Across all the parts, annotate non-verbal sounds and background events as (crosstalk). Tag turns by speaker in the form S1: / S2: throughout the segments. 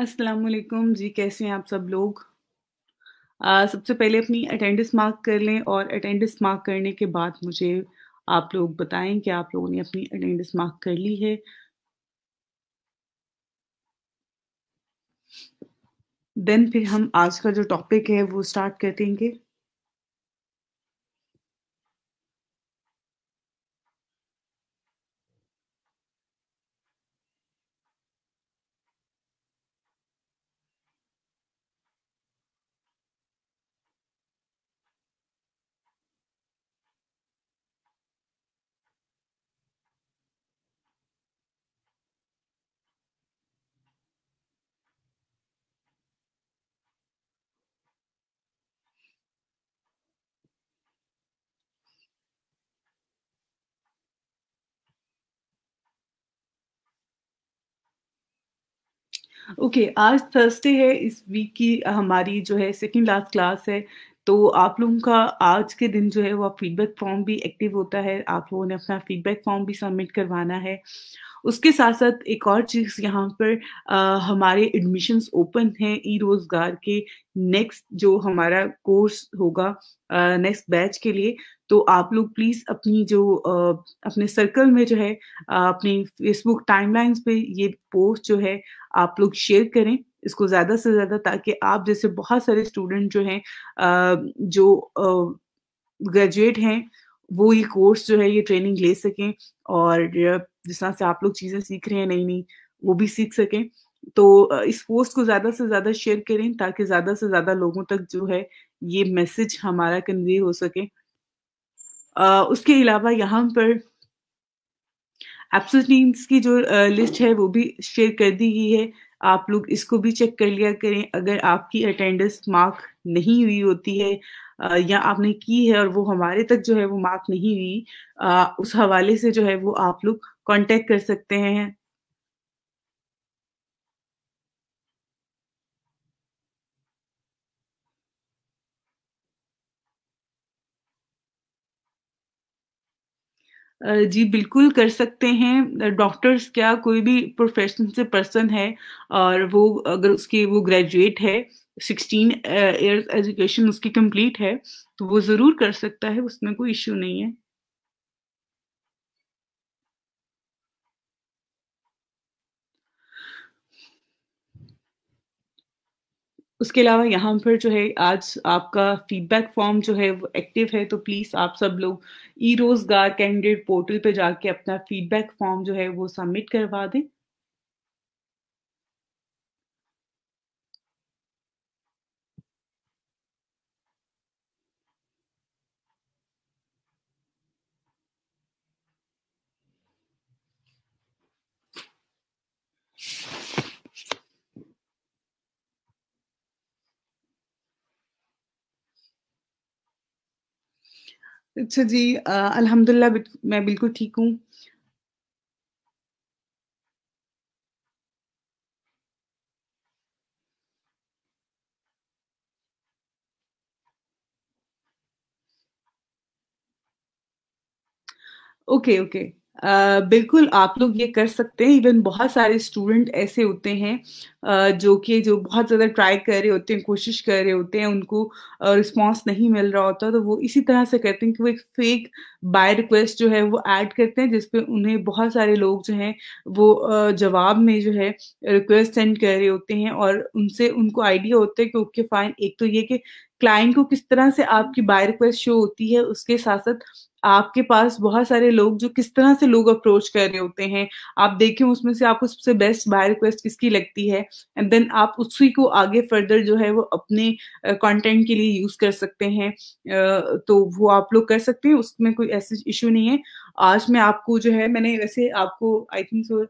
S1: अस्सलाम जी कैसे हैं आप सब लोग आ, सबसे पहले अपनी अटेंडेंस मार्क कर लें और अटेंडेंस मार्क करने के बाद मुझे आप लोग बताएं कि आप लोगों ने अपनी अटेंडेंस मार्क कर ली है देन फिर हम आज का जो टॉपिक है वो स्टार्ट कर देंगे ओके okay, आज थर्सडे है इस वीक की हमारी जो है सेकंड लास्ट क्लास है तो आप लोगों का आज के दिन जो है वो फीडबैक फॉर्म भी एक्टिव होता है आप लोगों ने अपना फीडबैक फॉर्म भी सबमिट करवाना है उसके साथ साथ एक और चीज़ यहाँ पर आ, हमारे एडमिशन ओपन है ई रोज़गार के नेक्स्ट जो हमारा कोर्स होगा नेक्स्ट बैच के लिए तो आप लोग प्लीज़ अपनी जो आ, अपने सर्कल में जो है आ, अपनी फेसबुक टाइमलाइंस पे ये पोस्ट जो है आप लोग शेयर करें इसको ज़्यादा से ज़्यादा ताकि आप जैसे बहुत सारे स्टूडेंट जो हैं जो ग्रेजुएट हैं वो ये कोर्स जो है ये ट्रेनिंग ले सकें और जिस तरह से आप लोग चीज़ें सीख रहे हैं नई नई वो भी सीख सकें तो इस पोस्ट को ज़्यादा से ज़्यादा शेयर करें ताकि ज़्यादा से ज़्यादा लोगों तक जो है ये मैसेज हमारा कन्वे हो सके आ, उसके अलावा यहाँ पर एब्सोल्यूट की जो लिस्ट है वो भी शेयर कर दी गई है आप लोग इसको भी चेक कर लिया करें अगर आपकी अटेंडेंस मार्क नहीं हुई होती है या आपने की है और वो हमारे तक जो है वो माफ नहीं हुई उस हवाले से जो है वो आप लोग कांटेक्ट कर सकते हैं जी बिल्कुल कर सकते हैं डॉक्टर्स क्या कोई भी प्रोफेशन से पर्सन है और वो अगर उसकी वो ग्रेजुएट है सिक्सटीन ईयर एजुकेशन उसकी कंप्लीट है तो वो ज़रूर कर सकता है उसमें कोई इश्यू नहीं है उसके अलावा यहाँ पर जो है आज आपका फीडबैक फॉर्म जो है वो एक्टिव है तो प्लीज़ आप सब लोग ई रोज़गार कैंडिडेट पोर्टल पे जाके अपना फीडबैक फॉर्म जो है वो सबमिट करवा दें अच्छा जी अल्हम्दुलिल्लाह मैं बिल्कुल ठीक हूँ ओके ओके बिल्कुल आप लोग ये कर सकते हैं इवन बहुत सारे स्टूडेंट ऐसे होते हैं जो कि जो बहुत ज़्यादा ट्राई कर रहे होते हैं कोशिश कर रहे होते हैं उनको रिस्पॉन्स नहीं मिल रहा होता तो वो इसी तरह से कहते हैं कि वो एक फेक बाय रिक्वेस्ट जो है वो ऐड करते हैं जिसपे उन्हें बहुत सारे लोग जो हैं वो जवाब में जो है रिक्वेस्ट सेंड कर रहे होते हैं और उनसे उनको आइडिया होता है कि ओके फाइन एक तो ये कि क्लाइंट को किस तरह से आपकी बाय रिक्वेस्ट शो होती है उसके साथ साथ आपके पास बहुत सारे लोग जो किस तरह से लोग अप्रोच कर रहे होते हैं आप देखें उसमें से आपको सबसे बेस्ट बाय रिक्वेस्ट किसकी लगती है एंड देन आप उसी को आगे फर्दर जो है वो अपने कंटेंट uh, के लिए यूज कर सकते हैं uh, तो वो आप लोग कर सकते हैं उसमें कोई ऐसे इशू नहीं है आज मैं आपको जो है मैंने वैसे आपको आई थिंक सो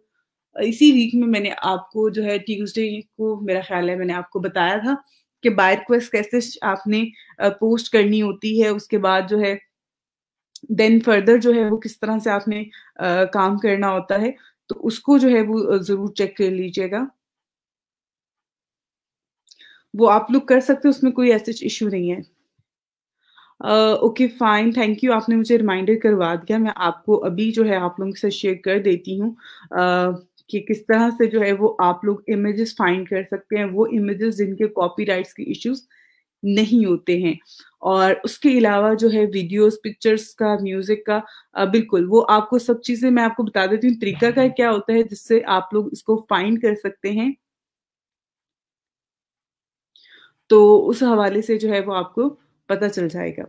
S1: इसी वीक में मैंने आपको जो है ट्यूजडे को मेरा ख्याल है मैंने आपको बताया था कि बाय रिक्वेस्ट कैसे आपने पोस्ट करनी होती है उसके बाद जो है देन फर्दर जो है वो किस तरह से आपने आ, काम करना होता है तो उसको जो है वो जरूर चेक कर लीजिएगा वो आप लोग कर सकते हो उसमें कोई ऐसे इश्यू नहीं है ओके फाइन थैंक यू आपने मुझे रिमाइंडर करवा दिया मैं आपको अभी जो है आप लोगों के साथ शेयर कर देती हूँ uh, कि किस तरह से जो है वो आप लोग इमेजेस फाइंड कर सकते हैं वो इमेजेस जिनके कॉपीराइट्स के इश्यूज नहीं होते हैं और उसके अलावा जो है वीडियोस पिक्चर्स का म्यूजिक का बिल्कुल वो आपको सब चीजें मैं आपको बता देती हूँ तरीका का क्या होता है जिससे आप लोग इसको फाइंड कर सकते हैं तो उस हवाले से जो है वो आपको पता चल जाएगा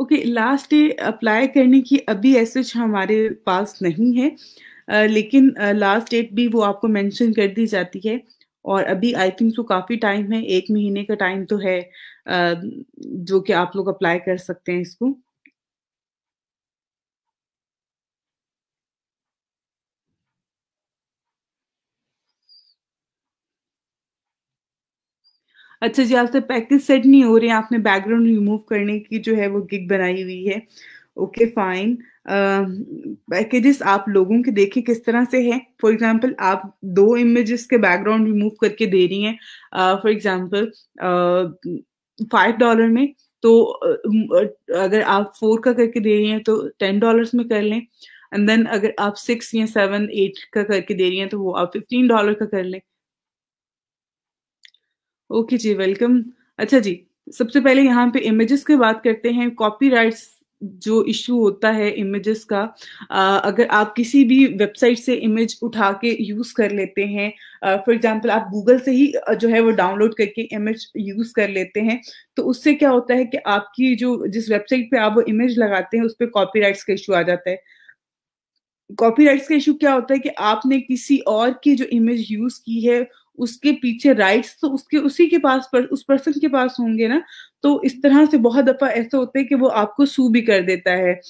S1: ओके लास्ट डे अप्लाई करने की अभी ऐसे हमारे पास नहीं है आ, लेकिन लास्ट डेट भी वो आपको मेंशन कर दी जाती है और अभी आई थिंक सो काफ़ी टाइम है एक महीने का टाइम तो है आ, जो कि आप लोग अप्लाई कर सकते हैं इसको अच्छा जी आप तक पैकेज सेट नहीं हो रहे हैं आपने बैकग्राउंड रिमूव करने की जो है वो गिग बनाई हुई है ओके फाइन पैकेजेस आप लोगों के देखे किस तरह से है फॉर एग्जाम्पल आप दो इमेजेस के बैकग्राउंड रिमूव करके दे रही हैं फॉर एग्जाम्पल फाइव डॉलर में तो अगर आप फोर का करके दे रही हैं तो टेन डॉलर्स में कर लें एंड देन अगर आप सिक्स या सेवन एट का करके दे रही हैं तो वो आप फिफ्टीन डॉलर का कर लें ओके जी वेलकम अच्छा जी सबसे पहले यहाँ पे इमेजेस की बात करते हैं कॉपीराइट्स जो इशू होता है इमेजेस का आ, अगर आप किसी भी वेबसाइट से इमेज उठा के यूज कर लेते हैं फॉर एग्जांपल आप गूगल से ही जो है वो डाउनलोड करके इमेज यूज कर लेते हैं तो उससे क्या होता है कि आपकी जो जिस वेबसाइट पे आप वो इमेज लगाते हैं उस पर कॉपीराइट्स का इशू आ जाता है कॉपी का इशू क्या होता है कि आपने किसी और की जो इमेज यूज की है उसके पीछे राइट्स तो उसके उसी के पास पर, उस पर्सन के पास होंगे ना तो इस तरह से बहुत दफा ऐसा होता है कि वो आपको सू भी कर देता है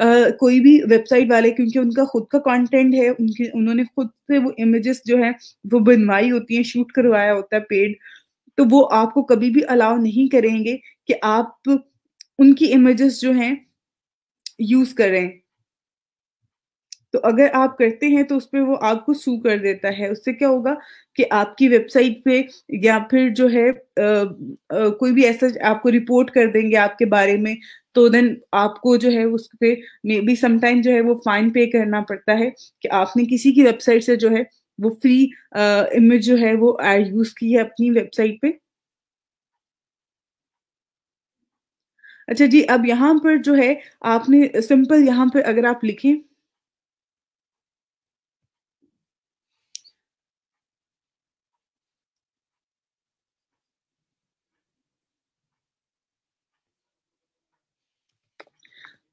S1: Uh, कोई भी वेबसाइट वाले क्योंकि उनका खुद का कंटेंट है उनके उन्होंने खुद से वो इमेजेस जो है वो बनवाई होती है शूट करवाया होता है पेड तो वो आपको कभी भी अलाउ नहीं करेंगे कि आप उनकी इमेजेस जो हैं यूज करें तो अगर आप करते हैं तो उस पर वो आपको सू कर देता है उससे क्या होगा कि आपकी वेबसाइट पे या फिर जो है आ, आ, कोई भी ऐसा आपको रिपोर्ट कर देंगे आपके बारे में तो देन आपको जो है उस पर मे बी समटाइम जो है वो फाइन पे करना पड़ता है कि आपने किसी की वेबसाइट से जो है वो फ्री इमेज जो है वो यूज की है अपनी वेबसाइट पे अच्छा जी अब यहाँ पर जो है आपने सिंपल यहाँ पर अगर आप लिखें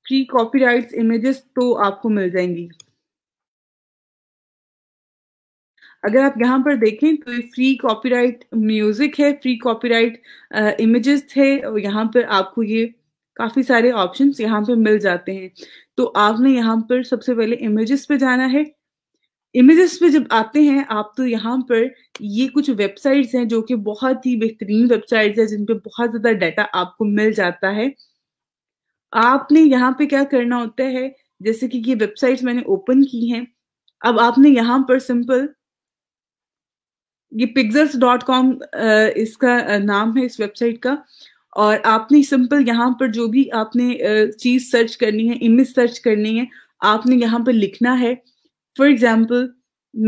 S1: फ्री कॉपीराइट्स इमेजेस तो आपको मिल जाएंगी अगर आप यहाँ पर देखें तो ये फ्री कॉपीराइट म्यूजिक है फ्री कॉपीराइट इमेजेस थे और यहाँ पर आपको ये काफ़ी सारे ऑप्शंस यहाँ पे मिल जाते हैं तो आपने यहाँ पर सबसे पहले इमेजेस पे जाना है इमेजेस पे जब आते हैं आप तो यहाँ पर ये कुछ वेबसाइट्स हैं जो कि बहुत ही बेहतरीन वेबसाइट्स हैं जिन पे बहुत ज़्यादा डाटा आपको मिल जाता है आपने यहाँ पे क्या करना होता है जैसे कि ये वेबसाइट मैंने ओपन की है अब आपने यहाँ पर सिंपल ये पिक्जर्स डॉट कॉम इसका नाम है इस वेबसाइट का और आपने सिंपल यहाँ पर जो भी आपने चीज सर्च करनी है इमेज सर्च करनी है आपने यहाँ पर लिखना है फॉर एग्जाम्पल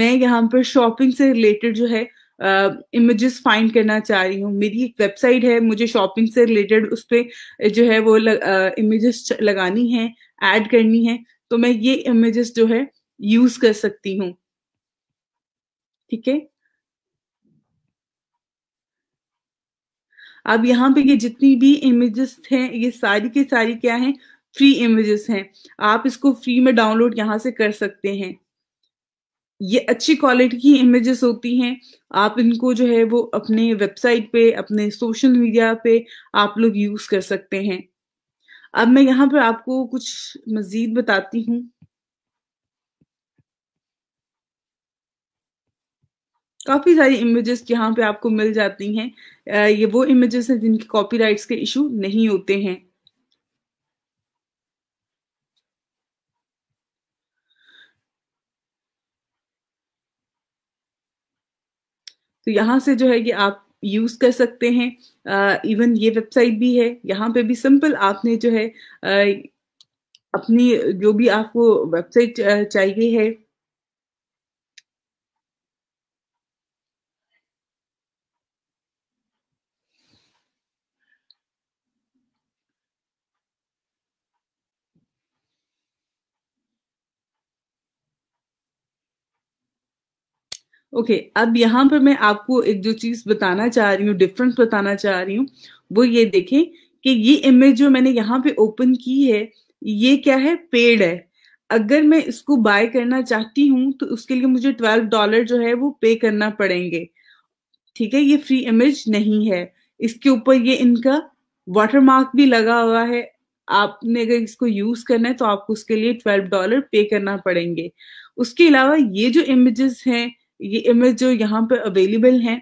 S1: मैं यहाँ पर शॉपिंग से रिलेटेड जो है इमेजेस फाइंड करना चाह रही हूँ मेरी एक वेबसाइट है मुझे शॉपिंग से रिलेटेड उस पर जो है वो इमेजेस लग, लगानी है ऐड करनी है तो मैं ये इमेजेस जो है यूज कर सकती हूँ ठीक है अब यहाँ पे ये जितनी भी इमेजेस हैं ये सारी की सारी क्या है फ्री इमेजेस हैं आप इसको फ्री में डाउनलोड यहाँ से कर सकते हैं ये अच्छी क्वालिटी की इमेजेस होती हैं आप इनको जो है वो अपने वेबसाइट पे अपने सोशल मीडिया पे आप लोग यूज कर सकते हैं अब मैं यहाँ पर आपको कुछ मजीद बताती हूँ काफ़ी सारी इमेजेस यहाँ पे आपको मिल जाती हैं ये वो इमेजेस हैं जिनके कॉपीराइट्स के इशू नहीं होते हैं तो यहाँ से जो है कि आप यूज कर सकते हैं इवन ये वेबसाइट भी है यहाँ पे भी सिंपल आपने जो है अपनी जो भी आपको वेबसाइट चाहिए है ओके okay, अब यहाँ पर मैं आपको एक जो चीज बताना चाह रही हूँ डिफरेंस बताना चाह रही हूँ वो ये देखें कि ये इमेज जो मैंने यहाँ पे ओपन की है ये क्या है पेड है अगर मैं इसको बाय करना चाहती हूँ तो उसके लिए मुझे ट्वेल्व डॉलर जो है वो पे करना पड़ेंगे ठीक है ये फ्री इमेज नहीं है इसके ऊपर ये इनका वाटरमार्क भी लगा हुआ है आपने अगर इसको यूज करना है तो आपको उसके लिए ट्वेल्व डॉलर पे करना पड़ेंगे उसके अलावा ये जो इमेजेस हैं ये इमेज जो यहाँ पे अवेलेबल है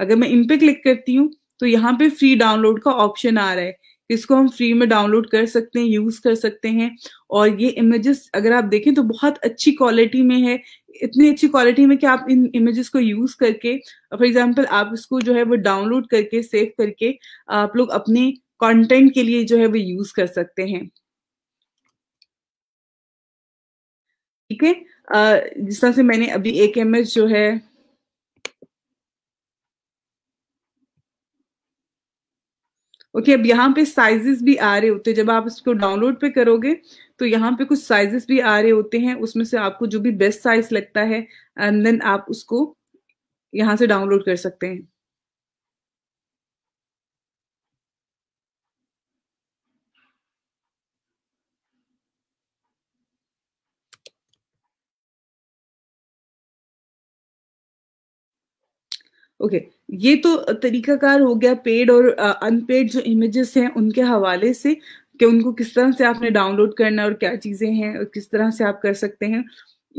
S1: अगर मैं इन पे क्लिक करती हूँ तो यहाँ पे फ्री डाउनलोड का ऑप्शन आ रहा है इसको हम फ्री में डाउनलोड कर सकते हैं यूज कर सकते हैं और ये इमेजेस अगर आप देखें तो बहुत अच्छी क्वालिटी में है इतनी अच्छी क्वालिटी में कि आप इन इमेजेस को यूज करके फॉर एग्जांपल आप इसको जो है वो डाउनलोड करके सेव करके आप लोग अपने कंटेंट के लिए जो है वो यूज कर सकते हैं ठीक है जिस तरह से मैंने अभी एक एम जो है ओके okay, अब यहाँ पे साइजेस भी आ रहे होते हैं जब आप इसको डाउनलोड पे करोगे तो यहाँ पे कुछ साइजेस भी आ रहे होते हैं उसमें से आपको जो भी बेस्ट साइज लगता है एंड देन आप उसको यहाँ से डाउनलोड कर सकते हैं ओके okay. ये तो तरीकाकार हो गया पेड और अनपेड जो इमेजेस हैं उनके हवाले से कि उनको किस तरह से आपने डाउनलोड करना और क्या चीज़ें हैं और किस तरह से आप कर सकते हैं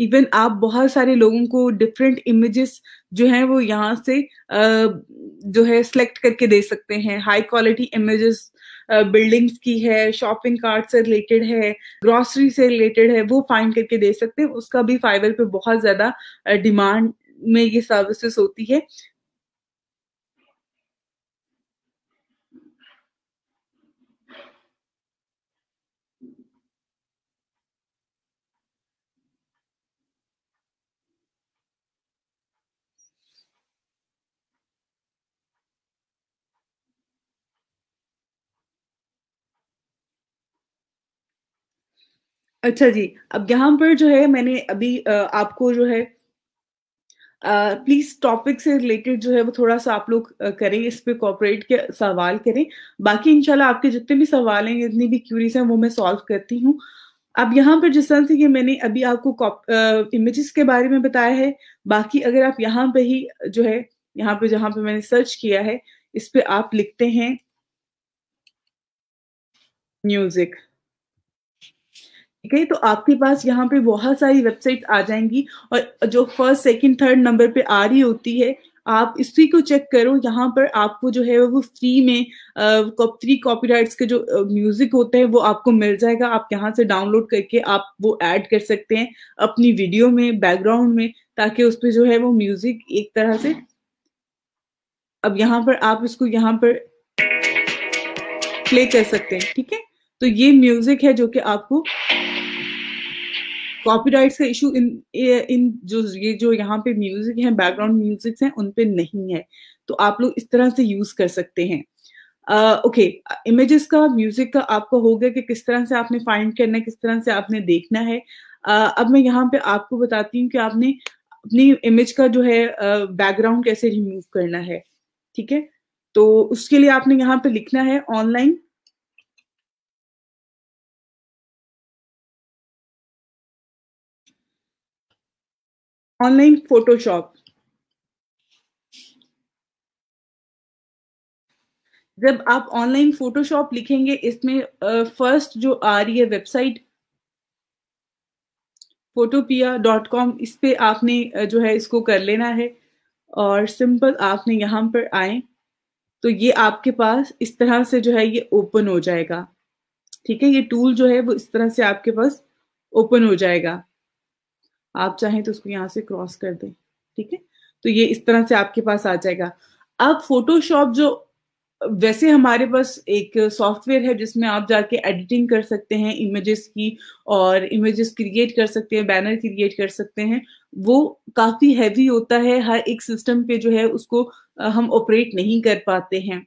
S1: इवन आप बहुत सारे लोगों को डिफरेंट इमेजेस जो हैं वो यहाँ से जो है सिलेक्ट करके दे सकते हैं हाई क्वालिटी इमेजेस बिल्डिंग्स की है शॉपिंग कार्ट से रिलेटेड है ग्रॉसरी से रिलेटेड है वो फाइंड करके दे सकते हैं उसका भी फाइवर पे बहुत ज़्यादा डिमांड में ये सर्विसेस होती है अच्छा जी अब यहाँ पर जो है मैंने अभी आपको जो है प्लीज टॉपिक से रिलेटेड जो है वो थोड़ा सा आप लोग करें इस पे कॉपरेट के सवाल करें बाकी इंशाल्लाह आपके जितने भी सवाल हैं जितनी भी क्यूरीज हैं वो मैं सॉल्व करती हूँ अब यहाँ पर जिस तरह से कि मैंने अभी आपको इमेजेस के बारे में बताया है बाकी अगर आप यहाँ पे ही जो है यहाँ पे जहाँ पे मैंने सर्च किया है इस पे आप लिखते हैं म्यूजिक ठीक है तो आपके पास यहाँ पे बहुत सारी वेबसाइट आ जाएंगी और जो फर्स्ट सेकंड थर्ड नंबर पे आ रही होती है आप इसी को चेक करो यहाँ पर आपको जो है वो फ्री में फ्री कॉपीराइट्स के जो म्यूजिक होते हैं वो आपको मिल जाएगा आप यहाँ से डाउनलोड करके आप वो ऐड कर सकते हैं अपनी वीडियो में बैकग्राउंड में ताकि उस पर जो है वो म्यूजिक एक तरह से अब यहाँ पर आप इसको यहाँ पर प्ले कर सकते हैं ठीक है तो ये म्यूजिक है जो कि आपको कॉपीराइट्स का इशू इन इन जो ये जो यहाँ पे म्यूजिक है बैकग्राउंड म्यूजिक है उन पे नहीं है तो आप लोग इस तरह से यूज कर सकते हैं ओके uh, इमेजेस okay, का म्यूजिक का आपको हो गया कि किस तरह से आपने फाइंड करना है किस तरह से आपने देखना है uh, अब मैं यहाँ पे आपको बताती हूँ कि आपने अपनी इमेज का जो है बैकग्राउंड uh, कैसे रिमूव करना है ठीक है तो उसके लिए आपने यहाँ पे लिखना है ऑनलाइन
S2: ऑनलाइन फोटोशॉप
S1: जब आप ऑनलाइन फोटोशॉप लिखेंगे इसमें फर्स्ट जो आ रही है वेबसाइट फोटोपिया डॉट कॉम इस पर आपने जो है इसको कर लेना है और सिंपल आपने यहाँ पर आए तो ये आपके पास इस तरह से जो है ये ओपन हो जाएगा ठीक है ये टूल जो है वो इस तरह से आपके पास ओपन हो जाएगा आप चाहें तो उसको यहाँ से क्रॉस कर दें ठीक है तो ये इस तरह से आपके पास आ जाएगा अब फोटोशॉप जो वैसे हमारे पास एक सॉफ्टवेयर है जिसमें आप जाके एडिटिंग कर सकते हैं इमेजेस की और इमेजेस क्रिएट कर सकते हैं बैनर क्रिएट कर सकते हैं वो काफ़ी हैवी होता है हर एक सिस्टम पे जो है उसको हम ऑपरेट नहीं कर पाते हैं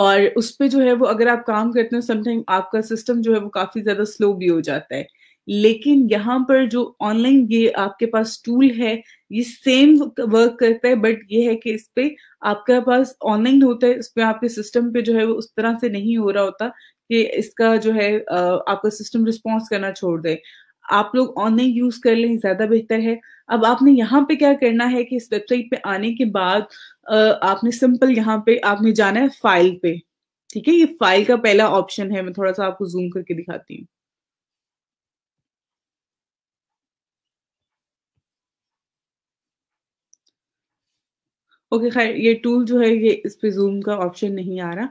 S1: और उस पर जो है वो अगर आप काम करते हो समटाइम आपका सिस्टम जो है वो काफ़ी ज़्यादा स्लो भी हो जाता है लेकिन यहाँ पर जो ऑनलाइन ये आपके पास टूल है ये सेम वर्क करता है बट ये है कि इस पे आपके पास ऑनलाइन होता है इसमें आपके सिस्टम पे जो है वो उस तरह से नहीं हो रहा होता कि इसका जो है आपका सिस्टम रिस्पॉन्स करना छोड़ दे आप लोग ऑनलाइन यूज कर लें ज्यादा बेहतर है अब आपने यहाँ पे क्या करना है कि इस वेबसाइट पे आने के बाद आपने सिंपल यहाँ पे आपने जाना है फाइल पे ठीक है ये फाइल का पहला ऑप्शन है मैं थोड़ा सा आपको जूम करके दिखाती हूँ ओके खैर ये टूल जो है ये इस पे जूम का ऑप्शन नहीं आ रहा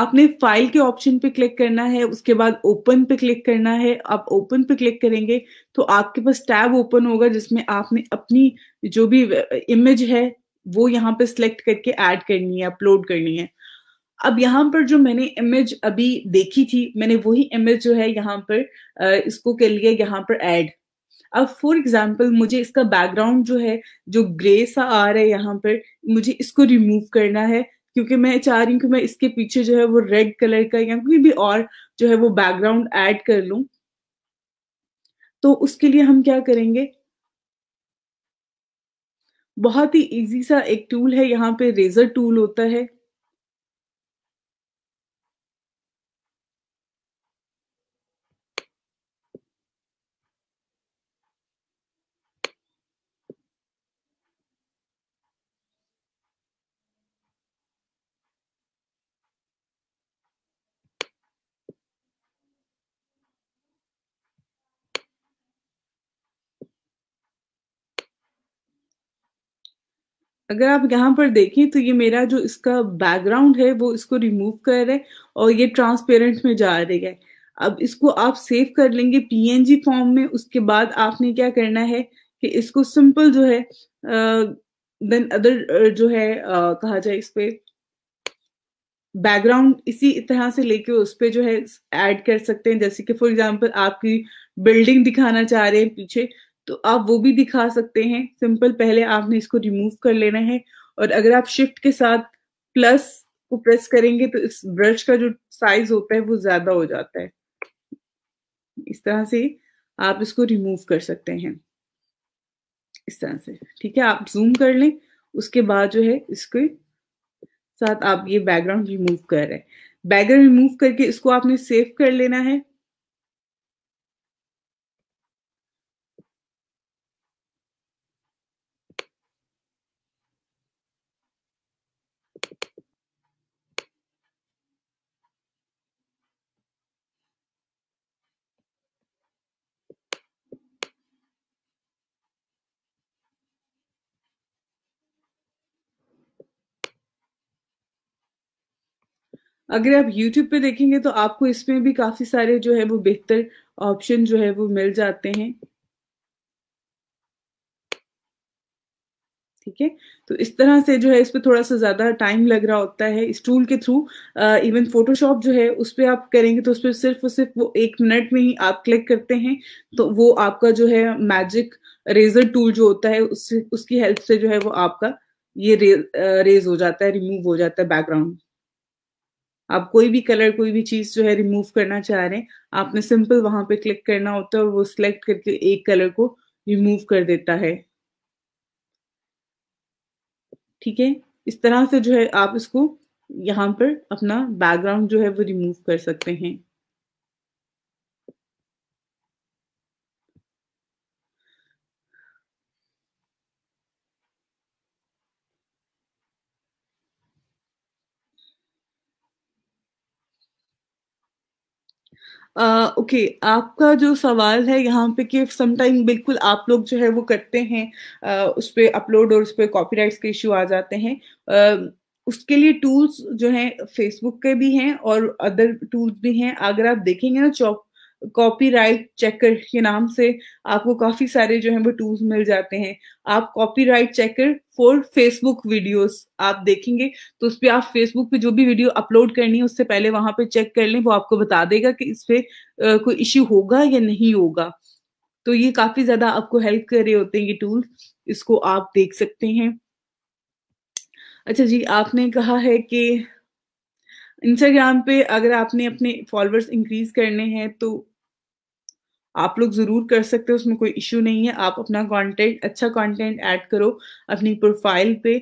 S1: आपने फाइल के ऑप्शन पे क्लिक करना है उसके बाद ओपन पे क्लिक करना है आप ओपन पे क्लिक करेंगे तो आपके पास टैब ओपन होगा जिसमें आपने अपनी जो भी इमेज है वो यहाँ पे सिलेक्ट करके ऐड करनी है अपलोड करनी है अब यहाँ पर जो मैंने इमेज अभी देखी थी मैंने वही इमेज जो है यहाँ पर इसको के लिए यहाँ पर ऐड अब फॉर एग्जाम्पल मुझे इसका बैकग्राउंड जो है जो ग्रे सा आ रहा है यहाँ पर मुझे इसको रिमूव करना है क्योंकि मैं चाह रही हूँ कि मैं इसके पीछे जो है वो रेड कलर का या कोई भी और जो है वो बैकग्राउंड ऐड कर लूँ तो उसके लिए हम क्या करेंगे बहुत ही इजी सा एक टूल है यहाँ पे रेजर टूल होता है अगर आप यहाँ पर देखें तो ये मेरा जो इसका बैकग्राउंड है वो इसको रिमूव कर रहा है और ये ट्रांसपेरेंट में जा रही है अब इसको आप सेव कर लेंगे पीएनजी फॉर्म में उसके बाद आपने क्या करना है कि इसको सिंपल जो है देन अदर जो है आ, कहा जाए इस पर बैकग्राउंड इसी तरह से लेके उस पर जो है ऐड कर सकते हैं जैसे कि फॉर एग्जांपल आपकी बिल्डिंग दिखाना चाह रहे हैं पीछे तो आप वो भी दिखा सकते हैं सिंपल पहले आपने इसको रिमूव कर लेना है और अगर आप शिफ्ट के साथ प्लस को प्रेस करेंगे तो इस ब्रश का जो साइज होता है वो ज्यादा हो जाता है इस तरह से आप इसको रिमूव कर सकते हैं इस तरह से ठीक है आप जूम कर लें उसके बाद जो है इसके साथ आप ये बैकग्राउंड रिमूव कर रहे हैं बैकग्राउंड रिमूव करके इसको आपने सेव कर लेना है अगर आप यूट्यूब पे देखेंगे तो आपको इसमें भी काफी सारे जो है वो बेहतर ऑप्शन जो है वो मिल जाते हैं ठीक है तो इस तरह से जो है इस पर थोड़ा सा ज्यादा टाइम लग रहा होता है इस टूल के थ्रू इवन फोटोशॉप जो है उस पर आप करेंगे तो उस पर सिर्फ और सिर्फ वो एक मिनट में ही आप क्लिक करते हैं तो वो आपका जो है मैजिक रेजर टूल जो होता है उससे उसकी हेल्प से जो है वो आपका ये रे, रेज हो जाता है रिमूव हो जाता है बैकग्राउंड आप कोई भी कलर कोई भी चीज जो है रिमूव करना चाह रहे हैं आपने सिंपल वहां पे क्लिक करना होता है और वो सिलेक्ट करके एक कलर को रिमूव कर देता है ठीक है इस तरह से जो है आप इसको यहाँ पर अपना बैकग्राउंड जो है वो रिमूव कर सकते हैं ओके uh, okay, आपका जो सवाल है यहाँ पे कि समटाइम बिल्कुल आप लोग जो है वो करते हैं uh, उस पर अपलोड और उस पर राइट के इशू आ जाते हैं uh, उसके लिए टूल्स जो हैं फेसबुक के भी हैं और अदर टूल्स भी हैं अगर आप देखेंगे ना चौक कॉपीराइट चेकर के नाम से आपको काफी सारे जो है वो टूल्स मिल जाते हैं आप copyright checker for Facebook videos आप देखेंगे तो उस पर आप फेसबुक पे जो भी वीडियो अपलोड करनी है उससे पहले वहां पे चेक कर लें वो आपको बता देगा कि इस पे कोई इश्यू होगा या नहीं होगा तो ये काफी ज्यादा आपको हेल्प कर रहे होते हैं ये टूल्स इसको आप देख सकते हैं अच्छा जी आपने कहा है कि इंस्टाग्राम पे अगर आपने अपने फॉलोअर्स इंक्रीज करने हैं तो आप लोग ज़रूर कर सकते हो उसमें कोई इश्यू नहीं है आप अपना कंटेंट अच्छा कंटेंट ऐड करो अपनी प्रोफाइल पे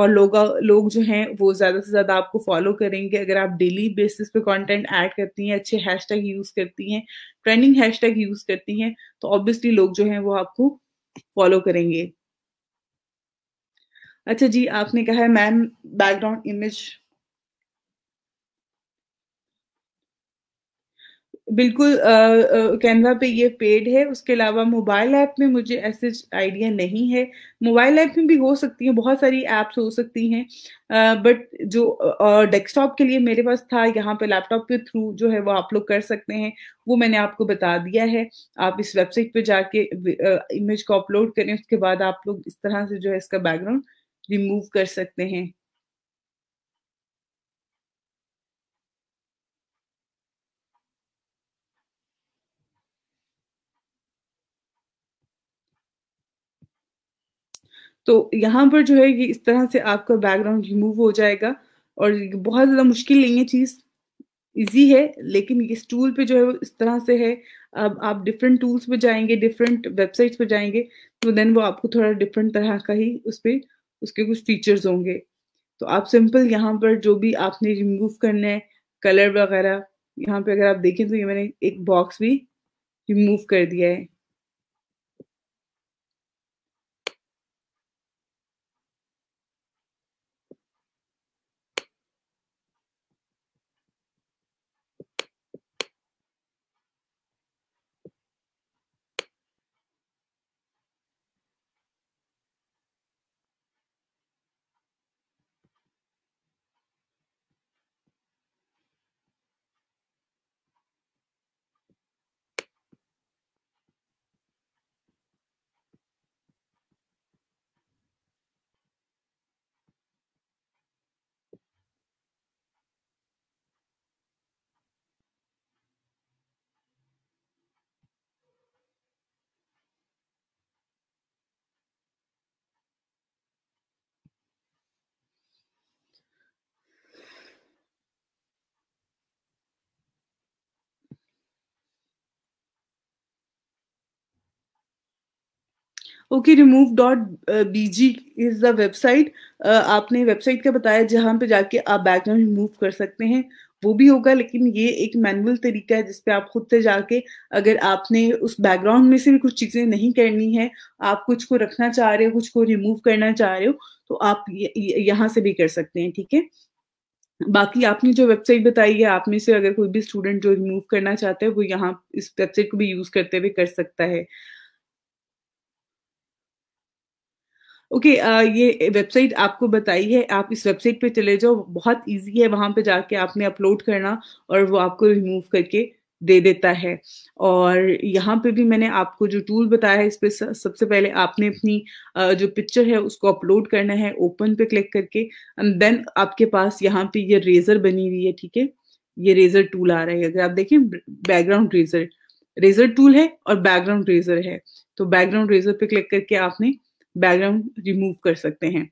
S1: और लोग लोग जो हैं वो ज़्यादा से ज़्यादा आपको फॉलो करेंगे अगर आप डेली बेसिस पे कंटेंट ऐड करती हैं अच्छे हैशटैग यूज़ करती हैं ट्रेंडिंग हैशटैग यूज़ करती हैं तो ऑब्वियसली लोग जो हैं वो आपको फॉलो करेंगे अच्छा जी आपने कहा है मैम बैकग्राउंड इमेज बिल्कुल कैनवा पे ये पेड है उसके अलावा मोबाइल ऐप में मुझे ऐसे आइडिया नहीं है मोबाइल ऐप में भी हो सकती है बहुत सारी ऐप्स हो सकती हैं बट जो डेस्कटॉप के लिए मेरे पास था यहाँ पे लैपटॉप के थ्रू जो है वो आप लोग कर सकते हैं वो मैंने आपको बता दिया है आप इस वेबसाइट पे जाके इमेज को अपलोड करें उसके बाद आप लोग इस तरह से जो है इसका बैकग्राउंड रिमूव कर सकते हैं तो यहाँ पर जो है ये इस तरह से आपका बैकग्राउंड रिमूव हो जाएगा और बहुत ज़्यादा मुश्किल नहीं है चीज़ इजी है लेकिन इस टूल पे जो है वो इस तरह से है अब आप डिफरेंट टूल्स पे जाएंगे डिफरेंट वेबसाइट्स पे जाएंगे तो देन वो आपको थोड़ा डिफरेंट तरह का ही उस पर उसके कुछ फीचर्स होंगे तो आप सिंपल यहाँ पर जो भी आपने रिमूव करना है कलर वगैरह यहाँ पे अगर आप देखें तो ये मैंने एक बॉक्स भी रिमूव कर दिया है okay remove dot B G is the website आपने वेबसाइट का बताया जहाँ पे जाके आप बैकग्राउंड रिमूव कर सकते हैं वो भी होगा लेकिन ये एक मैनुअल तरीका है जिसपे आप खुद से जाके अगर आपने उस बैकग्राउंड में से भी कुछ चीज़ें नहीं करनी है आप कुछ को रखना चाह रहे हो कुछ को रिमूव करना चाह रहे हो तो आप यहाँ से भी कर सकते हैं ठीक है बाकी आपने जो वेबसाइट बताई है आप में से अगर कोई भी स्टूडेंट जो रिमूव करना चाहता है वो यहाँ इस वेबसाइट को भी यूज करते हुए कर सकता है ओके okay, uh, ये वेबसाइट आपको बताई है आप इस वेबसाइट पे चले जाओ बहुत इजी है वहां पे जाके आपने अपलोड करना और वो आपको रिमूव करके दे देता है और यहाँ पे भी मैंने आपको जो टूल बताया है इस पर सबसे पहले आपने अपनी जो पिक्चर है उसको अपलोड करना है ओपन पे क्लिक करके एंड देन आपके पास यहाँ पे ये रेजर बनी हुई है ठीक है ये रेजर टूल आ रहा है अगर आप देखें बैकग्राउंड रेजर रेजर टूल है और बैकग्राउंड रेजर है तो बैकग्राउंड रेजर पे क्लिक करके आपने बैकग्राउंड रिमूव कर सकते हैं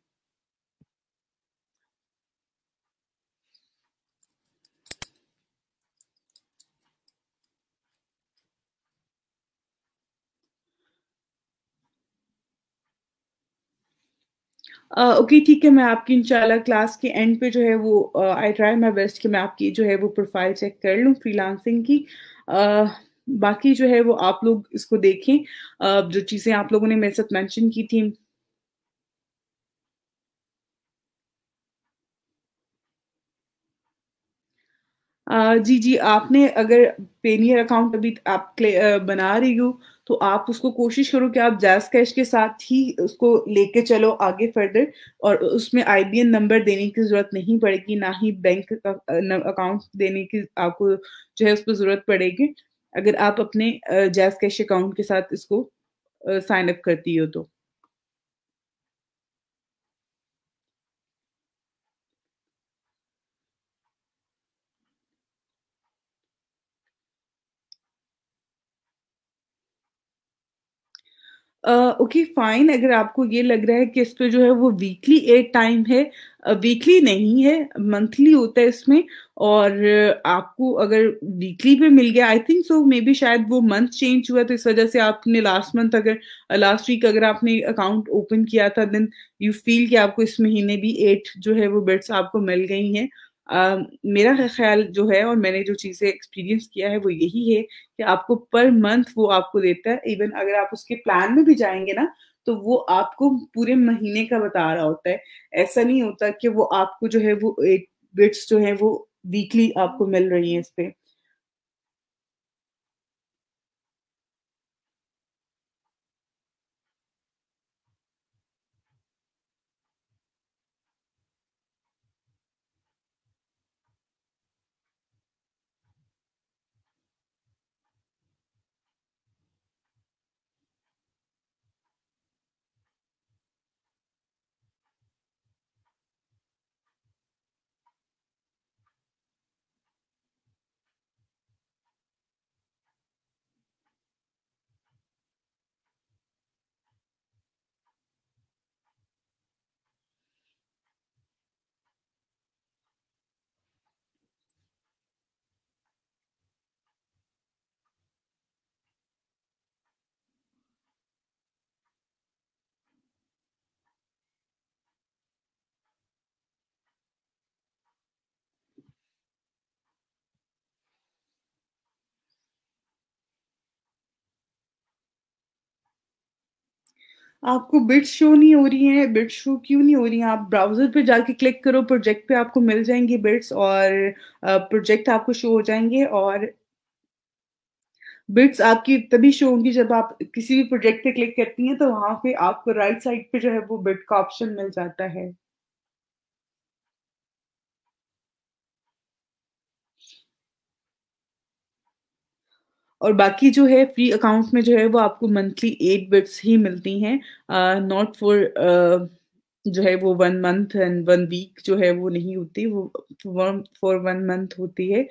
S1: ओके ठीक है मैं आपकी इंशाल्लाह क्लास के एंड पे जो है वो आई ट्राई माई बेस्ट कि मैं आपकी जो है वो प्रोफाइल चेक कर लूँ फ्रीलांसिंग की uh, बाकी जो है वो आप लोग इसको देखें जो चीज़ें आप लोगों ने मेरे साथ मेंशन की थी जी जी आपने अगर पेनियर अकाउंट अभी आप बना रही हो तो आप उसको कोशिश करो कि आप जैस कैश के साथ ही उसको लेके चलो आगे फर्दर और उसमें आईबीएन नंबर देने की जरूरत नहीं पड़ेगी ना ही बैंक अकाउंट देने की आपको जो है उस पर जरूरत पड़ेगी अगर आप अपने जैस कैश अकाउंट के साथ इसको साइन अप करती हो तो ओके uh, फाइन okay, अगर आपको ये लग रहा है कि इस पे जो है वो वीकली एट टाइम है वीकली नहीं है मंथली होता है इसमें और आपको अगर वीकली पे मिल गया आई थिंक सो मे बी शायद वो मंथ चेंज हुआ तो इस वजह से आपने लास्ट मंथ अगर लास्ट वीक अगर आपने अकाउंट ओपन किया था देन यू फील कि आपको इस महीने भी एट जो है वो बेड्स आपको मिल गई हैं मेरा ख्याल जो है और मैंने जो चीज़ें एक्सपीरियंस किया है वो यही है कि आपको पर मंथ वो आपको देता है इवन अगर आप उसके प्लान में भी जाएंगे ना तो वो आपको पूरे महीने का बता रहा होता है ऐसा नहीं होता कि वो आपको जो है वो बिट्स जो है वो वीकली आपको मिल रही है इस पर आपको बिट शो नहीं हो रही हैं बिट शो क्यों नहीं हो रही हैं आप ब्राउजर पे जाके क्लिक करो प्रोजेक्ट पे आपको मिल जाएंगी बिट्स और प्रोजेक्ट आपको शो हो जाएंगे और बिट्स आपकी तभी शो होंगी जब आप किसी भी प्रोजेक्ट पे क्लिक करती हैं तो वहां पे आपको राइट साइड पे जो है वो बिट का ऑप्शन मिल जाता है और बाकी जो है फ्री अकाउंट में जो है वो आपको मंथली एट बिट्स ही मिलती हैं नॉट फॉर जो है वो one month and one week जो है वो नहीं होती वो फॉर वन मंथ होती है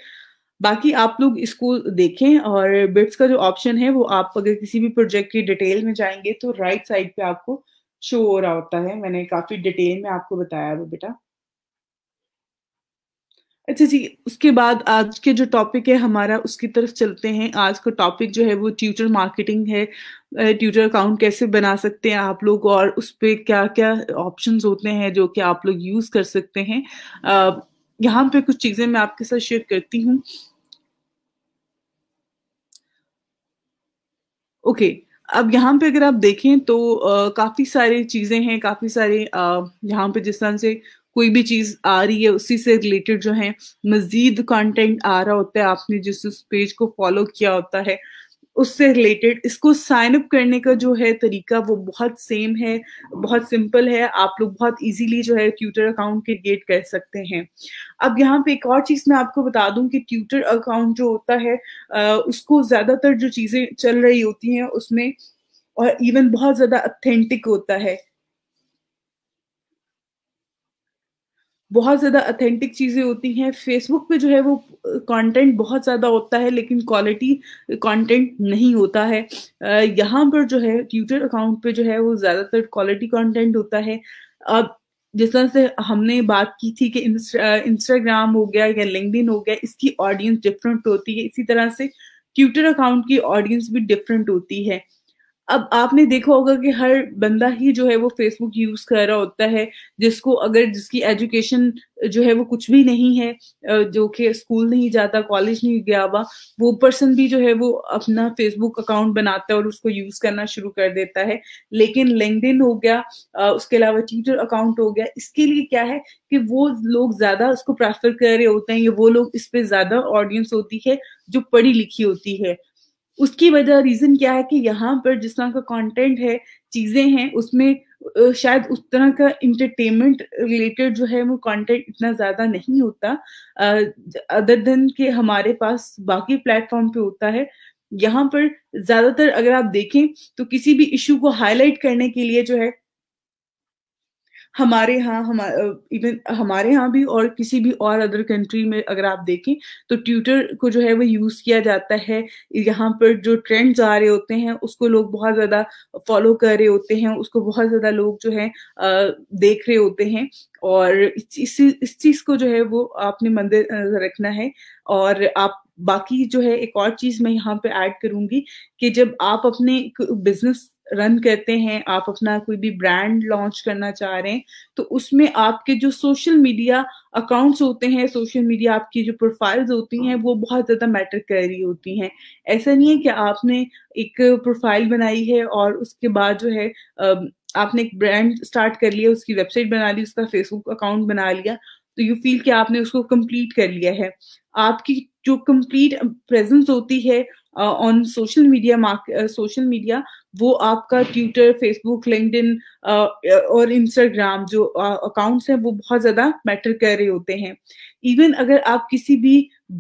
S1: बाकी आप लोग इसको देखें और बिट्स का जो ऑप्शन है वो आप अगर किसी भी प्रोजेक्ट की डिटेल में जाएंगे तो राइट साइड पे आपको शो हो रहा होता है मैंने काफ़ी डिटेल में आपको बताया वो बेटा अच्छा जी उसके बाद आज के जो टॉपिक है हमारा उसकी तरफ चलते हैं आज का टॉपिक जो है वो ट्यूटर मार्केटिंग है ट्यूटर अकाउंट कैसे बना सकते हैं आप लोग और उस पर क्या क्या ऑप्शन होते हैं जो कि आप लोग यूज़ कर सकते हैं यहाँ पे कुछ चीज़ें मैं आपके साथ शेयर करती हूँ ओके okay. अब यहाँ पे अगर आप देखें तो काफ़ी सारी चीज़ें हैं काफ़ी सारे यहाँ पे जिस तरह से कोई भी चीज़ आ रही है उसी से रिलेटेड जो है मज़ीद कंटेंट आ रहा होता है आपने जिस उस पेज को फॉलो किया होता है उससे रिलेटेड इसको साइन अप करने का जो है तरीका वो बहुत सेम है बहुत सिंपल है आप लोग बहुत इजीली जो है ट्यूटर अकाउंट क्रिएट कर सकते हैं अब यहाँ पे एक और चीज़ मैं आपको बता दूं कि ट्यूटर अकाउंट जो होता है उसको ज़्यादातर जो चीज़ें चल रही होती हैं उसमें और इवन बहुत ज़्यादा अथेंटिक होता है बहुत ज़्यादा अथेंटिक चीज़ें होती हैं फेसबुक पे जो है वो कंटेंट बहुत ज़्यादा होता है लेकिन क्वालिटी कंटेंट नहीं होता है यहाँ पर जो है ट्विटर अकाउंट पे जो है वो ज़्यादातर क्वालिटी कंटेंट होता है अब जिस तरह से हमने बात की थी कि इंस्टाग्राम हो गया या लिंकड हो गया इसकी ऑडियंस डिफरेंट होती है इसी तरह से ट्विटर अकाउंट की ऑडियंस भी डिफरेंट होती है अब आपने देखा होगा कि हर बंदा ही जो है वो फेसबुक यूज कर रहा होता है जिसको अगर जिसकी एजुकेशन जो है वो कुछ भी नहीं है जो कि स्कूल नहीं जाता कॉलेज नहीं गया हुआ वो पर्सन भी जो है वो अपना फेसबुक अकाउंट बनाता है और उसको यूज करना शुरू कर देता है लेकिन लिंकड हो गया उसके अलावा ट्विटर अकाउंट हो गया इसके लिए क्या है कि वो लोग ज्यादा उसको प्रेफर कर रहे होते हैं या वो लोग इस पर ज्यादा ऑडियंस होती है जो पढ़ी लिखी होती है उसकी वजह रीजन क्या है कि यहाँ पर जिस तरह का कंटेंट है चीजें हैं उसमें शायद उस तरह का इंटरटेनमेंट रिलेटेड जो है वो कंटेंट इतना ज्यादा नहीं होता अदर देन के हमारे पास बाकी प्लेटफॉर्म पे होता है यहाँ पर ज्यादातर अगर आप देखें तो किसी भी इशू को हाईलाइट करने के लिए जो है हमारे यहाँ हमारे इवन हमारे यहाँ भी और किसी भी और अदर कंट्री में अगर आप देखें तो ट्विटर को जो है वो यूज़ किया जाता है यहाँ पर जो ट्रेंड्स आ रहे होते हैं उसको लोग बहुत ज़्यादा फॉलो कर रहे होते हैं उसको बहुत ज़्यादा लोग जो है देख रहे होते हैं और इस इस चीज़ को जो है वो आपने मद्देनजर रखना है और आप बाकी जो है एक और चीज़ मैं यहाँ पे ऐड करूंगी कि जब आप अपने बिजनेस रन करते हैं आप अपना कोई भी ब्रांड लॉन्च करना चाह रहे हैं तो उसमें आपके जो सोशल मीडिया अकाउंट्स होते हैं सोशल मीडिया आपकी जो प्रोफाइल्स होती हैं वो बहुत ज़्यादा मैटर कर रही होती हैं ऐसा नहीं है कि आपने एक प्रोफाइल बनाई है और उसके बाद जो है आपने एक ब्रांड स्टार्ट कर लिया उसकी वेबसाइट बना ली उसका फेसबुक अकाउंट बना लिया तो यू फील कि आपने उसको कंप्लीट कर लिया है आपकी जो कंप्लीट प्रेजेंस होती है on social media social media वो आपका ट्विटर फेसबुक लिंकड और इंस्टाग्राम जो अकाउंट्स हैं वो बहुत ज़्यादा मैटर कर रहे होते हैं इवन अगर आप किसी भी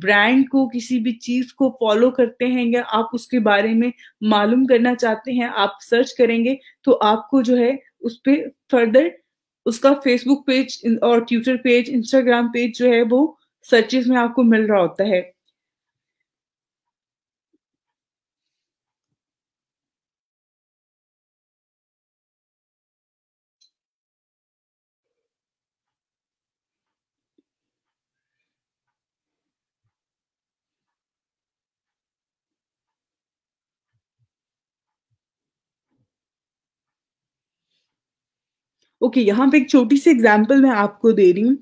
S1: ब्रांड को किसी भी चीज़ को फॉलो करते हैं या आप उसके बारे में मालूम करना चाहते हैं आप सर्च करेंगे तो आपको जो है उस पर फर्दर उसका फेसबुक पेज और ट्विटर पेज इंस्टाग्राम पेज जो है वो सर्चेज में आपको मिल रहा होता है ओके okay, यहाँ पे एक छोटी सी एग्जाम्पल मैं आपको दे रही हूँ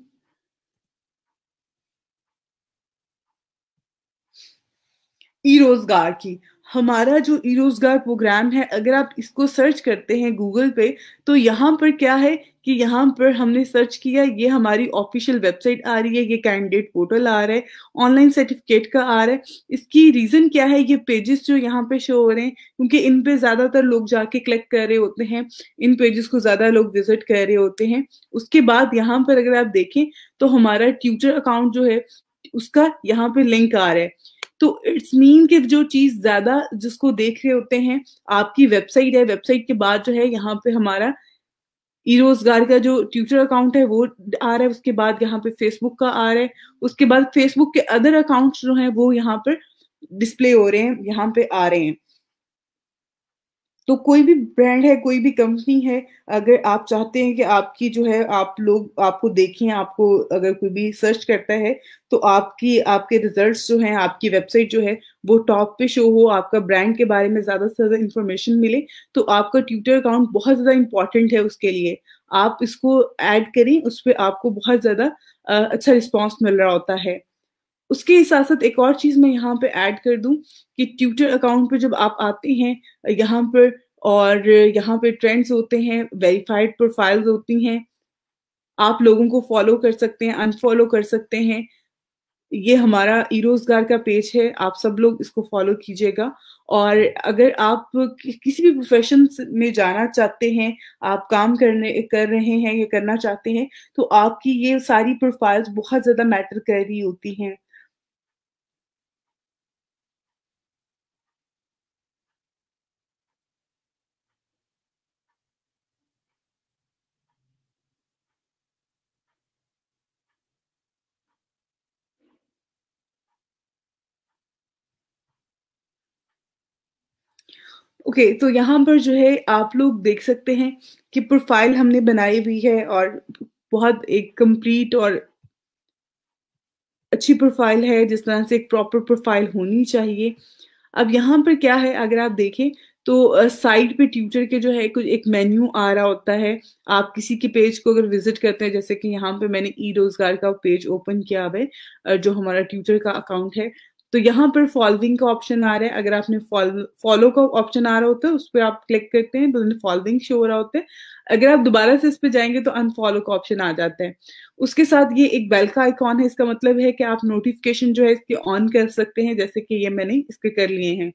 S1: ई रोजगार की हमारा जो ई रोजगार प्रोग्राम है अगर आप इसको सर्च करते हैं गूगल पे तो यहाँ पर क्या है कि यहाँ पर हमने सर्च किया ये हमारी ऑफिशियल वेबसाइट आ रही है ये कैंडिडेट पोर्टल आ रहा है ऑनलाइन सर्टिफिकेट का आ रहा है इसकी रीज़न क्या है ये पेजेस जो यहाँ पे शो हो रहे हैं क्योंकि इन पे ज़्यादातर लोग जाके क्लिक कर रहे होते हैं इन पेजेस को ज़्यादा लोग विजिट कर रहे होते हैं उसके बाद यहाँ पर अगर आप देखें तो हमारा ट्यूटर अकाउंट जो है उसका यहाँ पे लिंक आ रहा है तो इट्स मीन कि जो चीज ज्यादा जिसको देख रहे होते हैं आपकी वेबसाइट है वेबसाइट के बाद जो है यहाँ पे हमारा ई रोजगार का जो ट्विटर अकाउंट है वो आ रहा है उसके बाद यहाँ पे फेसबुक का आ रहा है उसके बाद फेसबुक के अदर अकाउंट जो है वो यहाँ पर डिस्प्ले हो रहे हैं यहाँ पे आ रहे हैं तो कोई भी ब्रांड है कोई भी कंपनी है अगर आप चाहते हैं कि आपकी जो है आप लोग आपको देखें आपको अगर कोई भी सर्च करता है तो आपकी आपके रिजल्ट्स जो हैं आपकी वेबसाइट जो है वो टॉप पे शो हो आपका ब्रांड के बारे में ज़्यादा से ज़्यादा इंफॉर्मेशन मिले तो आपका ट्विटर अकाउंट बहुत ज़्यादा इंपॉर्टेंट है उसके लिए आप इसको ऐड करें उस पर आपको बहुत ज़्यादा अच्छा रिस्पॉन्स मिल रहा होता है उसके साथ साथ एक और चीज मैं यहाँ पे ऐड कर दूं कि ट्विटर अकाउंट पे जब आप आते हैं यहाँ पर और यहाँ पे ट्रेंड्स होते हैं वेरीफाइड प्रोफाइल्स होती हैं आप लोगों को फॉलो कर सकते हैं अनफॉलो कर सकते हैं ये हमारा ईरोजगार का पेज है आप सब लोग इसको फॉलो कीजिएगा और अगर आप किसी भी प्रोफेशन में जाना चाहते हैं आप काम करने कर रहे हैं या करना चाहते हैं तो आपकी ये सारी प्रोफाइल्स बहुत ज़्यादा मैटर कर रही होती हैं ओके okay, तो यहाँ पर जो है आप लोग देख सकते हैं कि प्रोफाइल हमने बनाई हुई है और बहुत एक कंप्लीट और अच्छी प्रोफाइल है जिस तरह से एक प्रॉपर प्रोफाइल होनी चाहिए अब यहाँ पर क्या है अगर आप देखें तो साइड पे ट्यूटर के जो है कुछ एक मेन्यू आ रहा होता है आप किसी के पेज को अगर विजिट करते हैं जैसे कि यहाँ पे मैंने ई रोजगार का पेज ओपन किया है जो हमारा ट्यूटर का अकाउंट है तो यहाँ पर फॉलोइंग का ऑप्शन आ रहा है अगर आपने फॉलो का ऑप्शन आ रहा होता है उस पर आप क्लिक करते हैं तो फॉलोइंग शो हो रहा होता है अगर आप दोबारा से इस पर जाएंगे तो अनफॉलो का ऑप्शन आ जाता है उसके साथ ये एक बेल का आइकॉन है इसका मतलब है कि आप नोटिफिकेशन जो है इसके ऑन कर सकते हैं जैसे कि ये मैंने इसके कर लिए हैं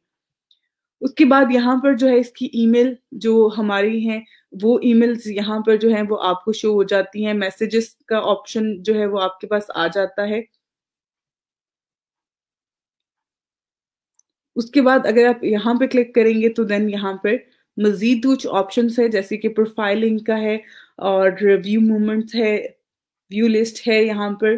S1: उसके बाद यहाँ पर जो है इसकी ईमेल जो हमारी है वो ईमेल्स यहाँ पर जो है वो आपको शो हो जाती हैं मैसेजेस का ऑप्शन जो है वो आपके पास आ जाता है उसके बाद अगर आप यहाँ पे क्लिक करेंगे तो देन यहाँ पे मज़ीद कुछ ऑप्शन है जैसे कि प्रोफाइलिंग का है और व्यू मूवमेंट्स है व्यू लिस्ट है यहाँ पर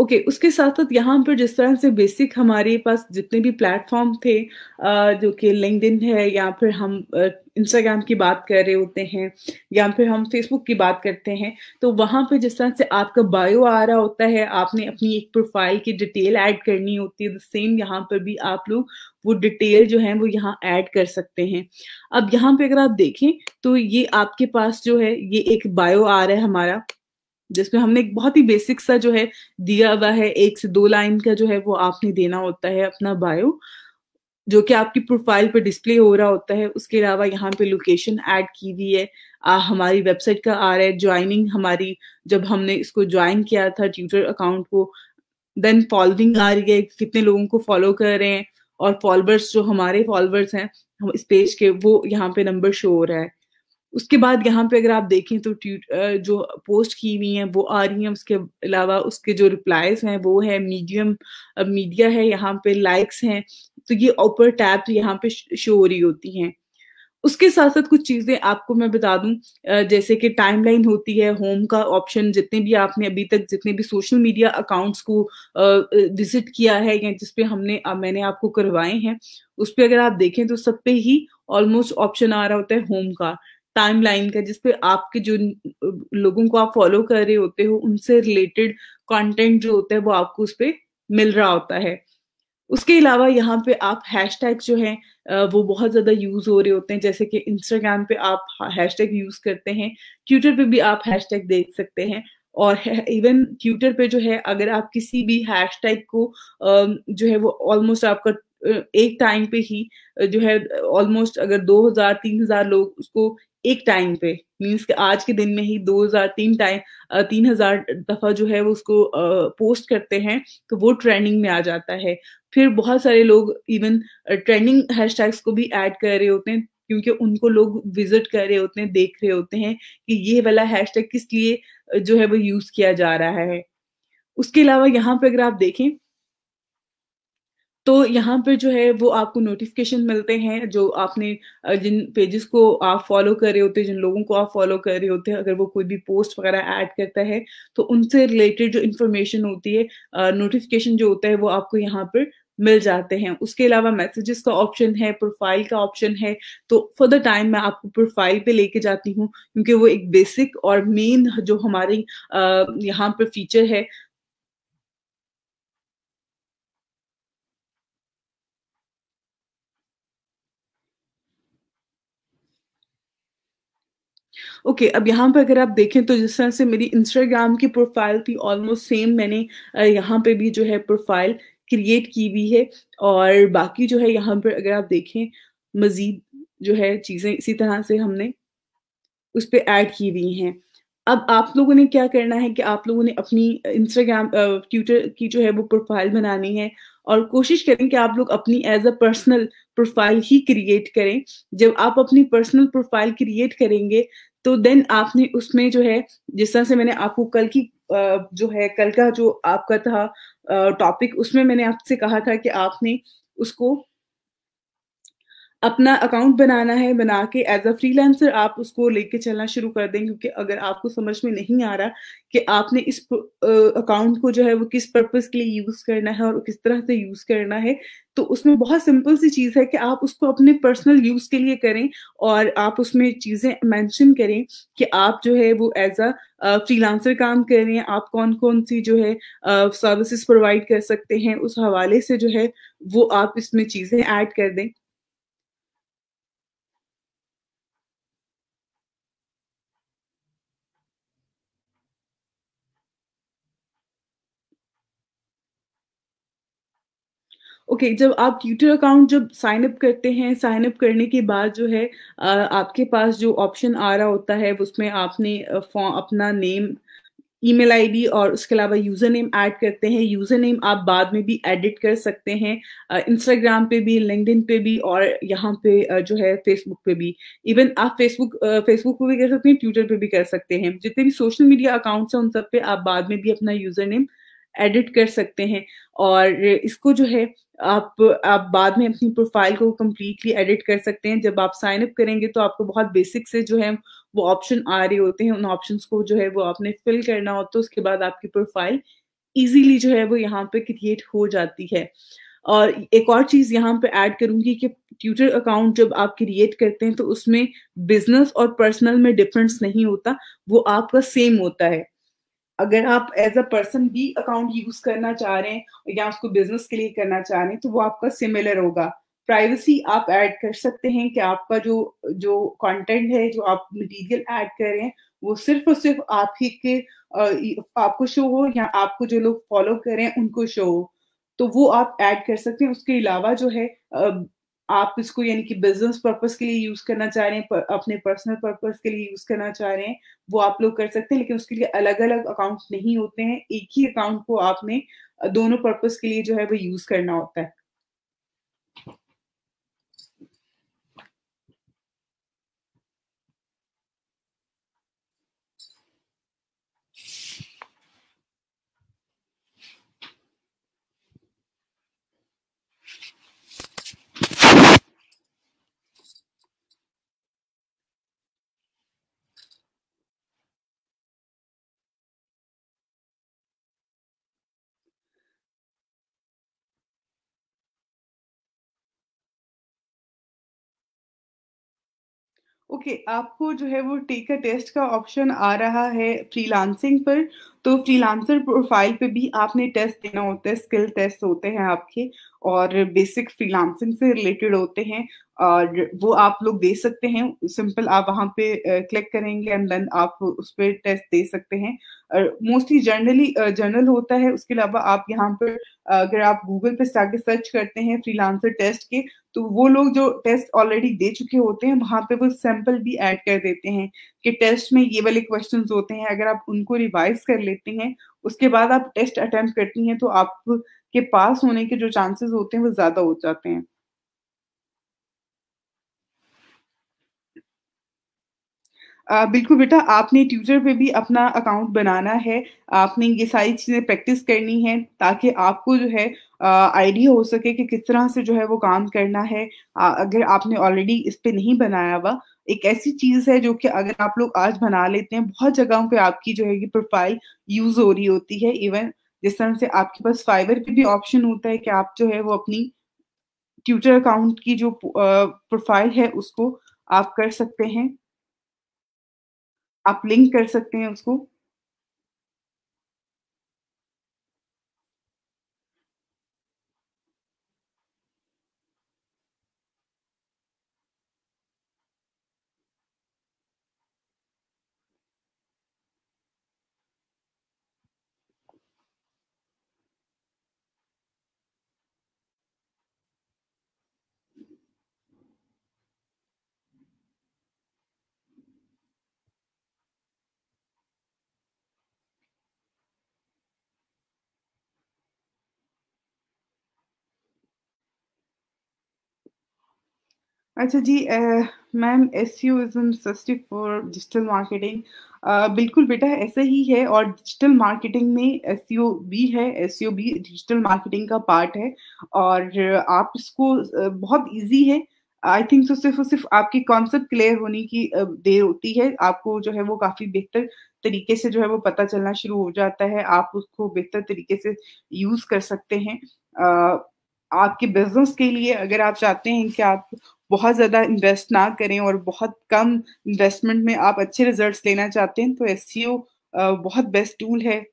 S1: ओके okay, उसके साथ साथ यहाँ पर जिस तरह से बेसिक हमारे पास जितने भी प्लेटफॉर्म थे जो कि लिंकड है या फिर हम इंस्टाग्राम की बात कर रहे होते हैं या फिर हम फेसबुक की बात करते हैं तो वहाँ पर जिस तरह से आपका बायो आ रहा होता है आपने अपनी एक प्रोफाइल की डिटेल ऐड करनी होती है सेम यहाँ पर भी आप लोग वो डिटेल जो है वो यहाँ ऐड कर सकते हैं अब यहाँ पे अगर आप देखें तो ये आपके पास जो है ये एक बायो आ रहा है हमारा जिसमें हमने एक बहुत ही बेसिक सा जो है दिया हुआ है एक से दो लाइन का जो है वो आपने देना होता है अपना बायो जो कि आपकी प्रोफाइल पर डिस्प्ले हो रहा होता है उसके अलावा यहाँ पे लोकेशन ऐड की हुई है आ, हमारी वेबसाइट का आ रहा है ज्वाइनिंग हमारी जब हमने इसको ज्वाइन किया था ट्विटर अकाउंट को देन फॉलोइंग आ रही है कितने लोगों को फॉलो कर रहे हैं और फॉलोअर्स जो हमारे फॉलोअर्स हैं हम इस पेज के वो यहाँ पे नंबर शो हो रहा है उसके बाद यहाँ पे अगर आप देखें तो जो पोस्ट की हुई है वो आ रही है उसके अलावा उसके जो रिप्लाईज हैं वो है मीडियम मीडिया है यहाँ पे लाइक्स हैं तो ये ऊपर टैब यहाँ पे शो हो रही होती हैं उसके साथ साथ कुछ चीजें आपको मैं बता दूं जैसे कि टाइमलाइन होती है होम का ऑप्शन जितने भी आपने अभी तक जितने भी सोशल मीडिया अकाउंट्स को विजिट किया है या जिसपे हमने मैंने आपको करवाए हैं उस पर अगर आप देखें तो सब पे ही ऑलमोस्ट ऑप्शन आ रहा होता है होम का टाइम लाइन का जिसपे आपके जो लोगों को आप फॉलो कर रहे होते हो उनसे रिलेटेड कंटेंट जो होता है वो आपको उस पर मिल रहा होता है उसके अलावा यहाँ पे आप हैश जो है वो बहुत ज़्यादा यूज़ हो रहे होते हैं जैसे कि इंस्टाग्राम पे आप हैश टैग यूज़ करते हैं ट्विटर पे भी आप हैश टैग देख सकते हैं और इवन ट्विटर पे जो है अगर आप किसी भी हैश टैग को जो है वो ऑलमोस्ट आपका एक टाइम पे ही जो है ऑलमोस्ट अगर 2000 3000 लोग उसको एक टाइम पे मीन्स आज के दिन में ही 2000 तीन टाइम तीन हजार दफा जो है वो उसको पोस्ट करते हैं तो वो ट्रेंडिंग में आ जाता है फिर बहुत सारे लोग इवन ट्रेंडिंग हैशटैग्स को भी ऐड कर रहे होते हैं क्योंकि उनको लोग विजिट कर रहे होते हैं देख रहे होते हैं कि ये वाला हैशटैग किस लिए जो है वो यूज किया जा रहा है उसके अलावा यहाँ पे अगर आप देखें तो यहाँ पर जो है वो आपको नोटिफिकेशन मिलते हैं जो आपने जिन पेजेस को आप फॉलो कर रहे होते हैं जिन लोगों को आप फॉलो कर रहे होते हैं अगर वो कोई भी पोस्ट वगैरह ऐड करता है तो उनसे रिलेटेड जो इन्फॉर्मेशन होती है नोटिफिकेशन जो होता है वो आपको यहाँ पर मिल जाते हैं उसके अलावा मैसेजेस का ऑप्शन है प्रोफाइल का ऑप्शन है तो फॉर द टाइम मैं आपको प्रोफाइल पे लेके जाती हूँ क्योंकि वो एक बेसिक और मेन जो हमारे यहाँ पर फीचर है ओके okay, अब यहाँ पर अगर आप देखें तो जिस तरह से मेरी इंस्टाग्राम की प्रोफाइल थी ऑलमोस्ट सेम मैंने यहाँ पे भी जो है प्रोफाइल क्रिएट की हुई है और बाकी जो है यहाँ पर अगर आप देखें मज़ीद जो है चीज़ें इसी तरह से हमने उस पर ऐड की हुई हैं अब आप लोगों ने क्या करना है कि आप लोगों ने अपनी इंस्टाग्राम ट्विटर की जो है वो प्रोफाइल बनानी है और कोशिश करें कि आप लोग अपनी एज अ पर्सनल प्रोफाइल ही क्रिएट करें जब आप अपनी पर्सनल प्रोफाइल क्रिएट करेंगे तो देन आपने उसमें जो है जिस तरह से मैंने आपको कल की जो है कल का जो आपका था टॉपिक उसमें मैंने आपसे कहा था कि आपने उसको अपना अकाउंट बनाना है बना के एज अ फ्रीलांसर आप उसको लेके चलना शुरू कर दें क्योंकि अगर आपको समझ में नहीं आ रहा कि आपने इस अकाउंट को जो है वो किस पर्पज के लिए यूज करना है और किस तरह से यूज करना है तो उसमें बहुत सिंपल सी चीज है कि आप उसको अपने पर्सनल यूज के लिए करें और आप उसमें चीजें मेंशन करें कि आप जो है वो एज अ फ्रीलांसर काम कर रहे हैं आप कौन कौन सी जो है सर्विसेज प्रोवाइड कर सकते हैं उस हवाले से जो है वो आप इसमें चीजें ऐड कर दें ओके okay, जब आप ट्विटर अकाउंट जब साइन अप करते हैं साइन अप करने के बाद जो है आपके पास जो ऑप्शन आ रहा होता है उसमें आपने अपना नेम ईमेल आईडी और उसके अलावा यूजर नेम ऐड करते हैं यूजर नेम आप बाद में भी एडिट कर सकते हैं इंस्टाग्राम पे भी लिंकड पे भी और यहाँ पे जो है फेसबुक पे भी इवन आप फेसबुक फेसबुक पे भी कर सकते हैं ट्विटर पे भी कर सकते हैं जितने भी सोशल मीडिया अकाउंट्स हैं उन सब पे आप बाद में भी अपना यूजर नेम एडिट कर सकते हैं और इसको जो है आप आप बाद में अपनी प्रोफाइल को कम्प्लीटली एडिट कर सकते हैं जब आप साइन अप करेंगे तो आपको बहुत बेसिक से जो है वो ऑप्शन आ रहे होते हैं उन ऑप्शन को जो है वो आपने फिल करना होता तो है उसके बाद आपकी प्रोफाइल ईजीली जो है वो यहाँ पे क्रिएट हो जाती है और एक और चीज यहाँ पे ऐड करूंगी कि ट्यूटर अकाउंट जब आप क्रिएट करते हैं तो उसमें बिजनेस और पर्सनल में डिफरेंस नहीं होता वो आपका सेम होता है अगर आप एज अ पर्सन भी अकाउंट यूज करना चाह रहे हैं या उसको बिजनेस के लिए करना चाह रहे हैं तो वो आपका सिमिलर होगा प्राइवेसी आप ऐड कर सकते हैं कि आपका जो जो कंटेंट है जो आप मटेरियल ऐड कर रहे हैं वो सिर्फ और सिर्फ आप ही के आपको शो हो या आपको जो लोग फॉलो करें उनको शो हो तो वो आप ऐड कर सकते हैं उसके अलावा जो है आप इसको यानी कि बिजनेस पर्पज के लिए यूज करना चाह रहे हैं पर, अपने पर्सनल पर्पज के लिए यूज करना चाह रहे हैं वो आप लोग कर सकते हैं लेकिन उसके लिए अलग अलग अकाउंट नहीं होते हैं एक ही अकाउंट को आपने दोनों पर्पज के लिए जो है वो यूज करना होता है ओके okay, आपको जो है वो टेक अ टेस्ट का ऑप्शन आ रहा है फ्रीलांसिंग पर तो फ्रीलांसर प्रोफाइल पे भी आपने टेस्ट देना होता है स्किल टेस्ट होते हैं आपके और बेसिक फ्रीलांसिंग से रिलेटेड होते हैं और वो आप लोग दे सकते हैं सिंपल आप वहाँ पे क्लिक करेंगे एंड देन आप उस पर टेस्ट दे सकते हैं और मोस्टली जनरली जनरल होता है उसके अलावा आप यहाँ पर अगर आप गूगल पे जाके सर्च करते हैं फ्रीलांसर टेस्ट के तो वो लोग जो टेस्ट ऑलरेडी दे चुके होते हैं वहाँ पे वो सैंपल भी ऐड कर देते हैं कि टेस्ट में ये वाले क्वेश्चन होते हैं अगर आप उनको रिवाइज कर लेते हैं उसके बाद आप टेस्ट अटेम्प्ट करती हैं तो आपके पास होने के जो चांसेस होते हैं वो ज्यादा हो जाते हैं आ, बिल्कुल बेटा आपने ट्यूटर पे भी अपना अकाउंट बनाना है आपने ये सारी चीज़ें प्रैक्टिस करनी है ताकि आपको जो है आइडिया हो सके कि किस तरह से जो है वो काम करना है आ, अगर आपने ऑलरेडी इस पे नहीं बनाया हुआ एक ऐसी चीज है जो कि अगर आप लोग आज बना लेते हैं बहुत जगहों पे आपकी जो है कि प्रोफाइल यूज हो रही होती है इवन जिस तरह से आपके पास फाइवर पे भी ऑप्शन होता है कि आप जो है वो अपनी ट्विटर अकाउंट की जो प्रोफाइल है उसको आप कर सकते हैं आप लिंक कर सकते हैं उसको अच्छा जी मैम एस यू सस्टिव फॉर डिजिटल मार्केटिंग बिल्कुल बेटा ऐसा ही है और डिजिटल मार्केटिंग में एस भी है एस भी डिजिटल मार्केटिंग का पार्ट है और आप इसको बहुत इजी है आई थिंक सो सिर्फ और सिर्फ आपकी कॉन्सेप्ट क्लियर होने की देर होती है आपको जो है वो काफ़ी बेहतर तरीके से जो है वो पता चलना शुरू हो जाता है आप उसको बेहतर तरीके से यूज़ कर सकते हैं आपके बिजनेस के लिए अगर आप चाहते हैं कि आप बहुत ज़्यादा इन्वेस्ट ना करें और बहुत कम इन्वेस्टमेंट में आप अच्छे रिजल्ट्स लेना चाहते हैं तो एस e बहुत बेस्ट टूल है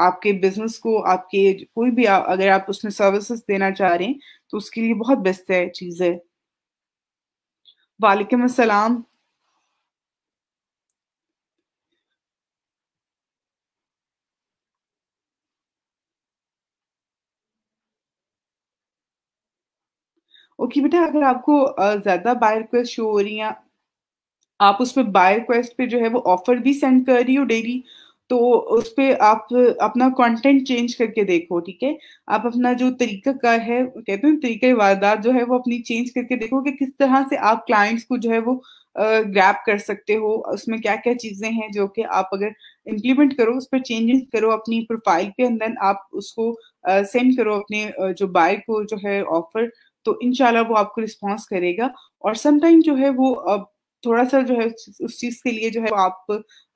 S1: आपके बिजनेस को आपके कोई भी आ, अगर आप उसमें सर्विसेज देना चाह रहे हैं तो उसके लिए बहुत बेस्ट है चीज़ है वालेकुम असलम ओके बेटा अगर आपको ज़्यादा बाय रिक्वेस्ट शो हो रही हैं आप उस पर बाय रिक्वेस्ट पे जो है वो ऑफर भी सेंड कर रही हो डेली तो उस पर आप अपना कंटेंट चेंज करके देखो ठीक है आप अपना जो तरीका का है कहते हैं तरीका वारदात जो है वो अपनी चेंज करके देखो कि किस तरह से आप क्लाइंट्स को जो है वो ग्रैप कर सकते हो उसमें क्या क्या चीज़ें हैं जो कि आप अगर इम्प्लीमेंट करो उस पर चेंजेस करो अपनी प्रोफाइल पे एंड देन आप उसको सेंड करो अपने जो बाय को जो है ऑफर तो इनशाला वो आपको रिस्पॉन्स करेगा और समटाइम जो है वो थोड़ा सा जो है उस चीज के लिए जो है आप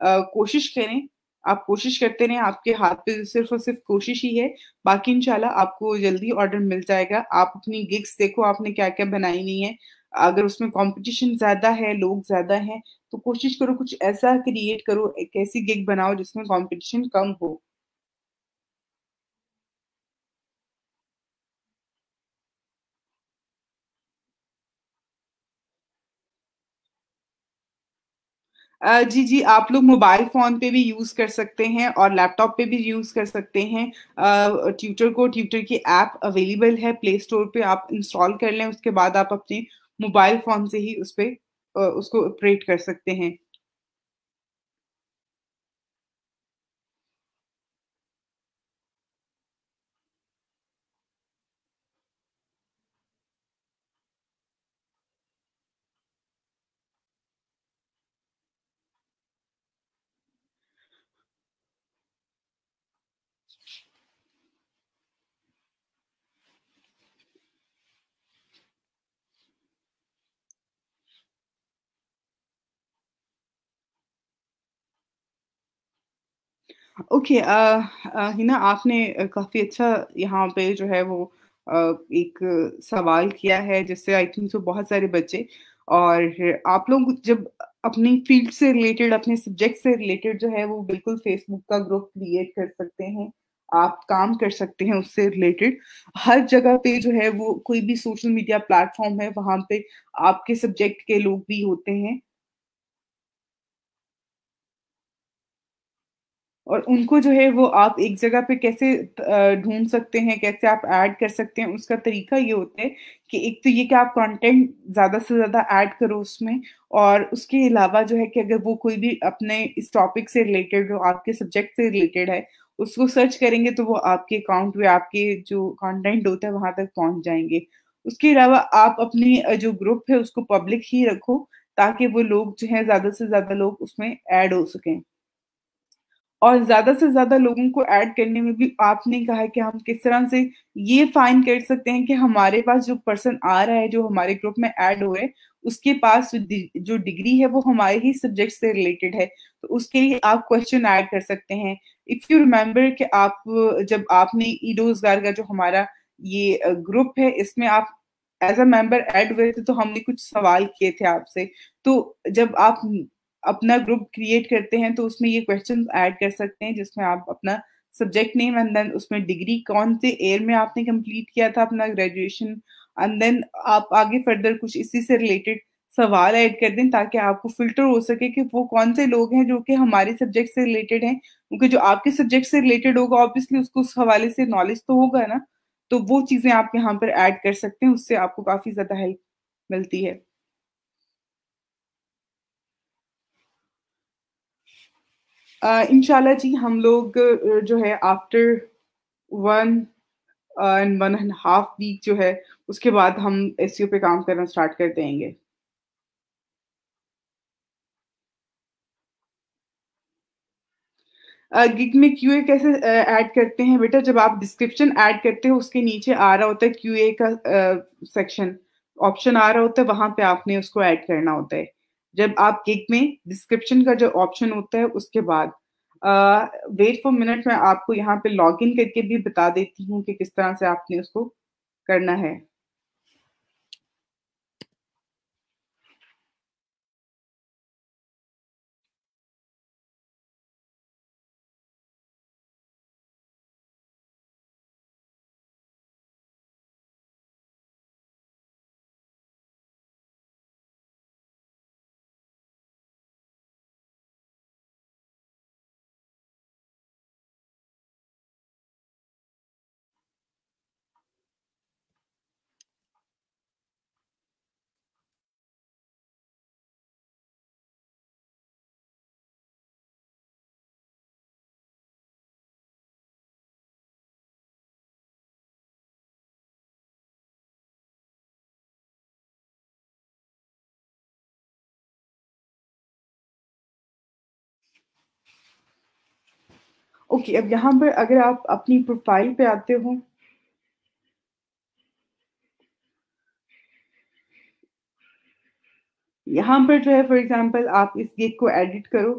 S1: आ, कोशिश करें आप कोशिश करते रहें आपके हाथ पे सिर्फ और सिर्फ कोशिश ही है बाकी इनशाला आपको जल्दी ऑर्डर मिल जाएगा आप अपनी गिग्स देखो आपने क्या क्या बनाई नहीं है अगर उसमें कंपटीशन ज्यादा है लोग ज्यादा हैं तो कोशिश करो कुछ ऐसा क्रिएट करो एक ऐसी गिग बनाओ जिसमें कंपटीशन कम हो जी जी आप लोग मोबाइल फ़ोन पे भी यूज़ कर सकते हैं और लैपटॉप पे भी यूज़ कर सकते हैं ट्यूटर को ट्यूटर की ऐप अवेलेबल है प्ले स्टोर पे आप इंस्टॉल कर लें उसके बाद आप अपने मोबाइल फ़ोन से ही उस पर उसको ऑपरेट कर सकते हैं ओके हिना आपने काफ़ी अच्छा यहाँ पे जो है वो एक सवाल किया है जिससे आई थिंक सो बहुत सारे बच्चे और आप लोग जब अपनी फील्ड से रिलेटेड अपने सब्जेक्ट से रिलेटेड जो है वो बिल्कुल फेसबुक का ग्रुप क्रिएट कर सकते हैं आप काम कर सकते हैं उससे रिलेटेड हर जगह पे जो है वो कोई भी सोशल मीडिया प्लेटफॉर्म है वहाँ पे आपके सब्जेक्ट के लोग भी होते हैं और उनको जो है वो आप एक जगह पे कैसे ढूंढ सकते हैं कैसे आप ऐड कर सकते हैं उसका तरीका ये होता है कि एक तो ये कि आप कंटेंट ज़्यादा से ज़्यादा ऐड करो उसमें और उसके अलावा जो है कि अगर वो कोई भी अपने इस टॉपिक से रिलेटेड जो आपके सब्जेक्ट से रिलेटेड है उसको सर्च करेंगे तो वो आपके अकाउंट में आपके जो कंटेंट होता है वहाँ तक पहुँच जाएंगे उसके अलावा आप अपनी जो ग्रुप है उसको पब्लिक ही रखो ताकि वो लोग जो है ज़्यादा से ज़्यादा लोग उसमें ऐड हो सकें और ज्यादा से ज्यादा लोगों को ऐड करने में भी आपने कहा कि हम किस तरह से ये फाइन कर सकते हैं कि हमारे पास जो पर्सन आ रहा है जो हमारे ग्रुप में ऐड हो रहे उसके पास जो डिग्री है वो हमारे ही सब्जेक्ट से रिलेटेड है तो उसके लिए आप क्वेश्चन ऐड कर सकते हैं इफ यू रिमेम्बर कि आप जब आपने ई रोजगार का जो हमारा ये ग्रुप है इसमें आप एज अ मेंबर ऐड हुए थे तो हमने कुछ सवाल किए थे आपसे तो जब आप अपना ग्रुप क्रिएट करते हैं तो उसमें ये क्वेश्चन ऐड कर सकते हैं जिसमें आप अपना सब्जेक्ट नेम एंड देन उसमें डिग्री कौन से एयर में आपने कंप्लीट किया था अपना ग्रेजुएशन एंड देन आप आगे फर्दर कुछ इसी से रिलेटेड सवाल ऐड कर दें ताकि आपको फिल्टर हो सके कि वो कौन से लोग हैं जो कि हमारे सब्जेक्ट से रिलेटेड हैं क्योंकि जो आपके सब्जेक्ट से रिलेटेड होगा ऑब्वियसली उसको उस हवाले से नॉलेज तो होगा ना तो वो चीज़ें आप यहाँ पर ऐड कर सकते हैं उससे आपको काफ़ी ज़्यादा हेल्प मिलती है इनशाला जी हम लोग जो है after one and one and half week जो है उसके बाद हम एस पे काम करना स्टार्ट कर देंगे गिग में क्यू ए कैसे ऐड करते हैं बेटा जब आप डिस्क्रिप्शन ऐड करते हो उसके नीचे आ रहा होता है क्यू ए का सेक्शन ऑप्शन आ रहा होता है वहां पे आपने उसको ऐड करना होता है जब आप केक में डिस्क्रिप्शन का जो ऑप्शन होता है उसके बाद वेट फॉर मिनट में आपको यहाँ पे लॉग इन करके भी बता देती हूँ कि किस तरह से आपने उसको करना है ओके अब यहाँ पर अगर आप अपनी प्रोफाइल पे आते हो यहाँ पर जो है फॉर एग्जांपल आप इस गिग को एडिट करो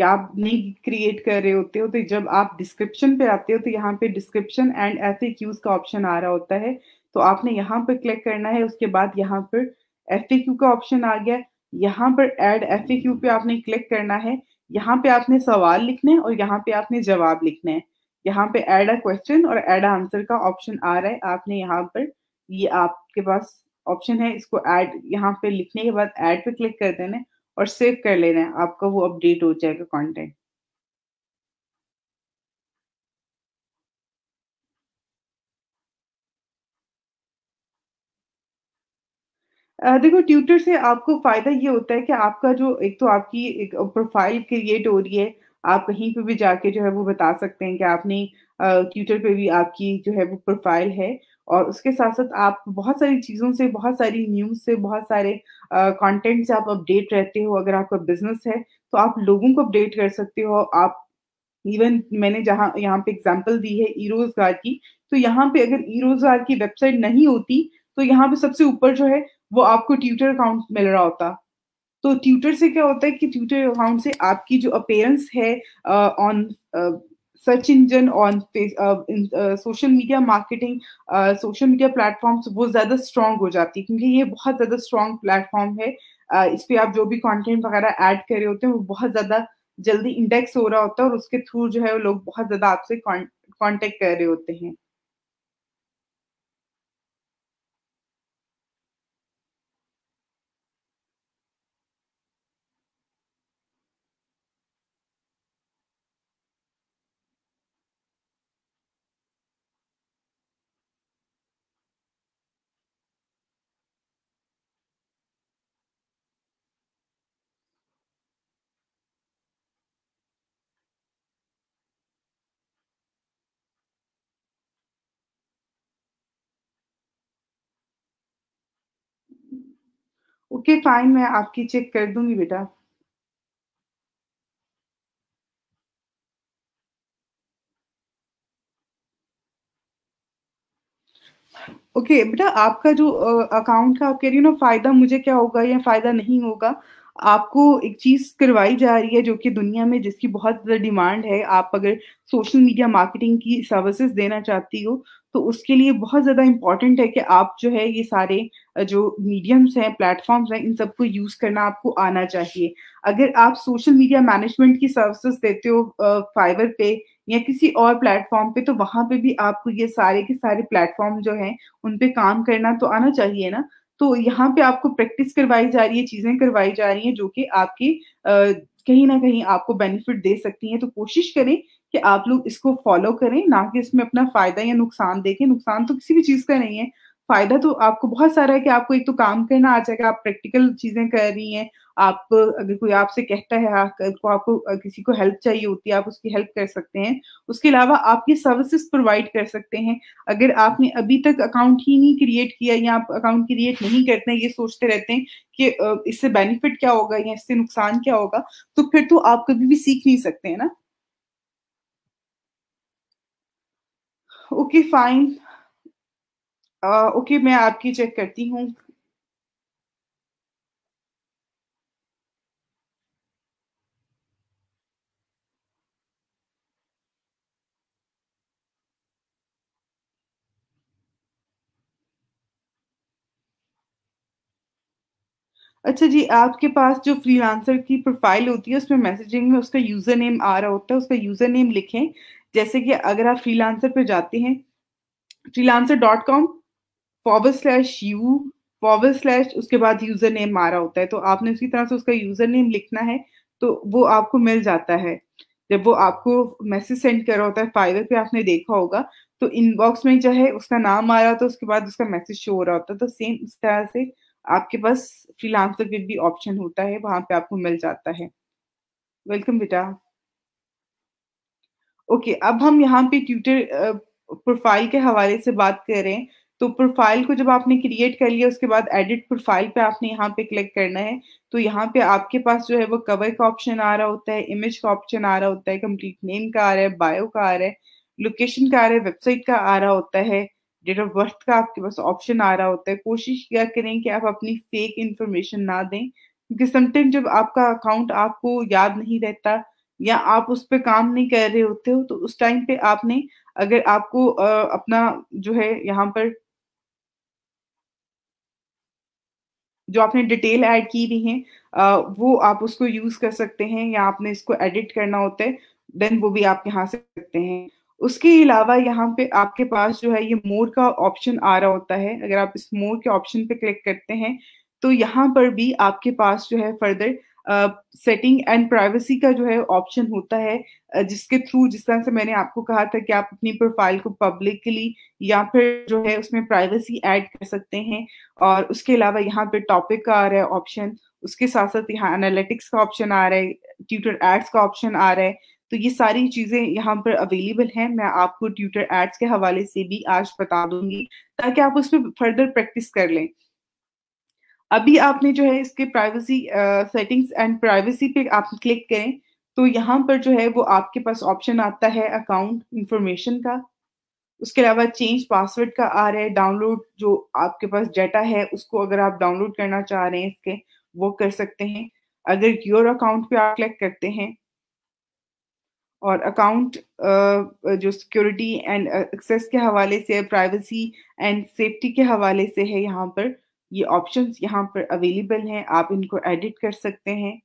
S1: या आप नई क्रिएट कर रहे होते हो तो जब आप डिस्क्रिप्शन पे आते हो तो यहाँ पे डिस्क्रिप्शन एंड एफ का ऑप्शन आ रहा होता है तो आपने यहाँ पर क्लिक करना है उसके बाद यहाँ पर एफ का ऑप्शन आ गया यहाँ पर एड एफ पे आपने क्लिक करना है यहाँ पे आपने सवाल लिखने और यहाँ पे आपने जवाब लिखने हैं यहाँ पे एड अ क्वेश्चन और एड आंसर का ऑप्शन आ रहा है आपने यहाँ पर ये आपके पास ऑप्शन है इसको ऐड यहाँ पे लिखने के बाद ऐड पे क्लिक कर देना और सेव कर लेना है आपका वो अपडेट हो जाएगा कंटेंट देखो ट्यूटर से आपको फायदा ये होता है कि आपका जो एक तो आपकी एक प्रोफाइल क्रिएट हो रही है आप कहीं पे भी जाके जो है वो बता सकते हैं कि आपने ट्यूटर पे भी आपकी जो है वो प्रोफाइल है और उसके साथ साथ आप बहुत सारी चीज़ों से बहुत सारी न्यूज़ से बहुत सारे कंटेंट से आप अपडेट रहते हो अगर आपका बिजनेस है तो आप लोगों को अपडेट कर सकते हो आप इवन मैंने जहाँ यहाँ पे एग्जाम्पल दी है ई रोजगार की तो यहाँ पे अगर ई रोजगार की वेबसाइट नहीं होती तो यहाँ पे सबसे ऊपर जो है वो आपको ट्यूटर अकाउंट मिल रहा होता तो ट्यूटर से क्या होता है कि ट्यूटर अकाउंट से आपकी जो अपेयरेंस है on search engine on social media marketing social media platforms वो ज़्यादा स्ट्रॉन्ग हो जाती है क्योंकि ये बहुत ज़्यादा स्ट्रॉन्ग प्लेटफॉर्म है uh, इस पर आप जो भी कॉन्टेंट वगैरह ऐड कर रहे होते हैं वो बहुत ज़्यादा जल्दी इंडेक्स हो रहा होता है और उसके थ्रू जो है वो लोग बहुत ज़्यादा आपसे कॉन्टेक्ट कर रहे होते हैं ओके फाइन मैं आपकी चेक कर दूंगी बेटा ओके okay, बेटा आपका जो अकाउंट का आप कह रही हो ना फायदा मुझे क्या होगा या फायदा नहीं होगा आपको एक चीज करवाई जा रही है जो कि दुनिया में जिसकी बहुत ज्यादा डिमांड है आप अगर सोशल मीडिया मार्केटिंग की सर्विसेज देना चाहती हो तो उसके लिए बहुत ज़्यादा इंपॉर्टेंट है कि आप जो है ये सारे जो मीडियम्स हैं प्लेटफॉर्म्स हैं इन सबको यूज़ करना आपको आना चाहिए अगर आप सोशल मीडिया मैनेजमेंट की सर्विसेज देते हो फाइवर पे या किसी और प्लेटफॉर्म पे तो वहां पे भी आपको ये सारे के सारे प्लेटफॉर्म जो है उन पे काम करना तो आना चाहिए ना तो यहाँ पे आपको प्रैक्टिस करवाई जा रही है चीज़ें करवाई जा रही है जो कि आपके कहीं ना कहीं आपको बेनिफिट दे सकती हैं तो कोशिश करें कि आप लोग इसको फॉलो करें ना कि इसमें अपना फायदा या नुकसान देखें नुकसान तो किसी भी चीज का नहीं है फायदा तो आपको बहुत सारा है कि आपको एक तो काम करना आ जाएगा आप प्रैक्टिकल चीजें कर रही हैं आप अगर कोई आपसे कहता है आपको आपको किसी को हेल्प चाहिए होती है आप उसकी हेल्प कर सकते हैं उसके अलावा आप ये सर्विसेज प्रोवाइड कर सकते हैं अगर आपने अभी तक अकाउंट ही नहीं क्रिएट किया या आप अकाउंट क्रिएट नहीं करते हैं ये सोचते रहते हैं कि इससे बेनिफिट क्या होगा या इससे नुकसान क्या होगा तो फिर तो आप कभी भी सीख नहीं सकते हैं ना ओके फाइन ओके मैं आपकी चेक करती हूँ अच्छा जी आपके पास जो फ्रीलांसर की प्रोफाइल होती है उसमें मैसेजिंग में उसका यूज़र नेम आ रहा होता है उसका यूज़र नेम लिखें जैसे कि अगर आप फ्रीलांसर पे जाते हैं freelancer dot com Fiverr slash U Fiverr slash उसके बाद यूजर नेम मारा होता है तो आपने उसी तरह से उसका यूजर नेम लिखना है तो वो आपको मिल जाता है जब वो आपको मैसेज सेंड कर रहा होता है फाइवर पे आपने देखा होगा तो इनबॉक्स में जो है उसका नाम आ रहा होता है उसके बाद उसका मैसेज शो हो रहा होता है तो सेम इस तरह से आपके पास फ्रीलांसर पे भी ऑप्शन होता है वहां पे आपको मिल जाता है वेलकम बेटा ओके okay, अब हम यहाँ पे ट्विटर प्रोफाइल के हवाले से बात करें तो प्रोफाइल को जब आपने क्रिएट कर लिया उसके बाद एडिट प्रोफाइल पे आपने यहाँ पे क्लिक करना है तो यहाँ पे आपके पास जो है वो कवर का ऑप्शन आ रहा होता है इमेज का ऑप्शन आ रहा होता है कंप्लीट नेम का आ रहा है बायो का आ रहा है लोकेशन का आ रहा है वेबसाइट का आ रहा होता है डेट ऑफ बर्थ का आपके पास ऑप्शन आ रहा होता है कोशिश क्या करें कि आप अपनी फेक इंफॉर्मेशन ना दें क्योंकि समटाइम जब आपका अकाउंट आपको याद नहीं रहता या आप उस पर काम नहीं कर रहे होते हो तो उस टाइम पे आपने अगर आपको अपना जो है यहाँ पर जो आपने डिटेल ऐड की हुई है वो आप उसको यूज कर सकते हैं या आपने इसको एडिट करना होता है देन वो भी आप यहाँ से सकते हैं उसके अलावा यहाँ पे आपके पास जो है ये मोर का ऑप्शन आ रहा होता है अगर आप इस मोर के ऑप्शन पे क्लिक करते हैं तो यहाँ पर भी आपके पास जो है फर्दर सेटिंग एंड प्राइवेसी का जो है ऑप्शन होता है जिसके थ्रू जिस तरह से मैंने आपको कहा था कि आप अपनी प्रोफाइल को पब्लिकली या फिर जो है उसमें प्राइवेसी ऐड कर सकते हैं और उसके अलावा यहाँ पे टॉपिक का आ रहा है ऑप्शन उसके साथ साथ यहाँ एनालिटिक्स का ऑप्शन आ रहा है ट्यूटर एड्स का ऑप्शन आ रहा है तो ये सारी चीजें यहाँ पर अवेलेबल हैं मैं आपको ट्यूटर एड्स के हवाले से भी आज बता दूंगी ताकि आप उस पर फर्दर प्रैक्टिस कर लें अभी आपने जो है इसके प्राइवेसी सेटिंग्स एंड प्राइवेसी पे आप क्लिक करें तो यहाँ पर जो है वो आपके पास ऑप्शन आता है अकाउंट इंफॉर्मेशन का उसके अलावा चेंज पासवर्ड का आ रहा है डाउनलोड जो आपके पास डाटा है उसको अगर आप डाउनलोड करना चाह रहे हैं इसके वो कर सकते हैं अगर योर अकाउंट पे आप क्लिक करते हैं और अकाउंट जो सिक्योरिटी एंड एक्सेस के हवाले से प्राइवेसी एंड सेफ्टी के हवाले से है यहाँ पर ये ऑप्शंस यहाँ पर अवेलेबल हैं आप इनको एडिट कर सकते हैं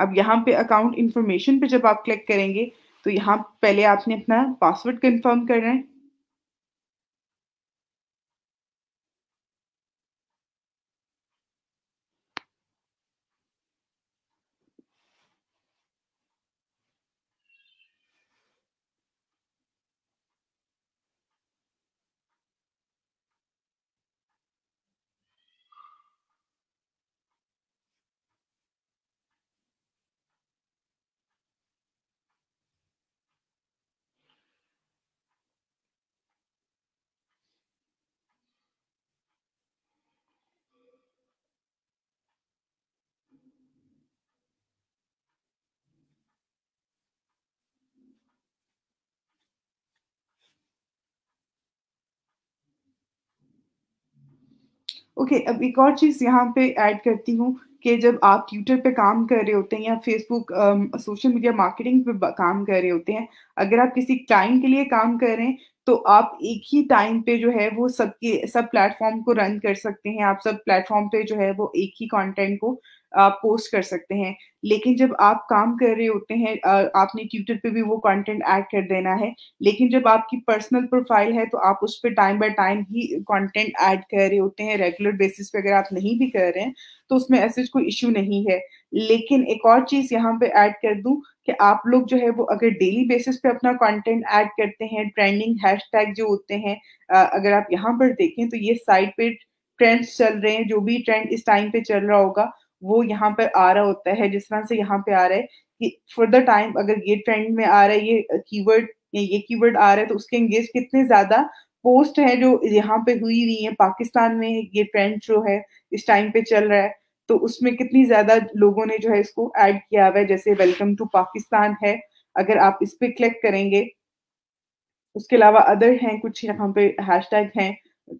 S1: अब यहाँ पे अकाउंट इन्फॉर्मेशन पे जब आप क्लिक करेंगे तो यहाँ पहले आपने अपना पासवर्ड कंफर्म करना है ओके अब एक और चीज यहाँ पे ऐड करती हूँ कि जब आप ट्विटर पे काम कर रहे होते हैं या फेसबुक सोशल मीडिया मार्केटिंग पे काम कर रहे होते हैं अगर आप किसी क्लाइंट के लिए काम कर रहे हैं तो आप एक ही टाइम पे जो है वो सबके सब, सब प्लेटफॉर्म को रन कर सकते हैं आप सब प्लेटफॉर्म पे जो है वो एक ही कंटेंट को आप पोस्ट कर सकते हैं लेकिन जब आप काम कर रहे होते हैं आपने ट्विटर पे भी वो कंटेंट ऐड कर देना है लेकिन जब आपकी पर्सनल प्रोफाइल है तो आप उस पर टाइम बाय टाइम ही कंटेंट ऐड कर रहे होते हैं रेगुलर बेसिस पे अगर आप नहीं भी कर रहे हैं तो उसमें ऐसे कोई इश्यू नहीं है लेकिन एक और चीज यहाँ पे ऐड कर दूं कि आप लोग जो है वो अगर डेली बेसिस पे अपना कंटेंट ऐड करते हैं ट्रेंडिंग हैशटैग जो होते हैं अगर आप यहाँ पर देखें तो ये साइट पे ट्रेंड्स चल रहे हैं जो भी ट्रेंड इस टाइम पे चल रहा होगा वो यहाँ पर आ रहा होता है जिस तरह से यहाँ पे आ रहा है कि फॉर द टाइम अगर ये ट्रेंड में आ रहा है ये कीवर्ड या ये कीवर्ड आ रहा है तो उसके एंगेज कितने ज्यादा पोस्ट है जो यहाँ पे हुई हुई है पाकिस्तान में ये ट्रेंड जो है इस टाइम पे चल रहा है तो उसमें कितनी ज्यादा लोगों ने जो है इसको ऐड किया हुआ है जैसे वेलकम टू पाकिस्तान है अगर आप इस पे क्लिक करेंगे उसके अलावा अदर हैं कुछ यहाँ पे हैशटैग हैं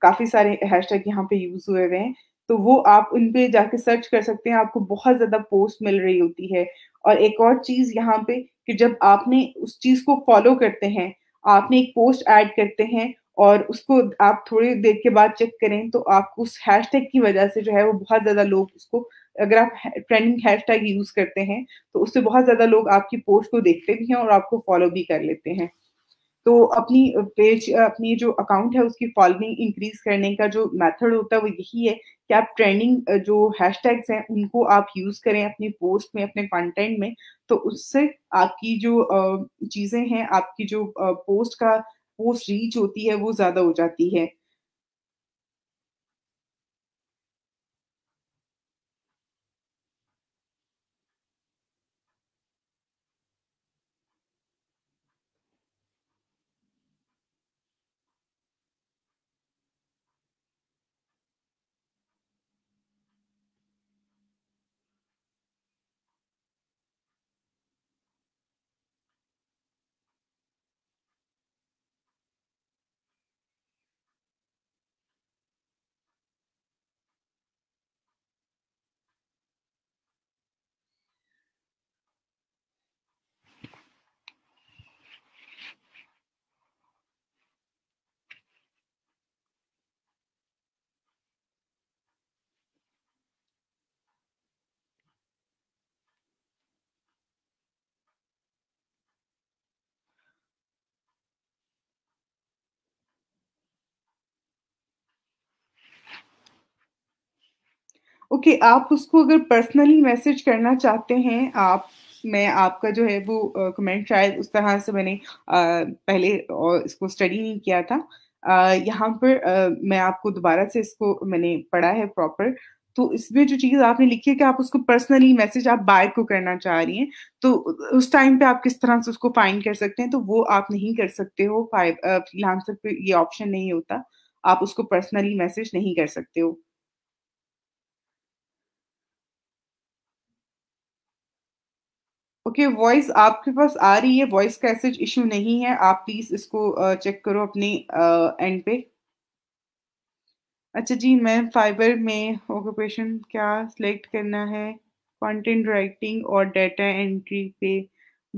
S1: काफी सारे हैशटैग यहाँ पे यूज हुए हुए हैं तो वो आप उन पे जाके सर्च कर सकते हैं आपको बहुत ज्यादा पोस्ट मिल रही होती है और एक और चीज यहाँ पे कि जब आपने उस चीज को फॉलो करते हैं आपने एक पोस्ट ऐड करते हैं और उसको आप थोड़ी देर के बाद चेक करें तो आपको उस हैशटैग की वजह से जो है वो बहुत ज्यादा लोग उसको अगर आप ट्रेंडिंग हैशटैग यूज करते हैं तो उससे बहुत ज्यादा लोग आपकी पोस्ट को देखते भी हैं और आपको फॉलो भी कर लेते हैं तो अपनी पेज अपनी जो अकाउंट है उसकी फॉलोइंग इंक्रीज करने का जो मेथड होता है वो यही है कि आप ट्रेंडिंग जो हैशटैग्स हैं उनको आप यूज करें अपनी पोस्ट में अपने कंटेंट में तो उससे आपकी जो चीजें हैं आपकी जो पोस्ट का पोस्ट रीच होती है वो ज्यादा हो जाती है ओके okay, आप उसको अगर पर्सनली मैसेज करना चाहते हैं आप मैं आपका जो है वो कमेंट शायद उस तरह से मैंने पहले और इसको स्टडी नहीं किया था यहाँ पर मैं आपको दोबारा से इसको मैंने पढ़ा है प्रॉपर तो इसमें जो चीज़ आपने लिखी है कि आप उसको पर्सनली मैसेज आप बाय को करना चाह रही हैं तो उस टाइम पे आप किस तरह से उसको फाइंड कर सकते हैं तो वो आप नहीं कर सकते हो फाइव फ्रीलांसर पे ये ऑप्शन नहीं होता आप उसको पर्सनली मैसेज नहीं कर सकते हो ओके वॉइस आपके पास आ रही है वॉइस का ऐसे इशू नहीं है आप प्लीज इसको चेक करो अपने एंड पे अच्छा जी मैं फाइबर में ऑक्यूपेशन क्या सिलेक्ट करना है कंटेंट राइटिंग और डाटा एंट्री पे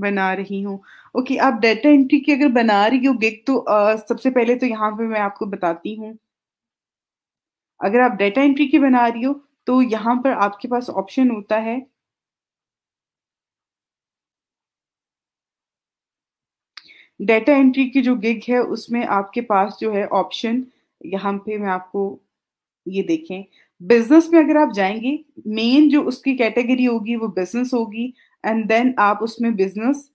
S1: बना रही हूँ ओके okay, आप डाटा एंट्री की अगर बना रही हो गिग तो आ, सबसे पहले तो यहाँ पे मैं आपको बताती हूँ अगर आप डाटा एंट्री की बना रही हो तो यहाँ पर आपके पास ऑप्शन होता है डेटा एंट्री की जो गिग है उसमें आपके पास जो है ऑप्शन यहाँ पे मैं आपको ये देखें बिजनेस में अगर आप जाएंगे मेन जो उसकी कैटेगरी होगी वो बिजनेस होगी एंड देन आप उसमें बिजनेस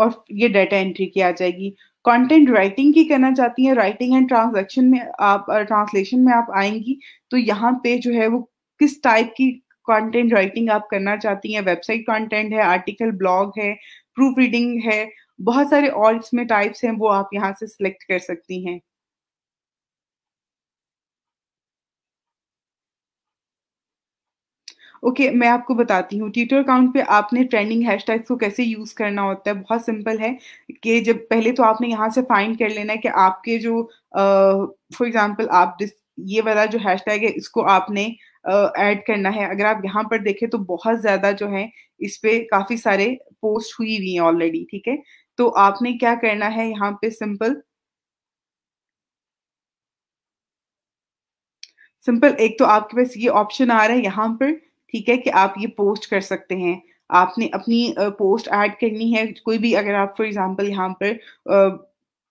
S1: और ये डेटा एंट्री की आ जाएगी कंटेंट राइटिंग की करना चाहती है राइटिंग एंड ट्रांजेक्शन में आप ट्रांसलेशन में आप आएंगी तो यहाँ पे जो है वो किस टाइप की कंटेंट राइटिंग आप करना चाहती हैं वेबसाइट कंटेंट है आर्टिकल ब्लॉग है प्रूफ रीडिंग है बहुत सारे और इसमें टाइप्स हैं वो आप यहाँ से सिलेक्ट कर सकती हैं ओके okay, मैं आपको बताती हूँ ट्विटर अकाउंट पे आपने ट्रेंडिंग हैशटैग्स को कैसे यूज़ करना होता है बहुत सिंपल है कि जब पहले तो आपने यहाँ से फाइंड कर लेना है कि आपके जो फॉर uh, एग्जांपल आप दिस ये वाला जो हैशटैग है इसको आपने ऐड uh, करना है अगर आप यहाँ पर देखें तो बहुत ज़्यादा जो है इस पर काफ़ी सारे पोस्ट हुई हुई है ऑलरेडी ठीक है तो आपने क्या करना है यहाँ पे सिंपल सिंपल एक तो आपके पास ये ऑप्शन आ रहा है यहाँ पर ठीक है कि आप ये पोस्ट कर सकते हैं आपने अपनी पोस्ट ऐड करनी है कोई भी अगर आप फॉर एग्जांपल यहाँ पर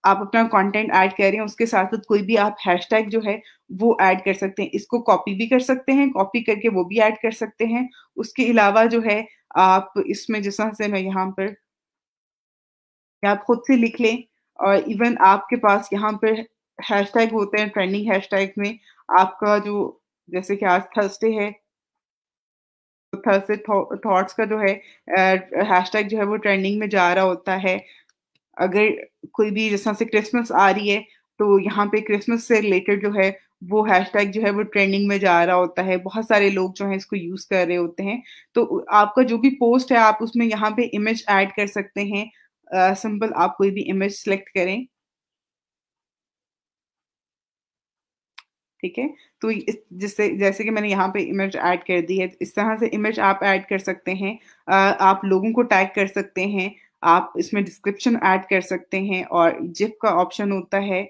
S1: आप अपना कंटेंट ऐड कर रहे हैं उसके साथ साथ कोई भी आप हैशटैग जो है वो ऐड कर सकते हैं इसको कॉपी भी कर सकते हैं कॉपी करके वो भी ऐड कर सकते हैं उसके अलावा जो है आप इसमें जिस तरह से मैं यहाँ पर या आप खुद से लिख लें और इवन आपके पास यहाँ पे हैशटैग होते हैं ट्रेंडिंग हैशटैग में आपका जो जैसे कि आज थर्सडे है थर्सडे तो थॉट्स का जो है हैशटैग जो है वो ट्रेंडिंग में जा रहा होता है अगर कोई भी जैसा से क्रिसमस आ रही है तो यहाँ पे क्रिसमस से रिलेटेड जो है वो हैशटैग जो है वो ट्रेंडिंग में जा रहा होता है बहुत सारे लोग जो है इसको यूज कर रहे होते हैं तो आपका जो भी पोस्ट है आप उसमें यहाँ पे इमेज ऐड कर सकते हैं सिंपल uh, आप कोई भी इमेज सेलेक्ट करें ठीक है तो जिससे जैसे कि मैंने यहाँ पे इमेज ऐड कर दी है तो इस तरह से इमेज आप ऐड कर सकते हैं आप लोगों को टैग कर सकते हैं आप इसमें डिस्क्रिप्शन ऐड कर सकते हैं और जिप का ऑप्शन होता है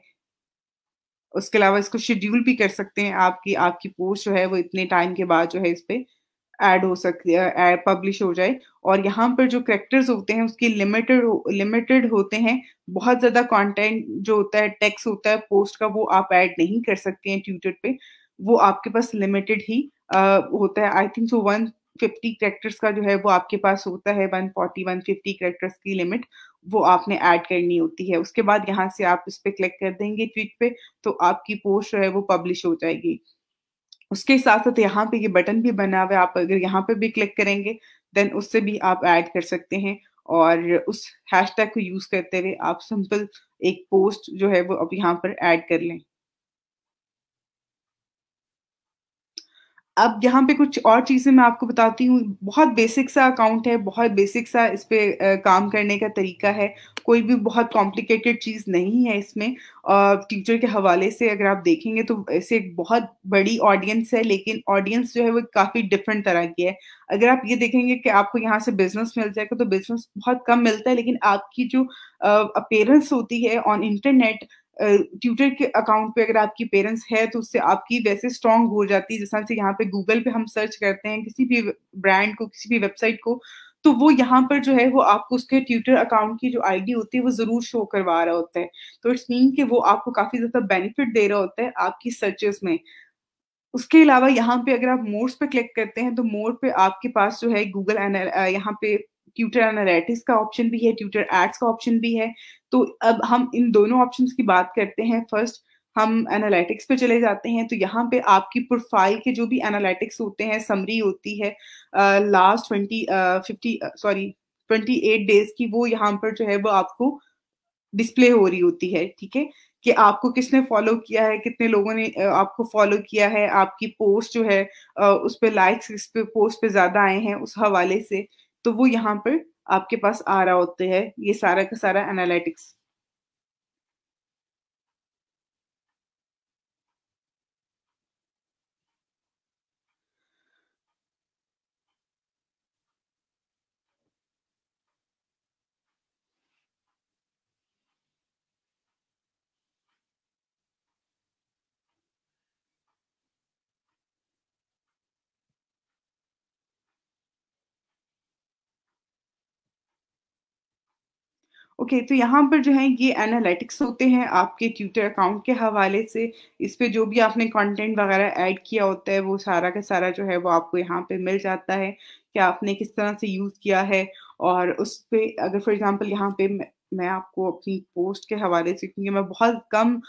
S1: उसके अलावा इसको शेड्यूल भी कर सकते हैं आपकी आपकी पोस्ट जो है वो इतने टाइम के बाद जो है इस पर ऐड हो सकती है पब्लिश हो जाए और यहाँ पर जो करेक्टर्स होते हैं उसकी लिमिटेड लिमिटेड होते हैं बहुत ज़्यादा कंटेंट जो होता है टेक्स्ट होता है पोस्ट का वो आप ऐड नहीं कर सकते हैं ट्विटर पे वो आपके पास लिमिटेड ही आ, uh, होता है I think so one fifty characters का जो है वो आपके पास होता है one forty one fifty characters की लिमिट वो आपने ऐड करनी होती है उसके बाद यहाँ से आप इस पर क्लिक कर देंगे ट्वीट पे तो आपकी पोस्ट जो है वो पब्लिश हो जाएगी उसके साथ साथ यहाँ पे ये बटन भी बना हुआ है आप अगर यहाँ पे भी क्लिक करेंगे देन उससे भी आप ऐड कर सकते हैं और उस हैशटैग को यूज करते हुए आप सिंपल एक पोस्ट जो है वो अब यहाँ पर ऐड कर लें अब यहाँ पे कुछ और चीज़ें मैं आपको बताती हूँ बहुत बेसिक सा अकाउंट है बहुत बेसिक सा इस पे काम करने का तरीका है कोई भी बहुत कॉम्प्लिकेटेड चीज़ नहीं है इसमें और टीचर के हवाले से अगर आप देखेंगे तो ऐसे एक बहुत बड़ी ऑडियंस है लेकिन ऑडियंस जो है वो काफ़ी डिफरेंट तरह की है अगर आप ये देखेंगे कि आपको यहाँ से बिजनेस मिल जाएगा तो बिजनेस बहुत कम मिलता है लेकिन आपकी जो अपेयरेंस होती है ऑन इंटरनेट ट्यूटर के अकाउंट पे अगर आपकी पेरेंट्स है तो उससे आपकी वैसे स्ट्रांग हो जाती है जैसा से यहाँ पे गूगल पे हम सर्च करते हैं किसी भी ब्रांड को किसी भी वेबसाइट को तो वो यहाँ पर जो है वो आपको उसके ट्विटर अकाउंट की जो आईडी होती है वो जरूर शो करवा रहा होता है तो इट्स मीन कि वो आपको काफी ज्यादा बेनिफिट दे रहा होता है आपकी सर्चेस में उसके अलावा यहाँ पे अगर आप मोड्स पे क्लिक करते हैं तो मोड पे आपके पास जो है गूगल यहाँ पे ट्यूटर एनालिटिक्स का ऑप्शन भी है ट्यूटर एड्स का ऑप्शन भी है तो अब हम इन दोनों ऑप्शन की बात करते हैं फर्स्ट हम एनालिटिक्स पे चले जाते हैं तो यहाँ पे आपकी प्रोफाइल के जो भी एनालिटिक्स होते हैं समरी होती है last twenty fifty sorry twenty eight days की वो यहाँ पर जो है वो आपको डिस्प्ले हो रही होती है ठीक है कि आपको किसने फॉलो किया है कितने लोगों ने आपको फॉलो किया है आपकी पोस्ट जो है उस पर लाइक्स पे पोस्ट पे ज्यादा आए हैं उस हवाले से तो वो यहाँ पर आपके पास आ रहा होते हैं ये सारा का सारा एनालिटिक्स ओके okay, तो यहाँ पर जो है ये एनालिटिक्स होते हैं आपके ट्विटर अकाउंट के हवाले से इस पर जो भी आपने कंटेंट वगैरह ऐड किया होता है वो सारा का सारा जो है वो आपको यहाँ पे मिल जाता है कि आपने किस तरह से यूज़ किया है और उस पर अगर फॉर एग्जांपल यहाँ पे मैं आपको अपनी पोस्ट के हवाले से क्योंकि मैं बहुत कम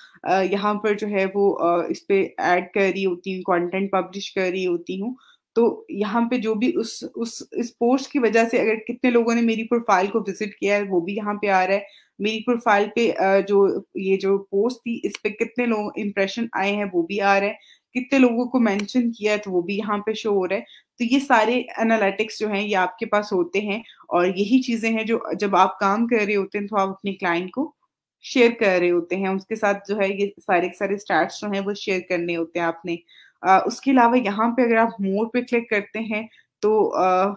S1: यहाँ पर जो है वो इस पर ऐड कर रही होती हूँ कॉन्टेंट पब्लिश कर रही होती हूँ तो यहाँ पे जो भी उस उस इस पोस्ट की वजह से अगर कितने लोगों ने मेरी प्रोफाइल को विजिट किया है वो भी यहाँ पे आ रहा है मेरी प्रोफाइल पे जो ये जो पोस्ट थी इस पे कितने लोग इम्प्रेशन आए हैं वो भी आ रहा है कितने लोगों को मेंशन किया है तो वो भी यहाँ पे शो हो रहा है तो ये सारे एनालिटिक्स जो हैं ये आपके पास होते हैं और यही चीजें हैं जो जब आप काम कर रहे होते हैं तो आप अपने क्लाइंट को शेयर कर रहे होते हैं उसके साथ जो है ये सारे सारे स्टार्ट जो है वो शेयर करने होते हैं आपने उसके अलावा यहाँ पे अगर आप मोर पे क्लिक करते हैं तो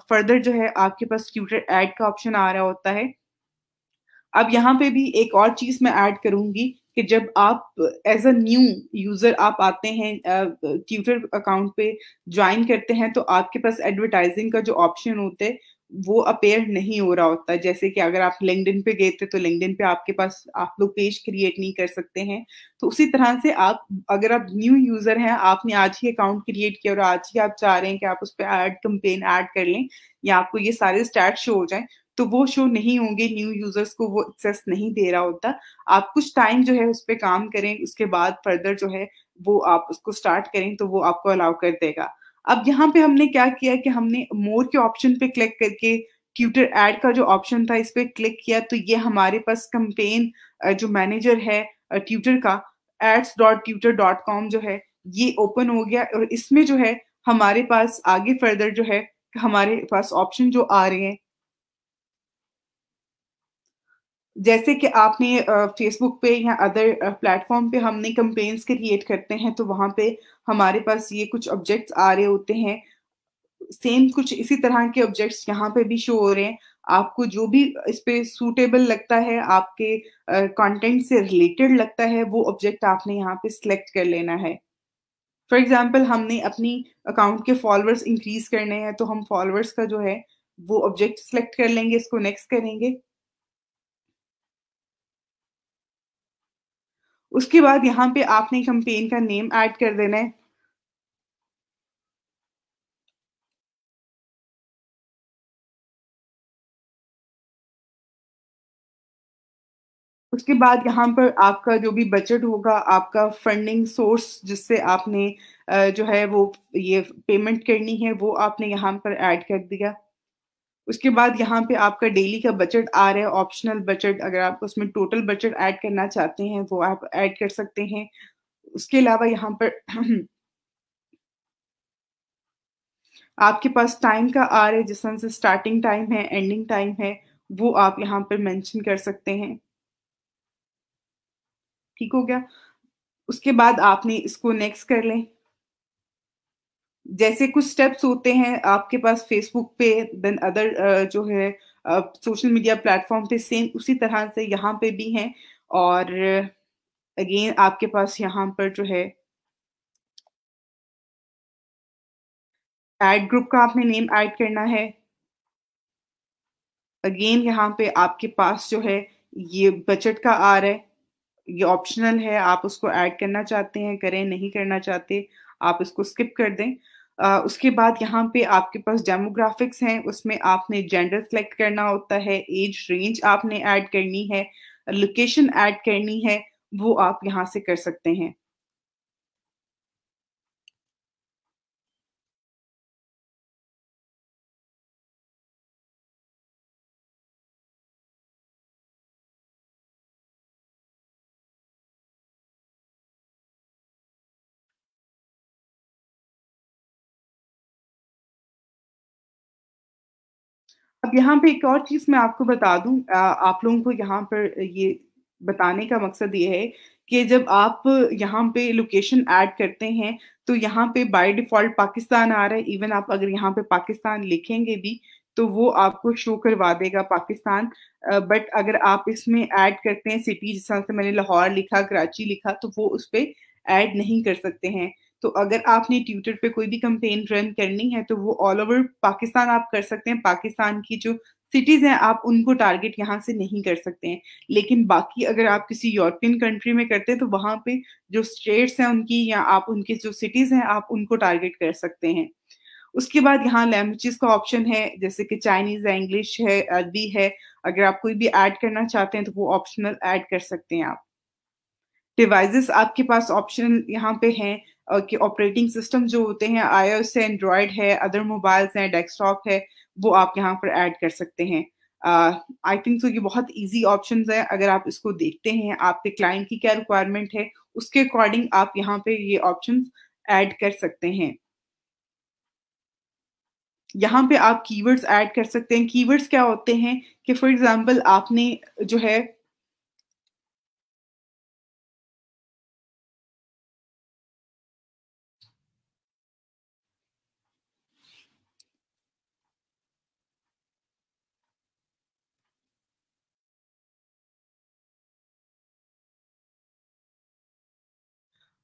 S1: फर्दर जो है आपके पास ट्यूटर ऐड का ऑप्शन आ रहा होता है अब यहाँ पे भी एक और चीज मैं ऐड करूंगी कि जब आप एज अ न्यू यूजर आप आते हैं ट्यूटर अकाउंट पे ज्वाइन करते हैं तो आपके पास एडवर्टाइजिंग का जो ऑप्शन होता है वो अपेयर नहीं हो रहा होता जैसे कि अगर आप लिंकडिन पे गए थे तो लिंकडिन पे आपके पास आप लोग पेज क्रिएट नहीं कर सकते हैं तो उसी तरह से आप अगर आप न्यू यूजर हैं आपने आज ही अकाउंट क्रिएट किया और आज ही आप चाह रहे हैं कि आप उस पर ऐड कंपेन ऐड कर लें या आपको ये सारे स्टैट शो हो जाए तो वो शो नहीं होंगे न्यू यूजर्स को वो एक्सेस नहीं दे रहा होता आप कुछ टाइम जो है उस पर काम करें उसके बाद फर्दर जो है वो आप उसको स्टार्ट करें तो वो आपको अलाउ कर देगा अब यहाँ पे हमने क्या किया कि हमने मोर के ऑप्शन पे क्लिक करके ट्यूटर एड का जो ऑप्शन था इस पर क्लिक किया तो ये हमारे पास कंपेन जो मैनेजर है ट्यूटर का ads dot Twitter dot com जो है ये ओपन हो गया और इसमें जो है हमारे पास आगे फर्दर जो है हमारे पास ऑप्शन जो आ रहे हैं जैसे कि आपने फेसबुक पे या अदर प्लेटफॉर्म पे हमने कंपेन्स क्रिएट करते हैं तो वहाँ पे हमारे पास ये कुछ ऑब्जेक्ट्स आ रहे होते हैं सेम कुछ इसी तरह के ऑब्जेक्ट्स यहाँ पे भी शो हो रहे हैं आपको जो भी इस पे सूटेबल लगता है आपके कंटेंट से रिलेटेड लगता है वो ऑब्जेक्ट आपने यहाँ पे सिलेक्ट कर लेना है फॉर एग्जाम्पल हमने अपनी अकाउंट के फॉलोअर्स इंक्रीज करने हैं तो हम फॉलोअर्स का जो है वो ऑब्जेक्ट सेलेक्ट कर लेंगे इसको नेक्स्ट करेंगे उसके बाद यहाँ पे आपने कंपेन का नेम ऐड कर देना है
S2: उसके बाद यहाँ
S1: पर आपका जो भी बजट होगा आपका फंडिंग सोर्स जिससे आपने जो है वो ये पेमेंट करनी है वो आपने यहाँ पर ऐड कर दिया उसके बाद यहाँ पे आपका डेली का बजट आ रहा है ऑप्शनल बजट अगर आप उसमें टोटल बजट ऐड करना चाहते हैं वो आप ऐड कर सकते हैं उसके अलावा यहाँ पर (clears throat) आपके पास टाइम का आ रहा है जिस तरह से स्टार्टिंग टाइम है एंडिंग टाइम है वो आप यहाँ पर मेंशन कर सकते हैं ठीक हो गया उसके बाद आपने इसको नेक्स्ट कर लें जैसे कुछ स्टेप्स होते हैं आपके पास फेसबुक पे देन अदर जो है सोशल मीडिया प्लेटफॉर्म पे सेम उसी तरह से यहाँ पे भी हैं और अगेन आपके पास यहाँ पर जो है एड ग्रुप का आपने नेम ऐड करना है अगेन यहाँ पे आपके पास जो है ये बजट का आ रहा है ये ऑप्शनल है आप उसको ऐड करना चाहते हैं करें नहीं करना चाहते आप इसको स्किप कर दें उसके बाद यहाँ पे आपके पास डेमोग्राफिक्स हैं उसमें आपने जेंडर सेलेक्ट करना होता है एज रेंज आपने ऐड करनी है लोकेशन ऐड करनी है वो आप यहाँ से कर सकते हैं अब यहाँ पे एक और चीज मैं आपको बता दूं आप लोगों को यहाँ पर ये बताने का मकसद ये है कि जब आप यहाँ पे लोकेशन ऐड करते हैं तो यहाँ पे बाय डिफॉल्ट पाकिस्तान आ रहा है इवन आप अगर यहाँ पे पाकिस्तान लिखेंगे भी तो वो आपको शो करवा देगा पाकिस्तान बट अगर आप इसमें ऐड करते हैं सिटी जिस तरह से मैंने लाहौर लिखा कराची लिखा तो वो उस पर ऐड नहीं कर सकते हैं तो अगर आपने ट्विटर पे कोई भी कंपेन रन करनी है तो वो ऑल ओवर पाकिस्तान आप कर सकते हैं पाकिस्तान की जो सिटीज हैं आप उनको टारगेट यहाँ से नहीं कर सकते हैं लेकिन बाकी अगर आप किसी यूरोपियन कंट्री में करते हैं तो वहाँ पे जो स्टेट्स हैं उनकी या आप उनके जो सिटीज हैं आप उनको टारगेट कर सकते हैं उसके बाद यहाँ लैंग्वेजेस का ऑप्शन है जैसे कि चाइनीज है इंग्लिश है अरबी है अगर आप कोई भी ऐड करना चाहते हैं तो वो ऑप्शनल ऐड कर सकते हैं आप डिवाइसेस आपके पास ऑप्शन यहाँ पे हैं कि ऑपरेटिंग सिस्टम जो होते हैं आईओएस है एंड्रॉयड है अदर मोबाइल्स हैं डेस्कटॉप है वो आप यहाँ पर ऐड कर सकते हैं आई थिंक सो ये बहुत इजी ऑप्शन है अगर आप इसको देखते हैं आपके क्लाइंट की क्या रिक्वायरमेंट है उसके अकॉर्डिंग आप यहाँ पे ये ऑप्शन ऐड कर सकते हैं यहाँ पे आप कीवर्ड्स ऐड कर सकते हैं कीवर्ड्स क्या होते हैं कि फॉर एग्जांपल आपने जो है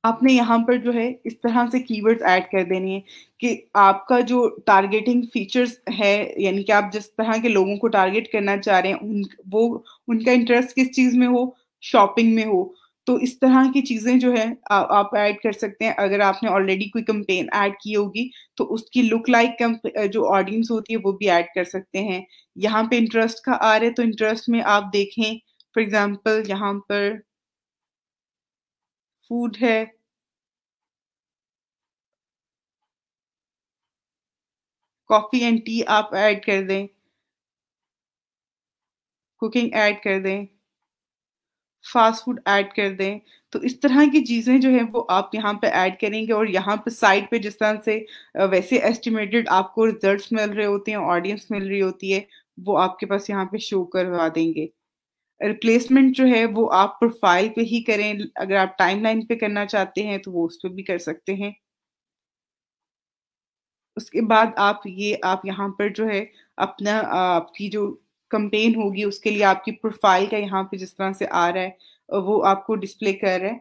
S1: आपने यहाँ पर जो है इस तरह से कीवर्ड्स ऐड कर देनी है कि आपका जो टारगेटिंग फीचर्स है यानी कि आप जिस तरह के लोगों को टारगेट करना चाह रहे हैं उन वो उनका इंटरेस्ट किस चीज़ में हो शॉपिंग में हो तो इस तरह की चीज़ें जो है आ, आप ऐड कर सकते हैं अगर आपने ऑलरेडी कोई कंपेन ऐड की होगी तो उसकी लुक लाइक जो ऑडियंस होती है वो भी ऐड कर सकते हैं यहाँ पे इंटरेस्ट का आ रहा है तो इंटरेस्ट में आप देखें फॉर एग्जाम्पल यहाँ पर फूड है कॉफी एंड टी आप ऐड कर दें कुकिंग ऐड कर दें फास्ट फूड ऐड कर दें तो इस तरह की चीज़ें जो है वो आप यहाँ पे ऐड करेंगे और यहाँ पे साइड पे जिस तरह से वैसे एस्टिमेटेड आपको रिजल्ट्स मिल रहे होते हैं ऑडियंस मिल रही होती है वो आपके पास यहाँ पे शो करवा देंगे रिप्लेसमेंट जो है वो आप प्रोफाइल पे ही करें अगर आप टाइमलाइन पे करना चाहते हैं तो वो उस पर भी कर सकते हैं उसके बाद आप ये आप यहाँ पर जो है अपना आपकी जो कंपेन होगी उसके लिए आपकी प्रोफाइल का यहाँ पे जिस तरह से आ रहा है वो आपको डिस्प्ले कर रहा है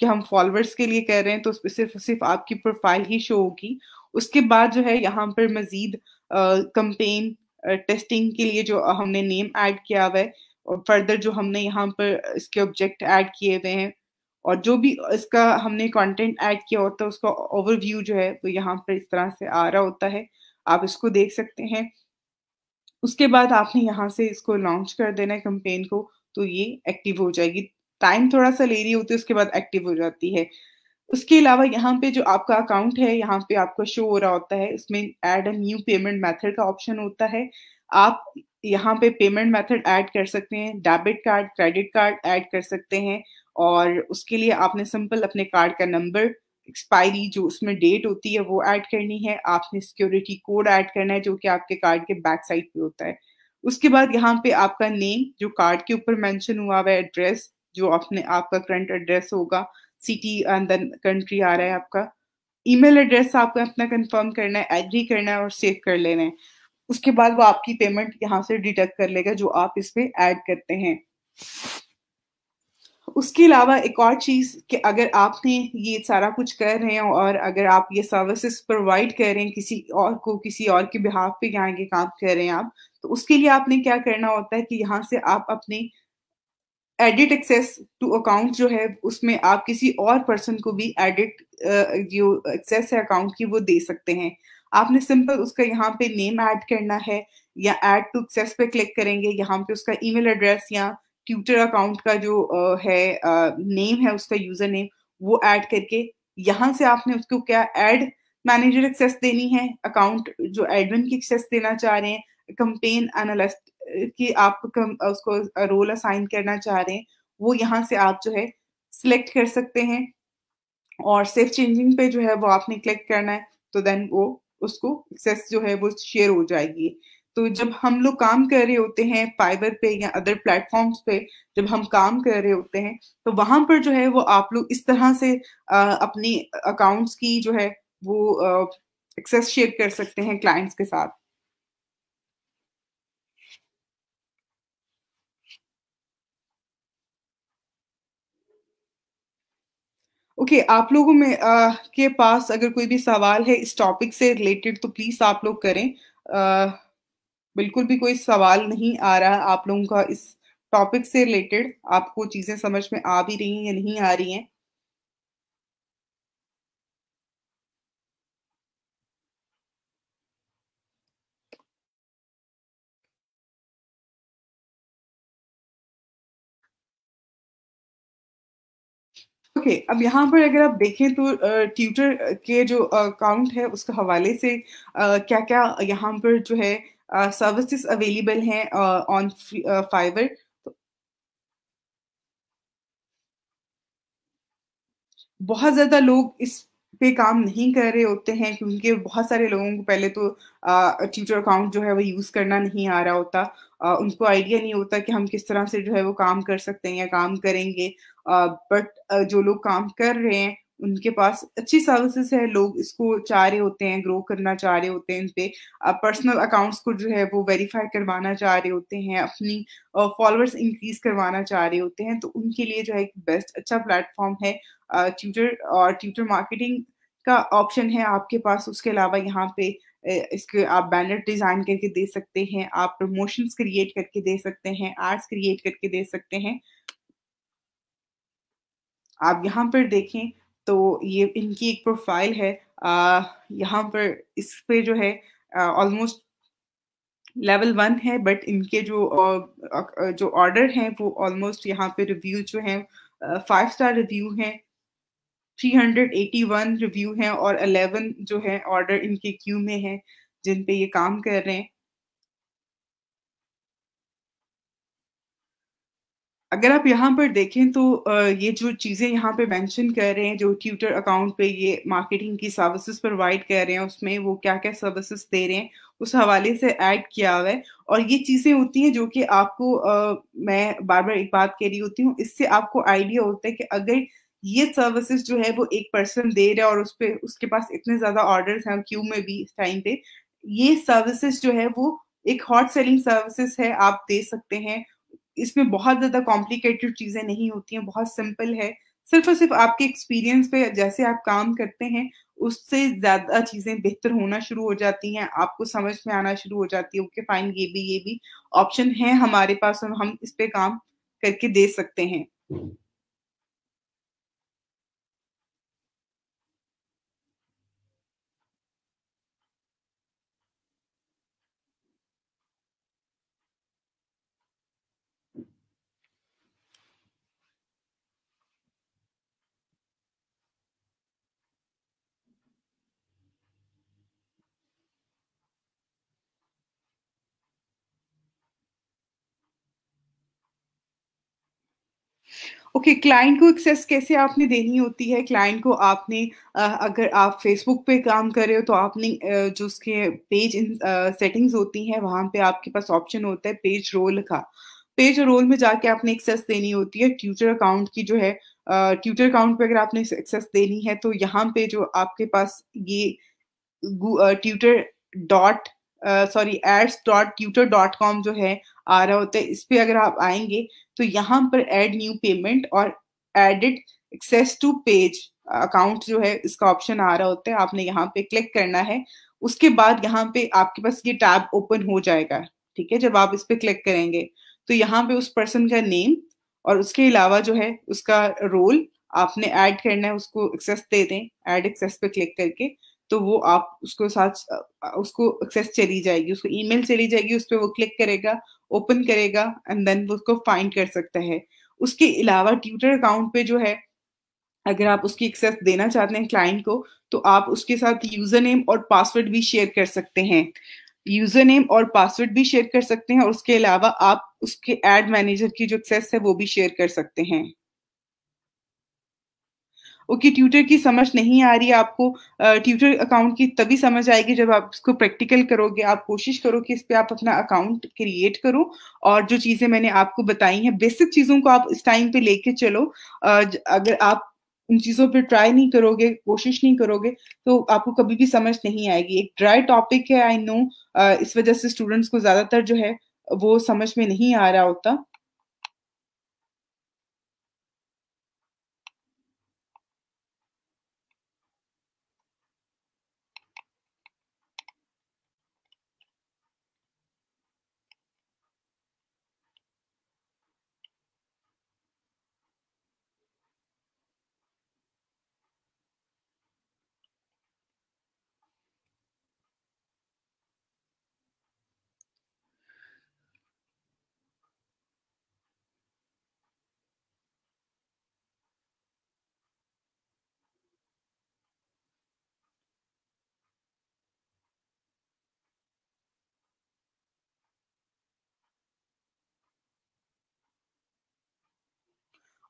S1: कि हम फॉलोअर्स के लिए कर रहे हैं तो उस पर सिर्फ सिर्फ आपकी प्रोफाइल ही शो होगी उसके बाद जो है यहाँ पर मजीद कंपेन टेस्टिंग के लिए जो हमने नेम ऐड किया हुआ है और फर्दर जो हमने यहाँ पर इसके ऑब्जेक्ट ऐड किए हुए हैं और जो भी इसका हमने कंटेंट ऐड किया होता है उसका ओवरव्यू जो है वो यहाँ पर इस तरह से आ रहा होता है आप इसको देख सकते हैं उसके बाद आपने यहाँ से इसको लॉन्च कर देना है कंपेन को तो ये एक्टिव हो जाएगी टाइम थोड़ा सा ले रही होती है उसके बाद एक्टिव हो जाती है उसके अलावा यहाँ पे जो आपका अकाउंट है यहाँ पे आपका शो हो रहा होता है उसमें add a new payment method का ऑप्शन होता है आप यहाँ पे पेमेंट मेथड ऐड कर सकते हैं debit card credit card add कर सकते हैं और उसके लिए आपने सिंपल अपने कार्ड का नंबर एक्सपायरी जो उसमें डेट होती है वो ऐड करनी है आपने सिक्योरिटी कोड ऐड करना है जो कि आपके कार्ड के बैक साइड पे होता है उसके बाद यहाँ पे आपका नेम जो कार्ड के ऊपर मेंशन हुआ हुआ है एड्रेस जो आपने आपका करंट एड्रेस होगा सिटी एंड देन कंट्री आ रहा है आपका ईमेल एड्रेस आपको अपना कंफर्म करना है एग्री करना है और सेव कर लेना है उसके बाद वो आपकी पेमेंट यहाँ से डिटेक्ट कर लेगा जो आप इस पे ऐड करते हैं उसके अलावा एक और चीज़ कि अगर आपने ये सारा कुछ कर रहे हैं और अगर आप ये सर्विसेज प्रोवाइड कर रहे हैं किसी और को किसी और के बिहाफ पे यहाँ के काम कर रहे हैं आप तो उसके लिए आपने क्या करना होता है कि यहाँ से आप अपने एडिट एक्सेस टू अकाउंट जो है उसमें आप किसी और पर्सन को भी एडिट जो एक्सेस है अकाउंट की वो दे सकते हैं आपने सिंपल उसका यहाँ पे नेम ऐड करना है या ऐड टू एक्सेस पे क्लिक करेंगे यहाँ पे उसका ईमेल एड्रेस या ट्विटर अकाउंट का जो है नेम है उसका यूजर नेम वो ऐड करके यहाँ से आपने उसको क्या ऐड मैनेजर एक्सेस देनी है अकाउंट जो एडमिन की एक्सेस देना चाह रहे हैं कंपेन एनालिस्ट की आप उसको रोल असाइन करना चाह रहे हैं वो यहाँ से आप जो है सिलेक्ट कर सकते हैं और सेफ चेंजिंग पे जो है वो आपने क्लिक करना है तो देन वो उसको एक्सेस जो है वो शेयर हो जाएगी तो जब हम लोग काम कर रहे होते हैं फाइबर पे या अदर प्लेटफॉर्म्स पे जब हम काम कर रहे होते हैं तो वहां पर जो है वो आप लोग इस तरह से आ, अपनी अकाउंट्स की जो है वो एक्सेस शेयर कर सकते हैं क्लाइंट्स के साथ ओके okay, आप लोगों में आ, के पास अगर कोई भी सवाल है इस टॉपिक से रिलेटेड तो प्लीज आप लोग करें आ, बिल्कुल भी कोई सवाल नहीं आ रहा है आप लोगों का इस टॉपिक से रिलेटेड आपको चीजें समझ में आ भी रही हैं या नहीं आ रही हैं ओके okay, अब यहाँ पर अगर आप देखें तो ट्विटर के जो अकाउंट है उसके हवाले से क्या क्या यहाँ पर जो है सर्विसेज अवेलेबल हैं ऑन फाइबर बहुत ज़्यादा लोग इस पे काम नहीं कर रहे होते हैं क्योंकि बहुत सारे लोगों को पहले तो ट्विटर अकाउंट जो है वो यूज़ करना नहीं आ रहा होता उनको आइडिया नहीं होता कि हम किस तरह से जो है वो काम कर सकते हैं या काम करेंगे बट जो लोग काम कर रहे हैं उनके पास अच्छी सर्विसेज है लोग इसको चाह रहे होते हैं ग्रो करना चाह रहे होते हैं इन पे पर्सनल अकाउंट्स को जो है वो वेरीफाई करवाना चाह रहे होते हैं अपनी फॉलोअर्स इंक्रीज करवाना चाह रहे होते हैं तो उनके लिए जो है एक बेस्ट अच्छा प्लेटफॉर्म है ट्यूटर और ट्यूटर मार्केटिंग का ऑप्शन है आपके पास उसके अलावा यहाँ पे इसके आप बैनर डिज़ाइन करके दे सकते हैं आप प्रमोशंस क्रिएट करके दे सकते हैं आर्ट्स क्रिएट करके दे सकते हैं आप यहाँ पर देखें तो ये इनकी एक प्रोफाइल है यहाँ पर इस पे जो है ऑलमोस्ट लेवल वन है बट इनके जो आ, जो ऑर्डर हैं वो ऑलमोस्ट यहाँ पे रिव्यू जो हैं फाइव स्टार रिव्यू हैं 381 रिव्यू हैं और 11 जो है ऑर्डर इनके क्यू में है जिन पे ये काम कर रहे हैं अगर आप यहाँ पर देखें तो ये जो चीज़ें यहाँ पे मेंशन कर रहे हैं जो ट्यूटर अकाउंट पे ये मार्केटिंग की सर्विसेज प्रोवाइड कर रहे हैं उसमें वो क्या क्या सर्विसेज दे रहे हैं उस हवाले से ऐड किया हुआ है और ये चीज़ें होती हैं जो कि आपको आ, मैं बार बार एक बात कह रही होती हूँ इससे आपको आइडिया होता है कि अगर ये सर्विसेज जो है वो एक पर्सन दे रहा है और उस पर उसके पास इतने ज्यादा ऑर्डर्स हैं क्यू में भी इस टाइम पे ये सर्विसेज जो है वो एक हॉट सेलिंग सर्विसेज है आप दे सकते हैं इसमें बहुत ज्यादा कॉम्प्लिकेटेड चीजें नहीं होती हैं बहुत सिंपल है सिर्फ और सिर्फ आपके एक्सपीरियंस पे जैसे आप काम करते हैं उससे ज्यादा चीजें बेहतर होना शुरू हो जाती हैं आपको समझ में आना शुरू हो जाती है ओके फाइन ये भी ये भी ऑप्शन है हमारे पास और हम इस पे काम करके दे सकते हैं ओके okay, क्लाइंट को एक्सेस कैसे आपने देनी होती है क्लाइंट को आपने अगर आप फेसबुक पे काम कर रहे हो तो आपने जो उसके पेज सेटिंग्स होती हैं वहाँ पे आपके पास ऑप्शन होता है पेज रोल का पेज रोल में जाके आपने एक्सेस देनी होती है ट्विटर अकाउंट की जो है ट्विटर अकाउंट पे अगर आपने एक्सेस देनी है तो यहाँ पे जो आपके पास ये Twitter dot sorry ads dot Twitter dot com जो है आ रहा होता है इस पर अगर आप आएंगे तो यहाँ पर एड न्यू पेमेंट और edit access to page account जो है इसका ऑप्शन आ रहा होता है आपने यहाँ पे क्लिक करना है उसके बाद यहाँ पे आपके पास ये टैब ओपन हो जाएगा ठीक है जब आप इस पर क्लिक करेंगे तो यहाँ पे उस पर्सन का नेम और उसके अलावा जो है उसका रोल आपने ऐड करना है उसको एक्सेस दे दें ऐड एक्सेस पे क्लिक करके तो वो आप उसको साथ उसको एक्सेस चली जाएगी उसको ईमेल चली जाएगी उस पर वो क्लिक करेगा ओपन करेगा एंड देन वो उसको फाइंड कर सकता है उसके अलावा ट्विटर अकाउंट पे जो है अगर आप उसकी एक्सेस देना चाहते हैं क्लाइंट को तो आप उसके साथ यूजर नेम और पासवर्ड भी शेयर कर सकते हैं यूजर नेम और पासवर्ड भी शेयर कर सकते हैं और उसके अलावा आप उसके एड मैनेजर की जो एक्सेस है वो भी शेयर कर सकते हैं ओके ट्यूटर की समझ नहीं आ रही आपको ट्यूटर अकाउंट की तभी समझ आएगी जब आप इसको प्रैक्टिकल करोगे आप कोशिश करो कि इस पर आप अपना अकाउंट क्रिएट करो और जो चीज़ें मैंने आपको बताई हैं बेसिक चीज़ों को आप इस टाइम पे लेके चलो अगर आप उन चीज़ों पे ट्राई नहीं करोगे कोशिश नहीं करोगे तो आपको कभी भी समझ नहीं आएगी एक ड्राई टॉपिक है आई नो इस वजह से स्टूडेंट्स को ज़्यादातर जो है वो समझ में नहीं आ रहा होता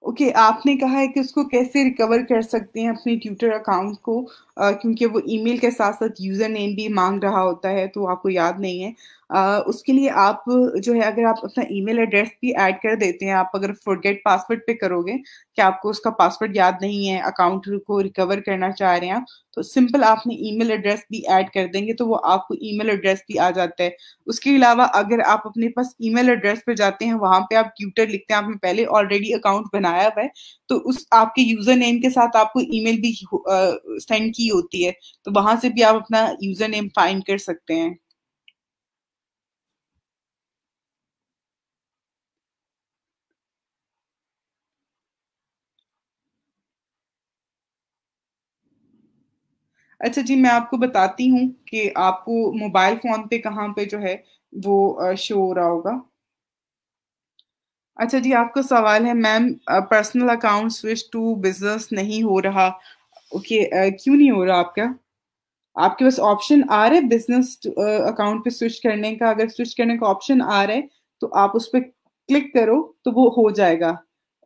S1: ओके okay, आपने कहा है कि उसको कैसे रिकवर कर सकते हैं अपने ट्विटर अकाउंट को आ, क्योंकि वो ईमेल के साथ साथ यूज़र नेम भी मांग रहा होता है तो आपको याद नहीं है Uh, उसके लिए आप जो है अगर आप अपना ईमेल एड्रेस भी ऐड कर देते हैं आप अगर फॉरगेट पासवर्ड पे करोगे कि आपको उसका पासवर्ड याद नहीं है अकाउंट को रिकवर करना चाह रहे हैं तो सिंपल आपने ईमेल एड्रेस भी ऐड कर देंगे तो वो आपको ईमेल एड्रेस भी आ जाता है उसके अलावा अगर आप अपने पास ईमेल एड्रेस पे जाते हैं वहां पे आप ट्यूटर लिखते हैं आपने पहले ऑलरेडी अकाउंट बनाया हुआ है तो उस आपके यूजर नेम के साथ आपको ईमेल भी सेंड की होती है तो वहां से भी आप अपना यूजर नेम फाइंड कर सकते हैं अच्छा जी मैं आपको बताती हूँ कि आपको मोबाइल फोन पे कहाँ पे जो है वो शो हो रहा होगा अच्छा जी आपका सवाल है ma'am personal account switch to business नहीं हो रहा ओके okay, क्यों नहीं हो रहा आपका आपके पास ऑप्शन आ रहा है बिजनेस अकाउंट पे स्विच करने का अगर स्विच करने का ऑप्शन आ रहा है तो आप उस पर क्लिक करो तो वो हो जाएगा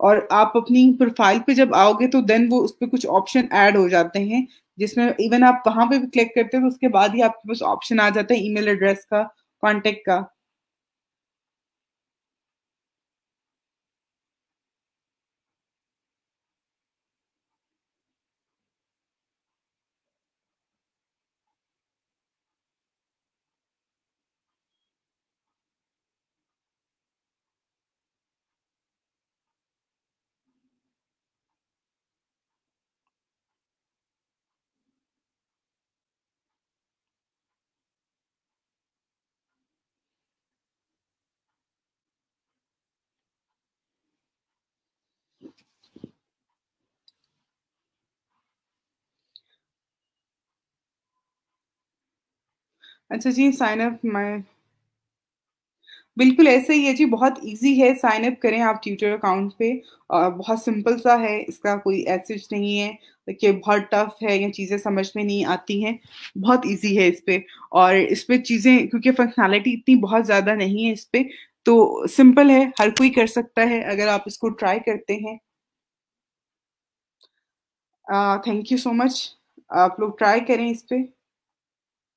S1: और आप अपनी प्रोफाइल पे जब आओगे तो देन वो उस पर कुछ ऑप्शन ऐड हो जाते हैं जिसमें इवन आप वहां पे भी क्लिक करते हो तो उसके बाद ही आपके पास ऑप्शन आ जाता है ईमेल एड्रेस का कॉन्टेक्ट का अच्छा जी साइन अप मैं बिल्कुल ऐसे ही है जी बहुत इजी है साइन अप करें आप ट्विटर अकाउंट पे और बहुत सिंपल सा है इसका कोई एसेज नहीं है कि बहुत टफ है या चीज़ें समझ में नहीं आती हैं बहुत इजी है इस पर और इस पर चीज़ें क्योंकि फंक्शनैलिटी इतनी बहुत ज़्यादा नहीं है इस पर तो सिंपल है हर कोई कर सकता है अगर आप इसको ट्राई करते हैं थैंक यू सो मच आप लोग ट्राई करें इस पर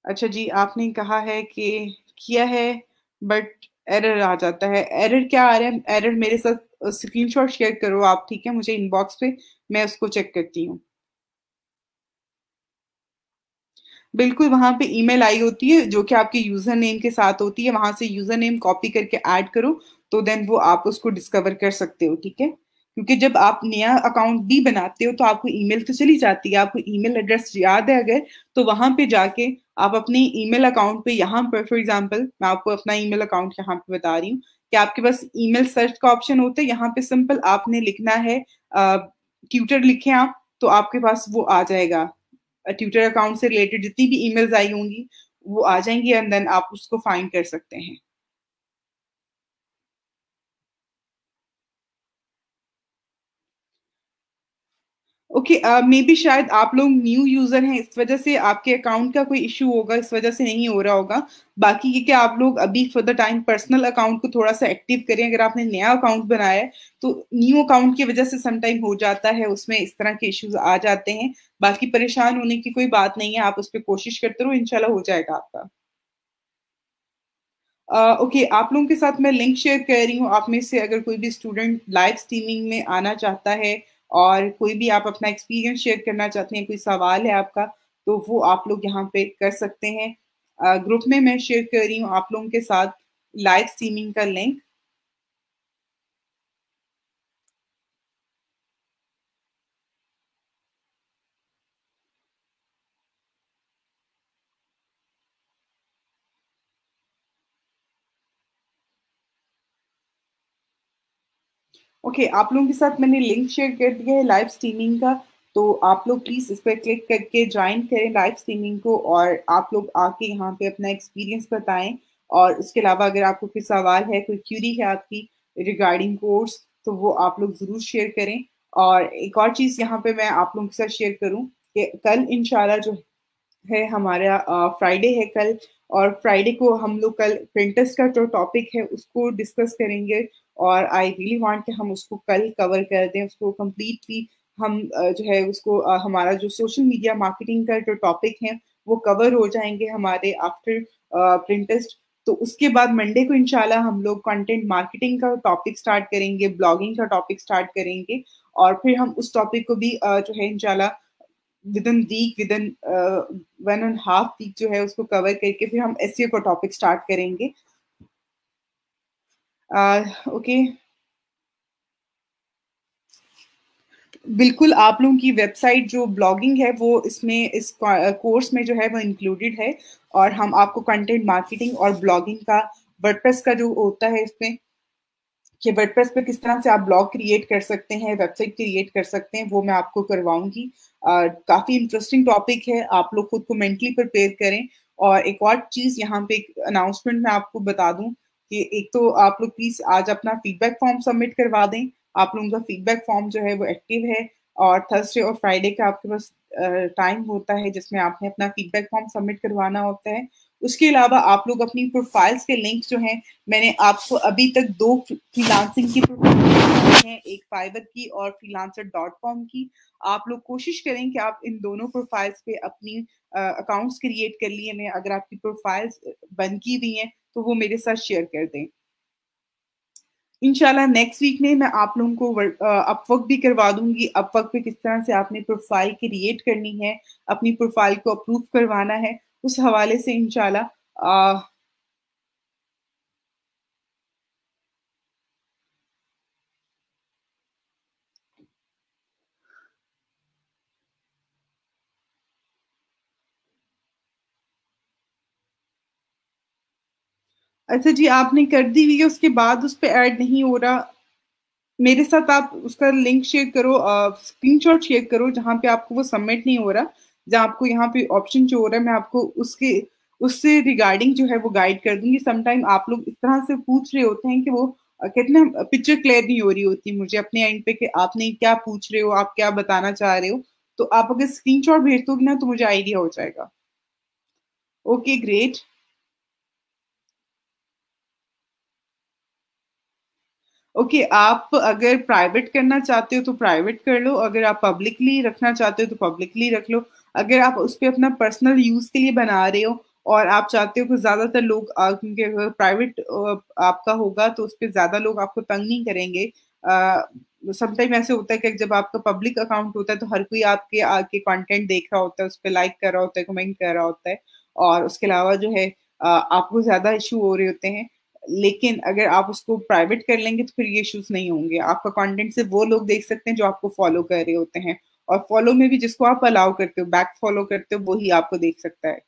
S1: अच्छा जी आपने कहा है कि किया है बट एरर आ जाता है एरर क्या आ रहा है एरर मेरे साथ स्क्रीनशॉट शेयर करो आप ठीक है मुझे इनबॉक्स पे मैं उसको चेक करती हूँ बिल्कुल वहां पे ईमेल आई होती है जो कि आपके यूजर नेम के साथ होती है वहां से यूजर नेम कॉपी करके ऐड करो तो देन वो आप उसको डिस्कवर कर सकते हो ठीक है क्योंकि जब आप नया अकाउंट भी बनाते हो तो आपको ईमेल तो चली जाती है आपको ईमेल एड्रेस याद है अगर तो वहां पे जाके आप अपने ईमेल अकाउंट पे यहाँ पर फॉर एग्जाम्पल मैं आपको अपना ईमेल अकाउंट यहाँ पे बता रही हूँ कि आपके पास ईमेल सर्च का ऑप्शन होता है यहाँ पे सिंपल आपने लिखना है ट्विटर लिखे आप तो आपके पास वो आ जाएगा ट्विटर अकाउंट से रिलेटेड जितनी भी ईमेल्स आई होंगी वो आ जाएंगी एंड देन आप उसको फाइन कर सकते हैं ओके मे बी शायद आप लोग न्यू यूजर हैं इस वजह से आपके अकाउंट का कोई इशू होगा इस वजह से नहीं हो रहा होगा बाकी ये कि आप लोग अभी for the time personal account को थोड़ा सा एक्टिव करें अगर आपने नया अकाउंट बनाया है तो न्यू अकाउंट की वजह से समटाइम हो जाता है उसमें इस तरह के इश्यूज आ जाते हैं बाकी परेशान होने की कोई बात नहीं है आप उस पर कोशिश करते रहो इनशाला हो जाएगा आपका ओके uh, okay, आप लोगों के साथ मैं लिंक शेयर कर रही हूँ आप में से अगर कोई भी स्टूडेंट लाइव स्ट्रीमिंग में आना चाहता है और कोई भी आप अपना एक्सपीरियंस शेयर करना चाहते हैं कोई सवाल है आपका तो वो आप लोग यहाँ पे कर सकते हैं ग्रुप में मैं शेयर कर रही हूँ आप लोगों के साथ लाइव स्ट्रीमिंग का लिंक ओके okay, आप लोगों के साथ मैंने लिंक शेयर कर दिया है लाइव स्ट्रीमिंग का तो आप लोग प्लीज़ इस पर क्लिक करके ज्वाइन करें लाइव स्ट्रीमिंग को और आप लोग आके यहाँ पे अपना एक्सपीरियंस बताएं और उसके अलावा अगर आपको कोई सवाल है कोई क्यूरी है आपकी रिगार्डिंग कोर्स तो वो आप लोग ज़रूर शेयर करें और एक और चीज़ यहाँ पे मैं आप लोगों के साथ शेयर करूँ कि कल इन जो है हमारा फ्राइडे है कल और फ्राइडे को हम लोग कल प्रिंटर्स का जो टॉपिक है उसको डिस्कस करेंगे और आई रियली वांट कि हम उसको कल कवर कर दें उसको कम्प्लीटली हम जो है उसको हमारा जो सोशल मीडिया मार्केटिंग का जो टॉपिक है वो कवर हो जाएंगे हमारे आफ्टर प्रिंटेस्ट तो उसके बाद मंडे को इनशाला हम लोग कंटेंट मार्केटिंग का टॉपिक स्टार्ट करेंगे ब्लॉगिंग का टॉपिक स्टार्ट करेंगे और फिर हम उस टॉपिक को भी जो है इनशाला within week within one and half week जो है उसको कवर करके फिर हम एस का टॉपिक स्टार्ट करेंगे ओके uh, बिल्कुल आप लोगों की वेबसाइट जो ब्लॉगिंग है वो इसमें इस कोर्स uh, में जो है वो इंक्लूडेड है और हम आपको कंटेंट मार्केटिंग और ब्लॉगिंग का वर्डप्रेस का जो होता है इसमें कि वर्डप्रेस पे किस तरह से आप ब्लॉग क्रिएट कर सकते हैं वेबसाइट क्रिएट कर सकते हैं वो मैं आपको करवाऊंगी काफ़ी इंटरेस्टिंग टॉपिक है आप लोग खुद को मेंटली प्रिपेयर करें और एक और चीज़ यहाँ पे एक अनाउंसमेंट मैं आपको बता दूँ कि एक तो आप लोग प्लीज आज अपना फीडबैक फॉर्म सबमिट करवा दें आप लोगों का फीडबैक फॉर्म जो है वो एक्टिव है और थर्सडे और फ्राइडे का आपके पास टाइम होता है जिसमें आपने अपना फीडबैक फॉर्म सबमिट करवाना होता है उसके अलावा आप लोग अपनी प्रोफाइल्स के लिंक्स जो हैं मैंने आपको अभी तक दो फ्रीलांसिंग की हैं एक फाइवर की और फ्रीलांसर डॉट कॉम की आप लोग कोशिश करें कि आप इन दोनों प्रोफाइल्स पे अपनी अकाउंट्स क्रिएट कर लिए मैं अगर आपकी प्रोफाइल्स बंद की हुई हैं तो वो मेरे साथ शेयर कर दें इनशाला नेक्स्ट वीक में मैं आप लोगों को अपवर्क भी करवा दूंगी अपवर्क पे किस तरह से आपने प्रोफाइल क्रिएट करनी है अपनी प्रोफाइल को अप्रूव करवाना है उस हवाले से इनशाला अच्छा जी आपने कर दी हुई है उसके बाद उस पर ऐड नहीं हो रहा मेरे साथ आप उसका लिंक शेयर करो स्क्रीन शॉट शेयर करो जहाँ पे आपको वो सबमिट नहीं हो रहा जहाँ आपको यहाँ पे ऑप्शन जो हो रहा है मैं आपको उसके उससे रिगार्डिंग जो है वो गाइड कर दूंगी समटाइम आप लोग इस तरह से पूछ रहे होते हैं कि वो कहते ना पिक्चर क्लियर नहीं हो रही होती मुझे अपने एंड पे कि आपने क्या पूछ रहे हो आप क्या बताना चाह रहे हो तो आप अगर शॉट भेज दोगे ना तो मुझे आइडिया हो जाएगा ओके ग्रेट ओके okay, आप अगर प्राइवेट करना चाहते हो तो प्राइवेट कर लो अगर आप पब्लिकली रखना चाहते हो तो पब्लिकली रख लो अगर आप उस पर अपना पर्सनल यूज के लिए बना रहे हो और आप चाहते हो कि ज़्यादातर लोग क्योंकि अगर प्राइवेट आपका होगा तो उस पर ज़्यादा लोग आपको तंग नहीं करेंगे समटाइम ऐसे होता है कि जब आपका पब्लिक अकाउंट होता है तो हर कोई आपके आपके कंटेंट देख रहा होता है उस पर लाइक कर रहा होता है कमेंट कर रहा होता है और उसके अलावा जो है आपको ज़्यादा इशू हो रहे होते हैं लेकिन अगर आप उसको प्राइवेट कर लेंगे तो फिर ये इश्यूज नहीं होंगे आपका कंटेंट से वो लोग देख सकते हैं जो आपको फॉलो कर रहे होते हैं और फॉलो में भी जिसको आप अलाउ करते हो बैक फॉलो करते हो वो ही आपको देख सकता है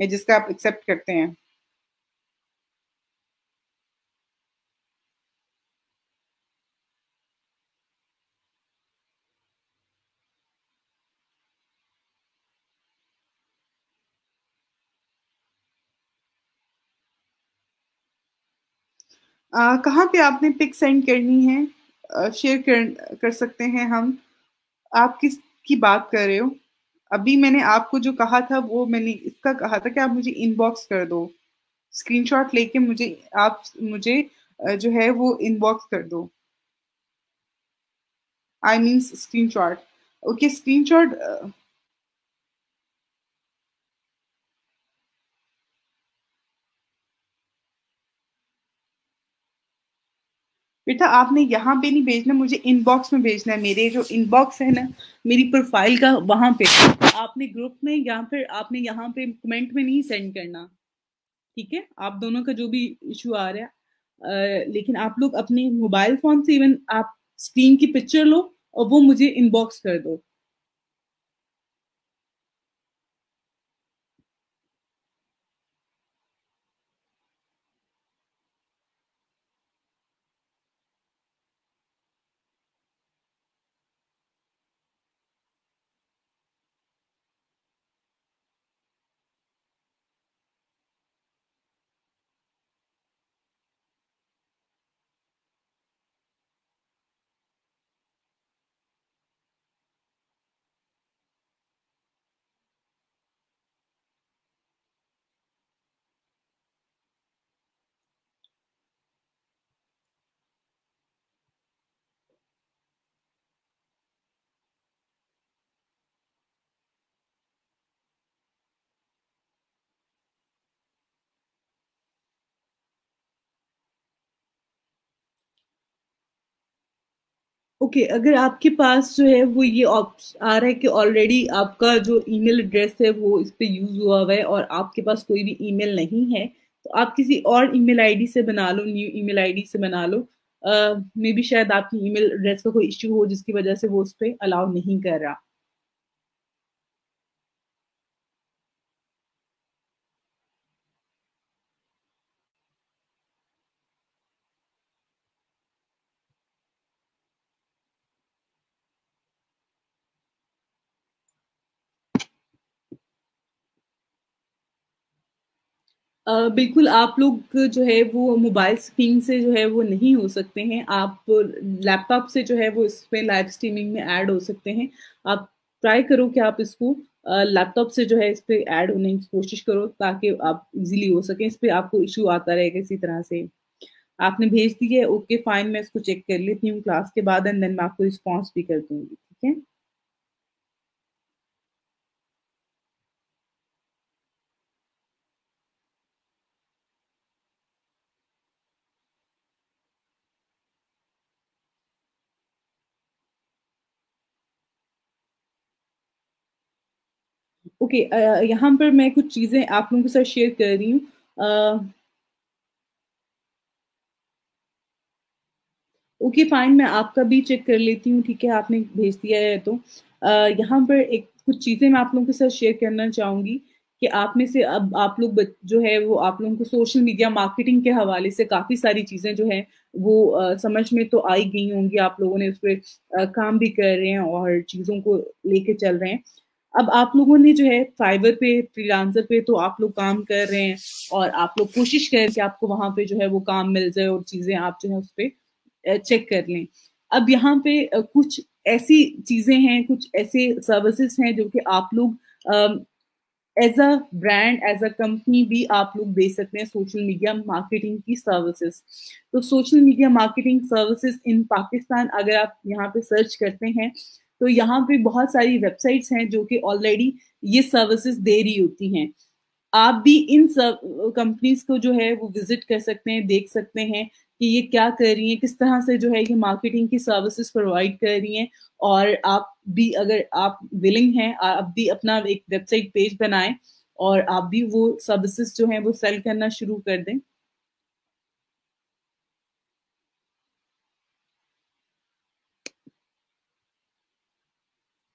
S1: या जिसका आप एक्सेप्ट करते हैं कहाँ पे आपने पिक सेंड करनी है शेयर कर कर सकते हैं हम आप किस की बात कर रहे हो अभी मैंने आपको जो कहा था वो मैंने इसका कहा था कि आप मुझे इनबॉक्स कर दो स्क्रीनशॉट लेके मुझे आप मुझे जो है वो इनबॉक्स कर दो I mean screenshot okay screenshot बेटा आपने यहाँ पे नहीं भेजना मुझे इनबॉक्स में भेजना है मेरे जो इनबॉक्स है ना मेरी प्रोफाइल का वहां पे आपने ग्रुप में या फिर आपने यहाँ पे कमेंट में नहीं सेंड करना ठीक है आप दोनों का जो भी इशू आ रहा है आ, लेकिन आप लोग अपने मोबाइल फोन से इवन आप स्क्रीन की पिक्चर लो और वो मुझे इनबॉक्स कर दो ओके okay, अगर आपके पास जो है वो ये ऑप्शन आ रहा है कि ऑलरेडी आपका जो ईमेल एड्रेस है वो इस पर यूज़ हुआ हुआ है और आपके पास कोई भी ईमेल नहीं है तो आप किसी और ईमेल आईडी से बना लो न्यू ईमेल आईडी से बना लो मे uh, बी शायद आपकी ईमेल एड्रेस का कोई इश्यू हो जिसकी वजह से वो उस पर अलाउ नहीं कर रहा बिल्कुल आप लोग जो है वो मोबाइल स्क्रीन से जो है वो नहीं हो सकते हैं आप लैपटॉप से जो है वो इस पर लाइव स्ट्रीमिंग में ऐड हो सकते हैं आप ट्राई करो कि आप इसको लैपटॉप से जो है इस पर ऐड होने की कोशिश करो ताकि आप इजीली हो सकें इस पर आपको इशू आता रहेगा इसी तरह से आपने भेज दी है ओके फाइन मैं इसको चेक कर लेती हूँ क्लास के बाद एंड देन मैं आपको रिस्पॉन्स भी कर दूंगी ठीक है ओके okay, यहाँ पर मैं कुछ चीज़ें आप लोगों के साथ शेयर कर रही हूँ ओके फाइन मैं आपका भी चेक कर लेती हूँ ठीक है आपने भेज दिया है तो यहाँ पर एक कुछ चीज़ें मैं आप लोगों के साथ शेयर करना चाहूंगी कि आप में से अब आप लोग जो है वो आप लोगों को सोशल मीडिया मार्केटिंग के हवाले से काफ़ी सारी चीज़ें जो है वो आ, समझ में तो आई गई होंगी आप लोगों ने उस पर काम भी कर रहे हैं और चीज़ों को लेके चल रहे हैं अब आप लोगों ने जो है फाइबर पे फ्रीलांसर पे तो आप लोग काम कर रहे हैं और आप लोग कोशिश करें कि आपको वहां पे जो है वो काम मिल जाए और चीजें आप जो है उस पर चेक कर लें अब यहाँ पे कुछ ऐसी चीजें हैं कुछ ऐसे सर्विसेज हैं जो कि आप लोग as a brand as a company भी आप लोग दे सकते हैं सोशल मीडिया मार्केटिंग की सर्विसेज तो social media marketing services in Pakistan अगर आप यहाँ पे सर्च करते हैं तो यहाँ पे बहुत सारी वेबसाइट्स हैं जो कि ऑलरेडी ये सर्विसेज दे रही होती हैं आप भी इन सब कंपनीज को जो है वो विजिट कर सकते हैं देख सकते हैं कि ये क्या कर रही हैं किस तरह से जो है ये मार्केटिंग की सर्विसेज प्रोवाइड कर रही हैं और आप भी अगर आप विलिंग हैं आप भी अपना एक वेबसाइट पेज बनाएं और आप भी वो सर्विसेज जो हैं वो सेल करना शुरू कर दें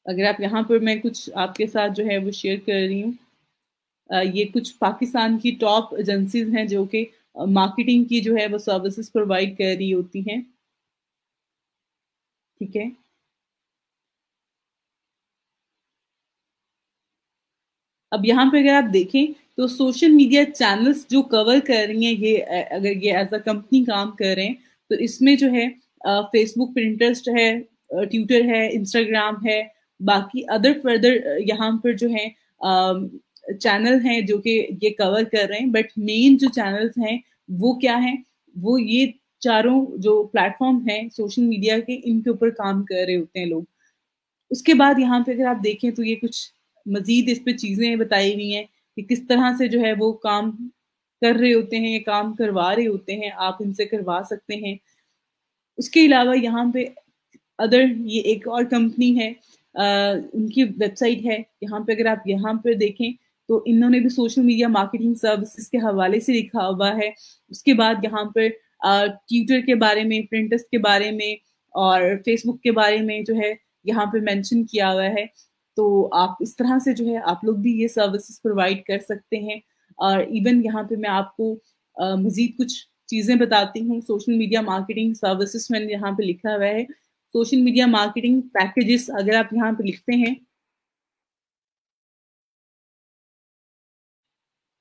S1: अगर आप यहाँ पर मैं कुछ आपके साथ जो है वो शेयर कर रही हूँ ये कुछ पाकिस्तान की टॉप एजेंसीज हैं जो कि मार्केटिंग की जो है वो सर्विसेज प्रोवाइड कर रही होती हैं ठीक है अब यहाँ पे अगर आप देखें तो सोशल मीडिया चैनल्स जो कवर कर रही हैं ये अगर ये एज अ कंपनी काम कर रहे हैं तो इसमें जो है फेसबुक प्रिंटरेस्ट है ट्विटर है इंस्टाग्राम है बाकी अदर फर्दर यहाँ पर जो है चैनल हैं जो कि ये कवर कर रहे हैं बट मेन जो चैनल्स हैं वो क्या है वो ये चारों जो प्लेटफॉर्म हैं सोशल मीडिया के इनके ऊपर काम कर रहे होते हैं लोग उसके बाद यहाँ पे अगर आप देखें तो ये कुछ मजीद इस पर चीज़ें बताई हुई हैं कि किस तरह से जो है वो काम कर रहे होते हैं या काम करवा रहे होते हैं आप इनसे करवा सकते हैं उसके अलावा यहाँ पे अदर ये एक और कंपनी है उनकी वेबसाइट है यहाँ पे अगर आप यहाँ पर देखें तो इन्होंने भी सोशल मीडिया मार्केटिंग सर्विसेज के हवाले से लिखा हुआ है उसके बाद यहाँ पर ट्विटर के बारे में प्रिंटर्स के बारे में और फेसबुक के बारे में जो है यहाँ पे मेंशन किया हुआ है तो आप इस तरह से जो है आप लोग भी ये सर्विसेज प्रोवाइड कर सकते हैं और इवन यहाँ पे मैं आपको मज़ीद कुछ चीज़ें बताती हूँ सोशल मीडिया मार्केटिंग सर्विसेज मैंने यहाँ पे लिखा हुआ है सोशल मीडिया मार्केटिंग पैकेजेस अगर आप यहाँ पे लिखते हैं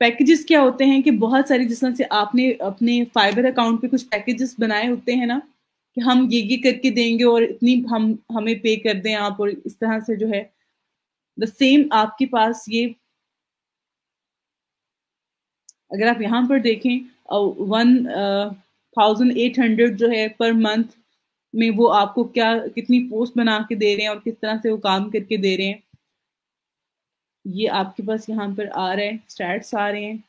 S1: पैकेजेस क्या होते हैं कि बहुत सारे जिस तरह से आपने अपने फाइबर अकाउंट पे कुछ पैकेजेस बनाए होते हैं ना कि हम ये ये करके देंगे और इतनी हम हमें पे कर दें आप और इस तरह से जो है द सेम आपके पास ये अगर आप यहाँ पर देखें वन थाउजेंड एट हंड्रेड जो है पर मंथ में वो आपको क्या कितनी पोस्ट बना के दे रहे हैं और किस तरह से वो काम करके दे रहे हैं ये आपके पास यहाँ पर आ रहे हैं स्टैट्स आ रहे हैं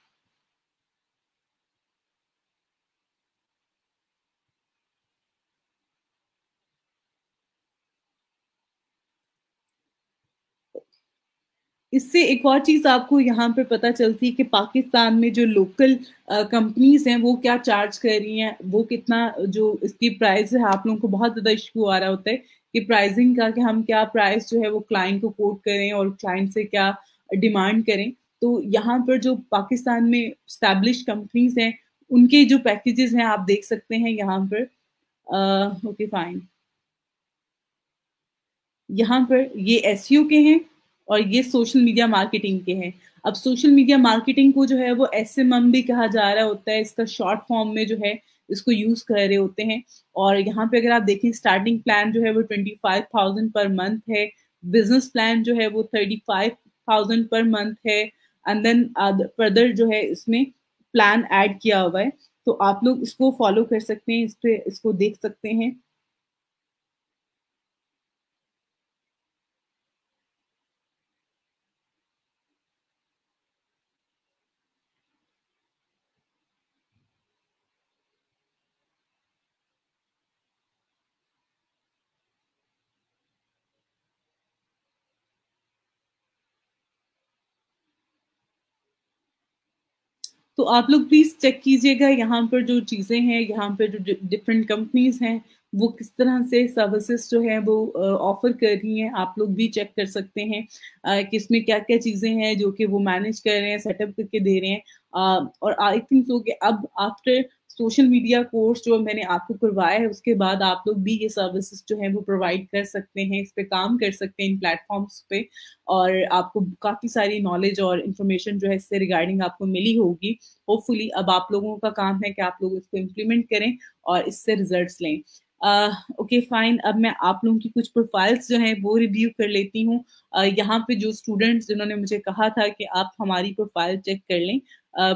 S1: इससे एक और चीज़ आपको यहाँ पे पता चलती है कि पाकिस्तान में जो लोकल कंपनीज हैं वो क्या चार्ज कर रही हैं वो कितना जो इसकी प्राइस है आप लोगों को बहुत ज़्यादा इश्यू आ रहा होता है कि प्राइसिंग का कि हम क्या प्राइस जो है वो क्लाइंट को कोट करें और क्लाइंट से क्या डिमांड करें तो यहाँ पर जो पाकिस्तान में स्टैब्लिश कंपनीज हैं उनके जो पैकेजेस हैं आप देख सकते हैं यहाँ पर ओके फाइन यहाँ पर ये एस के हैं और ये सोशल मीडिया मार्केटिंग के हैं अब सोशल मीडिया मार्केटिंग को जो है वो एस भी कहा जा रहा होता है इसका शॉर्ट फॉर्म में जो है इसको यूज कर रहे होते हैं और यहाँ पे अगर आप देखें स्टार्टिंग प्लान जो है वो twenty five thousand per month है बिजनेस प्लान जो है वो thirty five thousand per month है एंड देन फर्दर जो है इसमें प्लान ऐड किया हुआ है तो आप लोग इसको फॉलो कर सकते हैं इस पर इसको देख सकते हैं तो आप लोग प्लीज चेक कीजिएगा यहाँ पर जो चीजें हैं यहाँ पर जो डिफरेंट कंपनीज हैं वो किस तरह से सर्विसेज जो है वो ऑफर कर रही हैं आप लोग भी चेक कर सकते हैं कि इसमें क्या क्या चीज़ें हैं जो कि वो मैनेज कर रहे हैं सेटअप करके दे रहे हैं और आई थिंक सो कि अब आफ्टर सोशल मीडिया कोर्स जो मैंने आपको करवाया है उसके बाद आप लोग भी ये सर्विसेज जो है वो प्रोवाइड कर सकते हैं इस पर काम कर सकते हैं इन प्लेटफॉर्म्स पे और आपको काफ़ी सारी नॉलेज और इन्फॉर्मेशन जो है इससे रिगार्डिंग आपको मिली होगी होपफुली अब आप लोगों का काम है कि आप लोग इसको इम्प्लीमेंट करें और इससे रिजल्ट लें ओके uh, फाइन okay, अब मैं आप लोगों की कुछ प्रोफाइल्स जो हैं वो रिव्यू कर लेती हूँ uh, यहाँ पे जो स्टूडेंट्स जिन्होंने मुझे कहा था कि आप हमारी प्रोफाइल चेक कर लें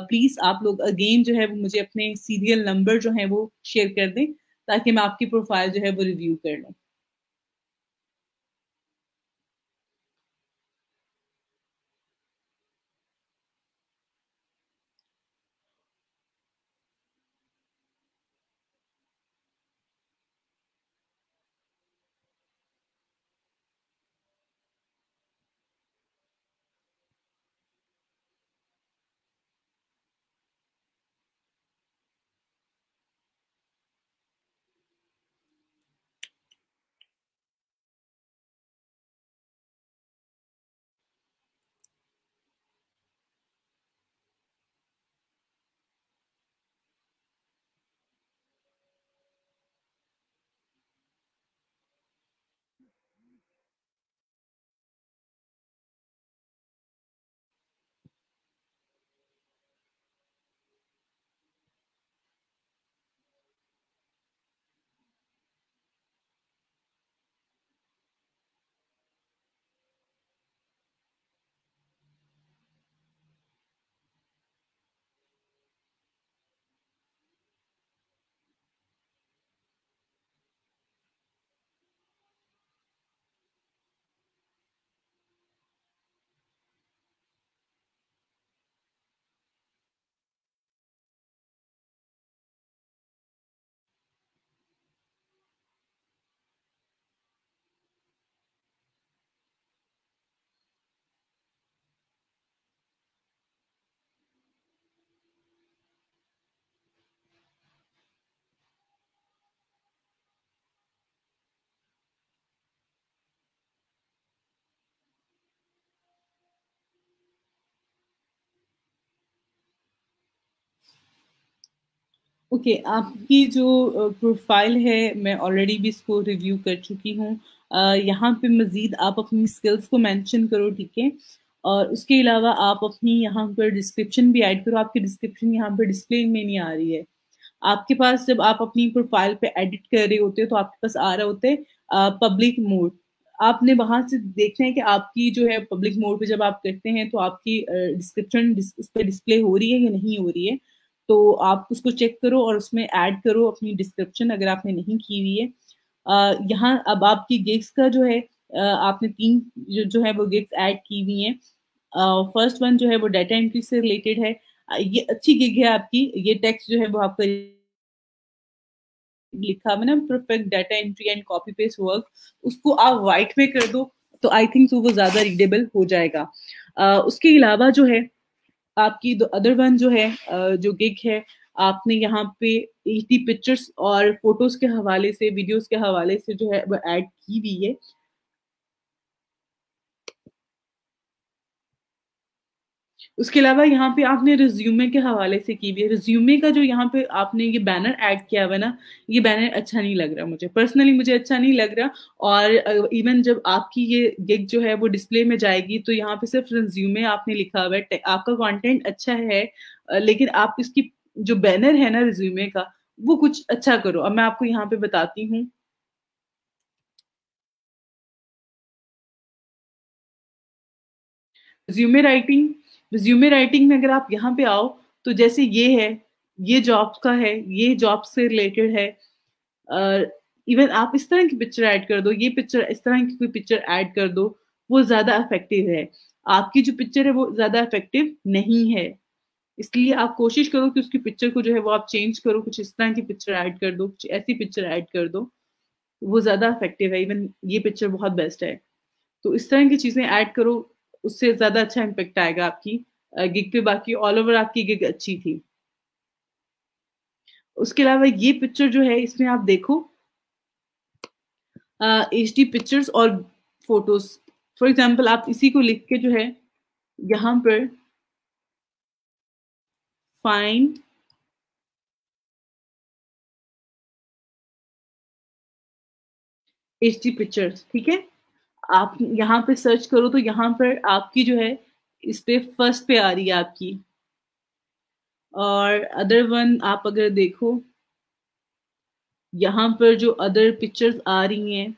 S1: प्लीज़ आप लोग अगेन जो है वो मुझे अपने सीरियल नंबर जो है वो शेयर कर दें ताकि मैं आपकी प्रोफाइल जो है वो रिव्यू कर लूँ ओके okay, आपकी जो प्रोफाइल है मैं ऑलरेडी भी इसको रिव्यू कर चुकी हूँ यहाँ पे मज़ीद आप अपनी स्किल्स को मेंशन करो ठीक है और उसके अलावा आप अपनी यहाँ पर डिस्क्रिप्शन भी ऐड करो आपकी डिस्क्रिप्शन यहाँ पर डिस्प्ले में नहीं आ रही है आपके पास जब आप अपनी प्रोफाइल पे एडिट कर रहे होते हो तो आपके पास आ रहे होते पब्लिक मोड आपने वहाँ से देखना है कि आपकी जो है पब्लिक मोड पर जब आप करते हैं तो आपकी डिस्क्रिप्शन इस पर डिस्प्ले हो रही है या नहीं हो रही है तो आप उसको चेक करो और उसमें ऐड करो अपनी डिस्क्रिप्शन अगर आपने नहीं की हुई है यहाँ अब आपकी गिग्स का जो है आपने तीन जो जो है वो गिग्स ऐड की हुई हैं फर्स्ट वन जो है वो डाटा एंट्री से रिलेटेड है ये अच्छी गिग है आपकी ये टेक्स्ट जो है वो आपका लिखा मैंने perfect data entry and copy paste work उसको आप वाइट में कर दो तो आई थिंक वो ज़्यादा रीडेबल हो जाएगा uh, उसके अलावा जो है आपकी अदर वन जो है जो गिग है आपने यहाँ पे एटी पिक्चर्स और फोटोज के हवाले से वीडियोस के हवाले से जो है वो ऐड की हुई है उसके अलावा यहाँ पे आपने रिज्यूमे के हवाले से की भी है रिज्यूमे का जो यहाँ पे आपने ये बैनर ऐड किया हुआ ना ये बैनर अच्छा नहीं लग रहा मुझे पर्सनली मुझे अच्छा नहीं लग रहा और इवन जब आपकी ये गिग जो है वो डिस्प्ले में जाएगी तो यहाँ पे सिर्फ रिज्यूमे आपने लिखा हुआ है आपका कॉन्टेंट अच्छा है लेकिन आप इसकी जो बैनर है ना रिज्यूमे का वो कुछ अच्छा करो अब मैं आपको यहाँ पे बताती हूँ रिज्यूमे राइटिंग रिज्यूमे राइटिंग में अगर आप यहाँ पे आओ तो जैसे ये है ये जॉब का है ये जॉब से रिलेटेड है इवन uh, आप इस तरह की पिक्चर ऐड कर दो ये पिक्चर इस तरह की कोई पिक्चर ऐड कर दो वो ज़्यादा इफेक्टिव है आपकी जो पिक्चर है वो ज़्यादा इफेक्टिव नहीं है इसलिए आप कोशिश करो कि उसकी पिक्चर को जो है वो आप चेंज करो कुछ इस तरह की पिक्चर ऐड कर दो कुछ ऐसी पिक्चर ऐड कर दो वो ज़्यादा इफेक्टिव है इवन ये पिक्चर बहुत बेस्ट है तो इस तरह की चीज़ें ऐड करो उससे ज्यादा अच्छा इम्पेक्ट आएगा आपकी गिग पे बाकी ऑल ओवर आपकी गिग अच्छी थी उसके अलावा ये पिक्चर जो है इसमें आप देखो एच डी पिक्चर्स और फोटोज फॉर एग्जाम्पल आप इसी को लिख के जो है यहां पर
S2: फाइंड एच डी पिक्चर्स ठीक है
S1: आप यहाँ पे सर्च करो तो यहाँ पर आपकी जो है इस पे फर्स्ट पे आ रही है आपकी और अदर वन आप अगर देखो यहाँ पर जो अदर पिक्चर्स आ रही हैं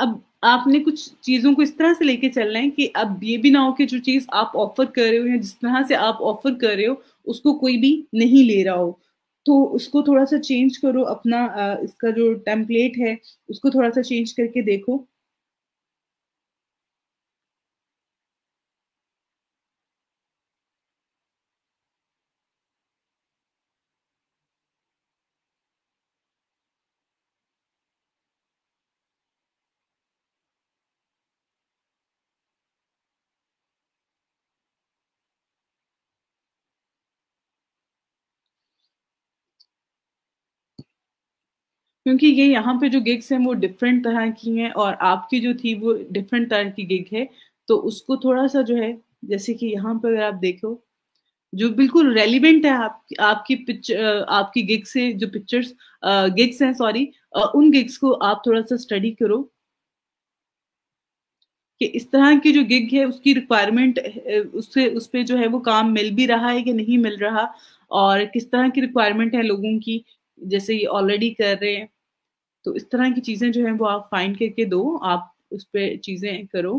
S1: अब आपने कुछ चीजों को इस तरह से लेके चलना है कि अब ये भी ना हो कि जो चीज आप ऑफर कर रहे हो या जिस तरह से आप ऑफर कर रहे हो उसको कोई भी नहीं ले रहा हो तो उसको थोड़ा सा चेंज करो अपना इसका जो टेम्पलेट है उसको थोड़ा सा चेंज करके देखो क्योंकि ये यहाँ पे जो गिग्स हैं वो डिफरेंट तरह की हैं और आपकी जो थी वो डिफरेंट तरह की गिग है तो उसको थोड़ा सा जो है जैसे कि यहाँ पे अगर आप देखो जो बिल्कुल रेलिवेंट है आप, आपकी पिक्चर आपकी गिग से जो पिक्चर्स गिग्स हैं सॉरी उन गिग्स को आप थोड़ा सा स्टडी करो कि इस तरह की जो गिग है उसकी रिक्वायरमेंट उससे उस पर जो है वो काम मिल भी रहा है कि नहीं मिल रहा और किस तरह की रिक्वायरमेंट है लोगों की जैसे ये ऑलरेडी कर रहे हैं तो इस तरह की चीज़ें जो है वो आप फाइंड करके दो आप उस पर चीज़ें करो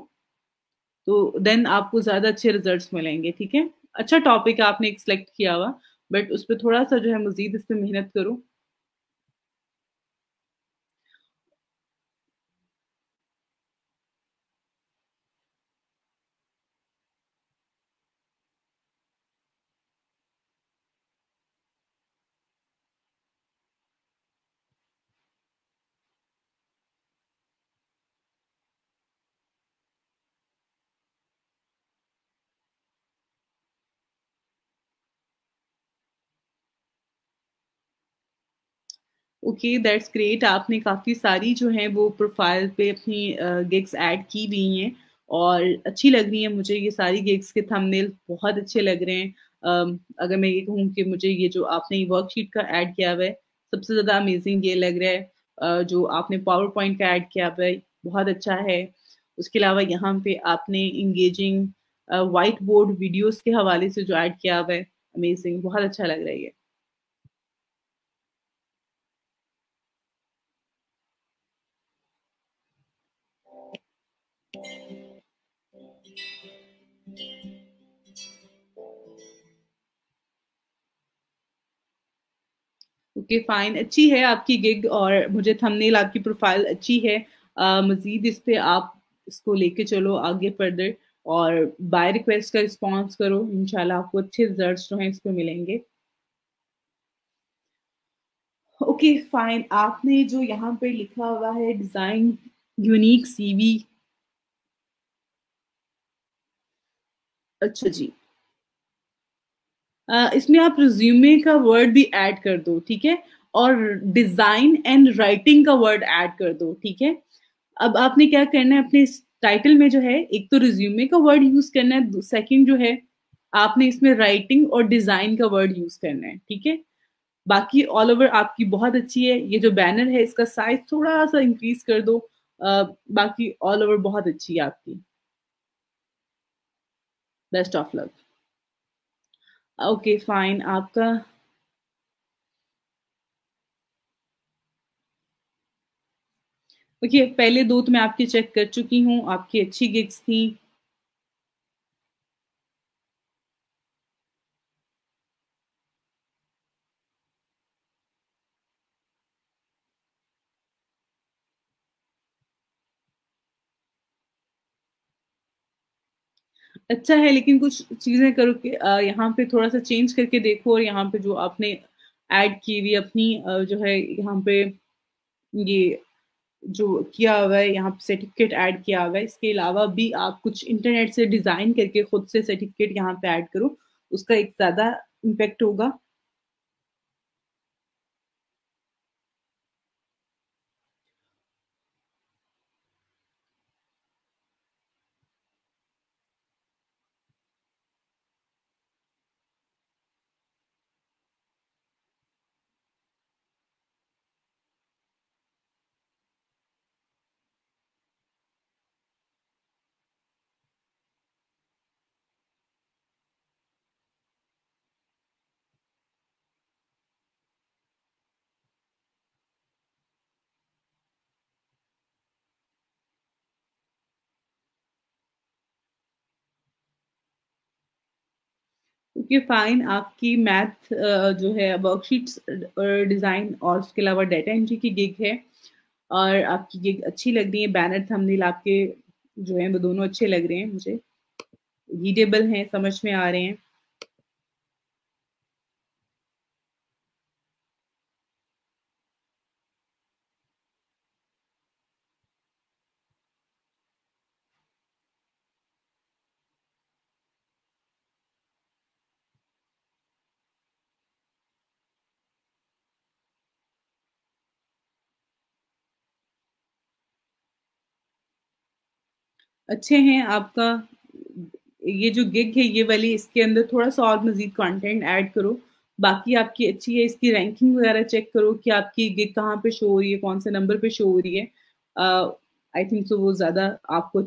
S1: तो देन आपको ज़्यादा अच्छे रिजल्ट मिलेंगे ठीक है अच्छा टॉपिक आपने एक सेलेक्ट किया हुआ बट उस पर थोड़ा सा जो है मज़ीद इस पर मेहनत करो ओके दैट्स ग्रेट आपने काफ़ी सारी जो है वो प्रोफाइल पे अपनी गिग्स ऐड की हुई हैं और अच्छी लग रही है मुझे ये सारी गिग्स के थंबनेल बहुत अच्छे लग रहे हैं अगर मैं ये कहूँ कि मुझे ये जो आपने वर्कशीट का ऐड किया हुआ है सबसे ज़्यादा अमेजिंग ये लग रहा है uh, जो आपने पावर पॉइंट का ऐड किया हुआ है बहुत अच्छा है उसके अलावा यहाँ पे आपने इंगेजिंग वाइट बोर्ड वीडियोज के हवाले से जो ऐड किया हुआ है अमेजिंग बहुत अच्छा लग रहा है ये ओके फाइन अच्छी है आपकी गिग और मुझे थंबनेल आपकी प्रोफाइल अच्छी है मजीद इस पर आप इसको लेके चलो आगे फर्दर और बाय रिक्वेस्ट का रिस्पॉन्स करो इनशाला आपको अच्छे रिजल्ट जो हैं इस पर मिलेंगे ओके okay, फाइन आपने जो यहाँ पे लिखा हुआ है डिज़ाइन यूनिक सीवी अच्छा जी इसमें आप रिज्यूमे का वर्ड भी ऐड कर दो ठीक है और डिजाइन एंड राइटिंग का वर्ड ऐड कर दो ठीक है अब आपने क्या करना है अपने टाइटल में जो है एक तो रिज्यूमे का वर्ड यूज करना है सेकंड जो है आपने इसमें राइटिंग और डिजाइन का वर्ड यूज करना है ठीक है बाकी ऑल ओवर आपकी बहुत अच्छी है ये जो बैनर है इसका साइज थोड़ा सा इंक्रीज कर दो आ, बाकी ऑल ओवर बहुत अच्छी है आपकी best of luck okay fine आपका ओके okay, पहले दो तो मैं आपके चेक कर चुकी हूँ आपकी अच्छी गिग्स थी अच्छा है लेकिन कुछ चीज़ें करो कि यहाँ पे थोड़ा सा चेंज करके देखो और यहाँ पे जो आपने ऐड की हुई अपनी जो है यहाँ पे ये जो किया हुआ है यहाँ पे सर्टिफिकेट ऐड किया हुआ है इसके अलावा भी आप कुछ इंटरनेट से डिज़ाइन करके खुद से सर्टिफिकेट यहाँ पे ऐड करो उसका एक ज़्यादा इम्पेक्ट होगा क्योंकि फाइन आपकी मैथ जो है वर्कशीट्स डिज़ाइन और उसके अलावा डेटा एंट्री की गिग है और आपकी गिग अच्छी लग रही है बैनर थंबनेल आपके जो है वो दोनों अच्छे लग रहे हैं मुझे रीडेबल हैं समझ में आ रहे हैं अच्छे हैं आपका ये जो गिग है ये वाली इसके अंदर थोड़ा सा और मज़ीद कंटेंट ऐड करो बाकी आपकी अच्छी है इसकी रैंकिंग वगैरह चेक करो कि आपकी गिग कहाँ पे शो हो रही है कौन से नंबर पे शो हो रही है आई थिंक सो वो ज़्यादा आपको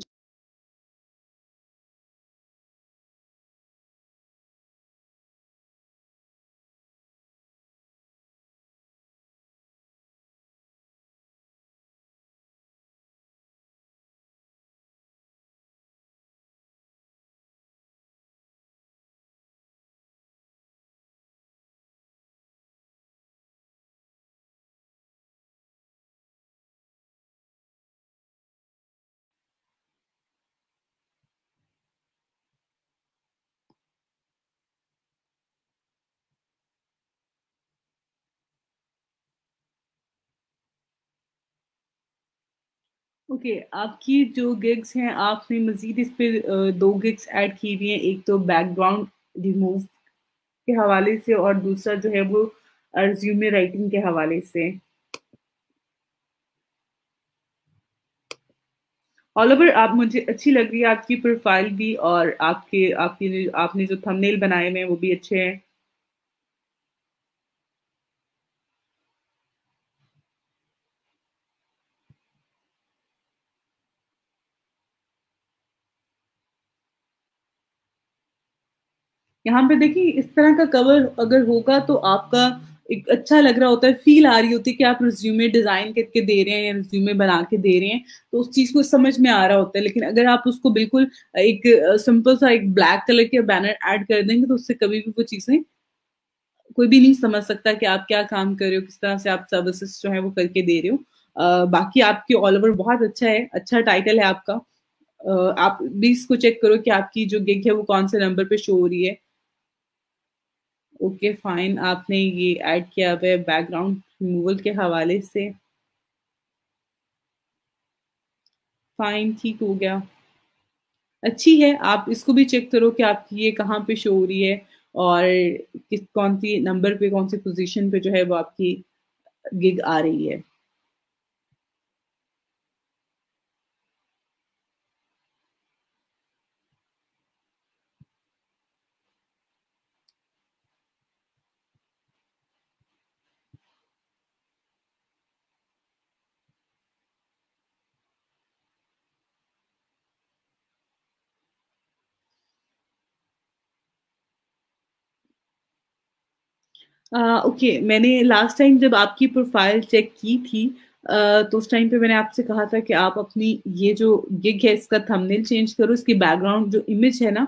S1: ओके okay, आपकी जो गिग्स हैं आपने मजीद इस पर दो गिग्स ऐड की हुई हैं एक तो बैकग्राउंड रिमूव के हवाले से और दूसरा जो है वो रिज्यूमे राइटिंग के हवाले से ऑल ओवर आप मुझे अच्छी लग रही है आपकी प्रोफाइल भी और आपके आपकी आपने जो थंबनेल बनाए हुए हैं वो भी अच्छे हैं यहाँ पे देखिए इस तरह का कवर अगर होगा तो आपका एक अच्छा लग रहा होता है फील आ रही होती है कि आप रिज्यूमे डिजाइन करके दे रहे हैं या रिज्यूमे बना के दे रहे हैं तो उस चीज को समझ में आ रहा होता है लेकिन अगर आप उसको बिल्कुल एक सिंपल सा एक ब्लैक कलर के बैनर ऐड कर देंगे तो उससे कभी भी वो चीजें कोई भी नहीं समझ सकता कि आप क्या काम कर रहे हो किस तरह से आप सर्विसेस जो है वो करके दे रहे हो बाकी आपकी ऑल ओवर बहुत अच्छा है अच्छा टाइटल है आपका आप भी इसको चेक करो कि आपकी जो गिग है वो कौन से नंबर पे शो हो रही है ओके फाइन आपने ये ऐड किया है बैकग्राउंड रिमूवल के हवाले से फाइन ठीक हो गया अच्छी है आप इसको भी चेक करो कि आपकी ये कहाँ पे शो हो रही है और किस कौन सी नंबर पे कौन सी पोजीशन पे जो है वो आपकी गिग आ रही है ओके okay, मैंने लास्ट टाइम जब आपकी प्रोफाइल चेक की थी uh, तो उस टाइम पे मैंने आपसे कहा था कि आप अपनी ये जो गिग है इसका थंबनेल चेंज करो इसकी बैकग्राउंड जो इमेज है ना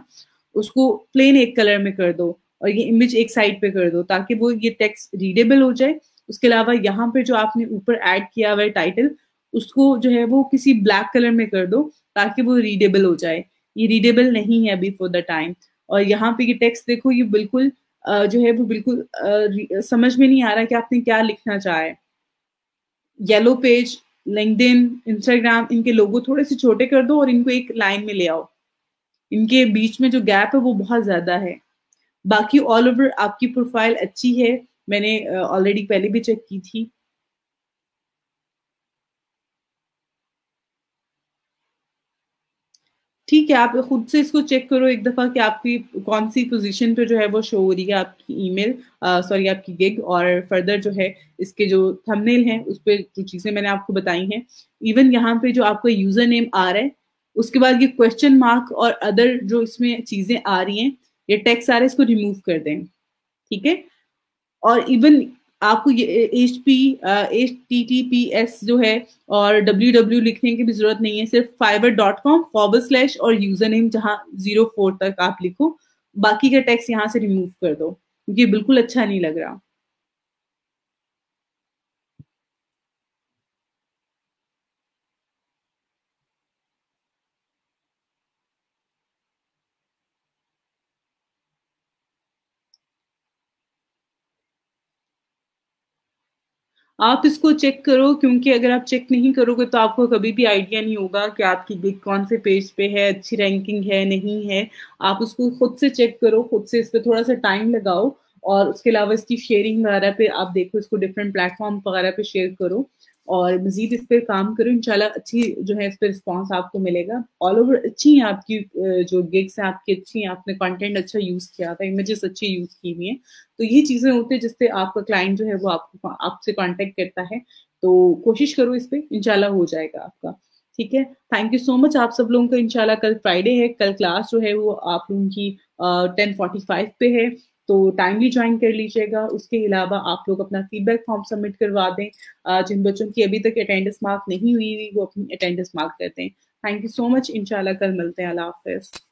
S1: उसको प्लेन एक कलर में कर दो और ये इमेज एक साइड पे कर दो ताकि वो ये टेक्स्ट रीडेबल हो जाए उसके अलावा यहाँ पे जो आपने ऊपर ऐड किया हुआ है टाइटल उसको जो है वो किसी ब्लैक कलर में कर दो ताकि वो रीडेबल हो जाए ये रीडेबल नहीं है अभी फॉर द टाइम और यहाँ पे ये टेक्स्ट देखो ये बिल्कुल जो है वो बिल्कुल समझ में नहीं आ रहा कि आपने क्या लिखना चाहे येलो पेज लिंकडिन इंस्टाग्राम इनके लोगो थोड़े से छोटे कर दो और इनको एक लाइन में ले आओ इनके बीच में जो गैप है वो बहुत ज्यादा है बाकी ऑल ओवर आपकी प्रोफाइल अच्छी है मैंने ऑलरेडी पहले भी चेक की थी ठीक है आप खुद से इसको चेक करो एक दफ़ा कि आपकी कौन सी पोजीशन पे जो है वो शो हो रही है आपकी ईमेल सॉरी आपकी गिग और फर्दर जो है इसके जो थंबनेल हैं उस पर जो चीज़ें मैंने आपको बताई हैं इवन यहाँ पे जो आपका यूज़र नेम आ रहा है उसके बाद ये क्वेश्चन मार्क और अदर जो इसमें चीज़ें आ रही हैं ये टेक्स आ रहे इसको रिमूव कर दें ठीक है और इवन आपको H P H T T P S जो है और डब्ल्यू डब्ल्यू लिखने की भी जरूरत नहीं है सिर्फ Fiverr dot com forward slash और यूजर नेम जहाँ जीरो फोर तक आप लिखो बाकी का टैक्स यहाँ से रिमूव कर दो क्योंकि बिल्कुल अच्छा नहीं लग रहा आप इसको चेक करो क्योंकि अगर आप चेक नहीं करोगे तो आपको कभी भी आइडिया नहीं होगा कि आपकी गिग कौन से पेज पे है अच्छी रैंकिंग है नहीं है आप उसको खुद से चेक करो खुद से इस पर थोड़ा सा टाइम लगाओ और उसके अलावा इसकी शेयरिंग वगैरह पे आप देखो इसको डिफरेंट प्लेटफॉर्म वगैरह पे शेयर करो और मजीद इस पर काम करो इनशाला अच्छी जो है इस पर रिस्पॉन्स आपको मिलेगा ऑल ओवर अच्छी हैं आपकी जो गिग्स हैं आपकी अच्छी हैं आपने कंटेंट अच्छा यूज़ किया था इमेजेस अच्छी यूज़ की हुई हैं तो ये चीज़ें होती हैं जिससे आपका क्लाइंट जो है वो आपको आपसे कॉन्टेक्ट करता है तो कोशिश करो इस पर इनशाला हो जाएगा आपका ठीक है थैंक यू सो मच आप सब लोगों का इनशाला कल फ्राइडे है कल क्लास जो है वो आप लोगों की टेन फोर्टी फाइव पे है तो टाइमली ज्वाइन कर लीजिएगा उसके अलावा आप लोग अपना फीडबैक फॉर्म सबमिट करवा दें जिन बच्चों की अभी तक अटेंडेंस मार्क नहीं हुई वो अपनी अटेंडेंस मार्क करते हैं थैंक यू सो मच इनशाला कल मिलते हैं अल्लाह हाफिज़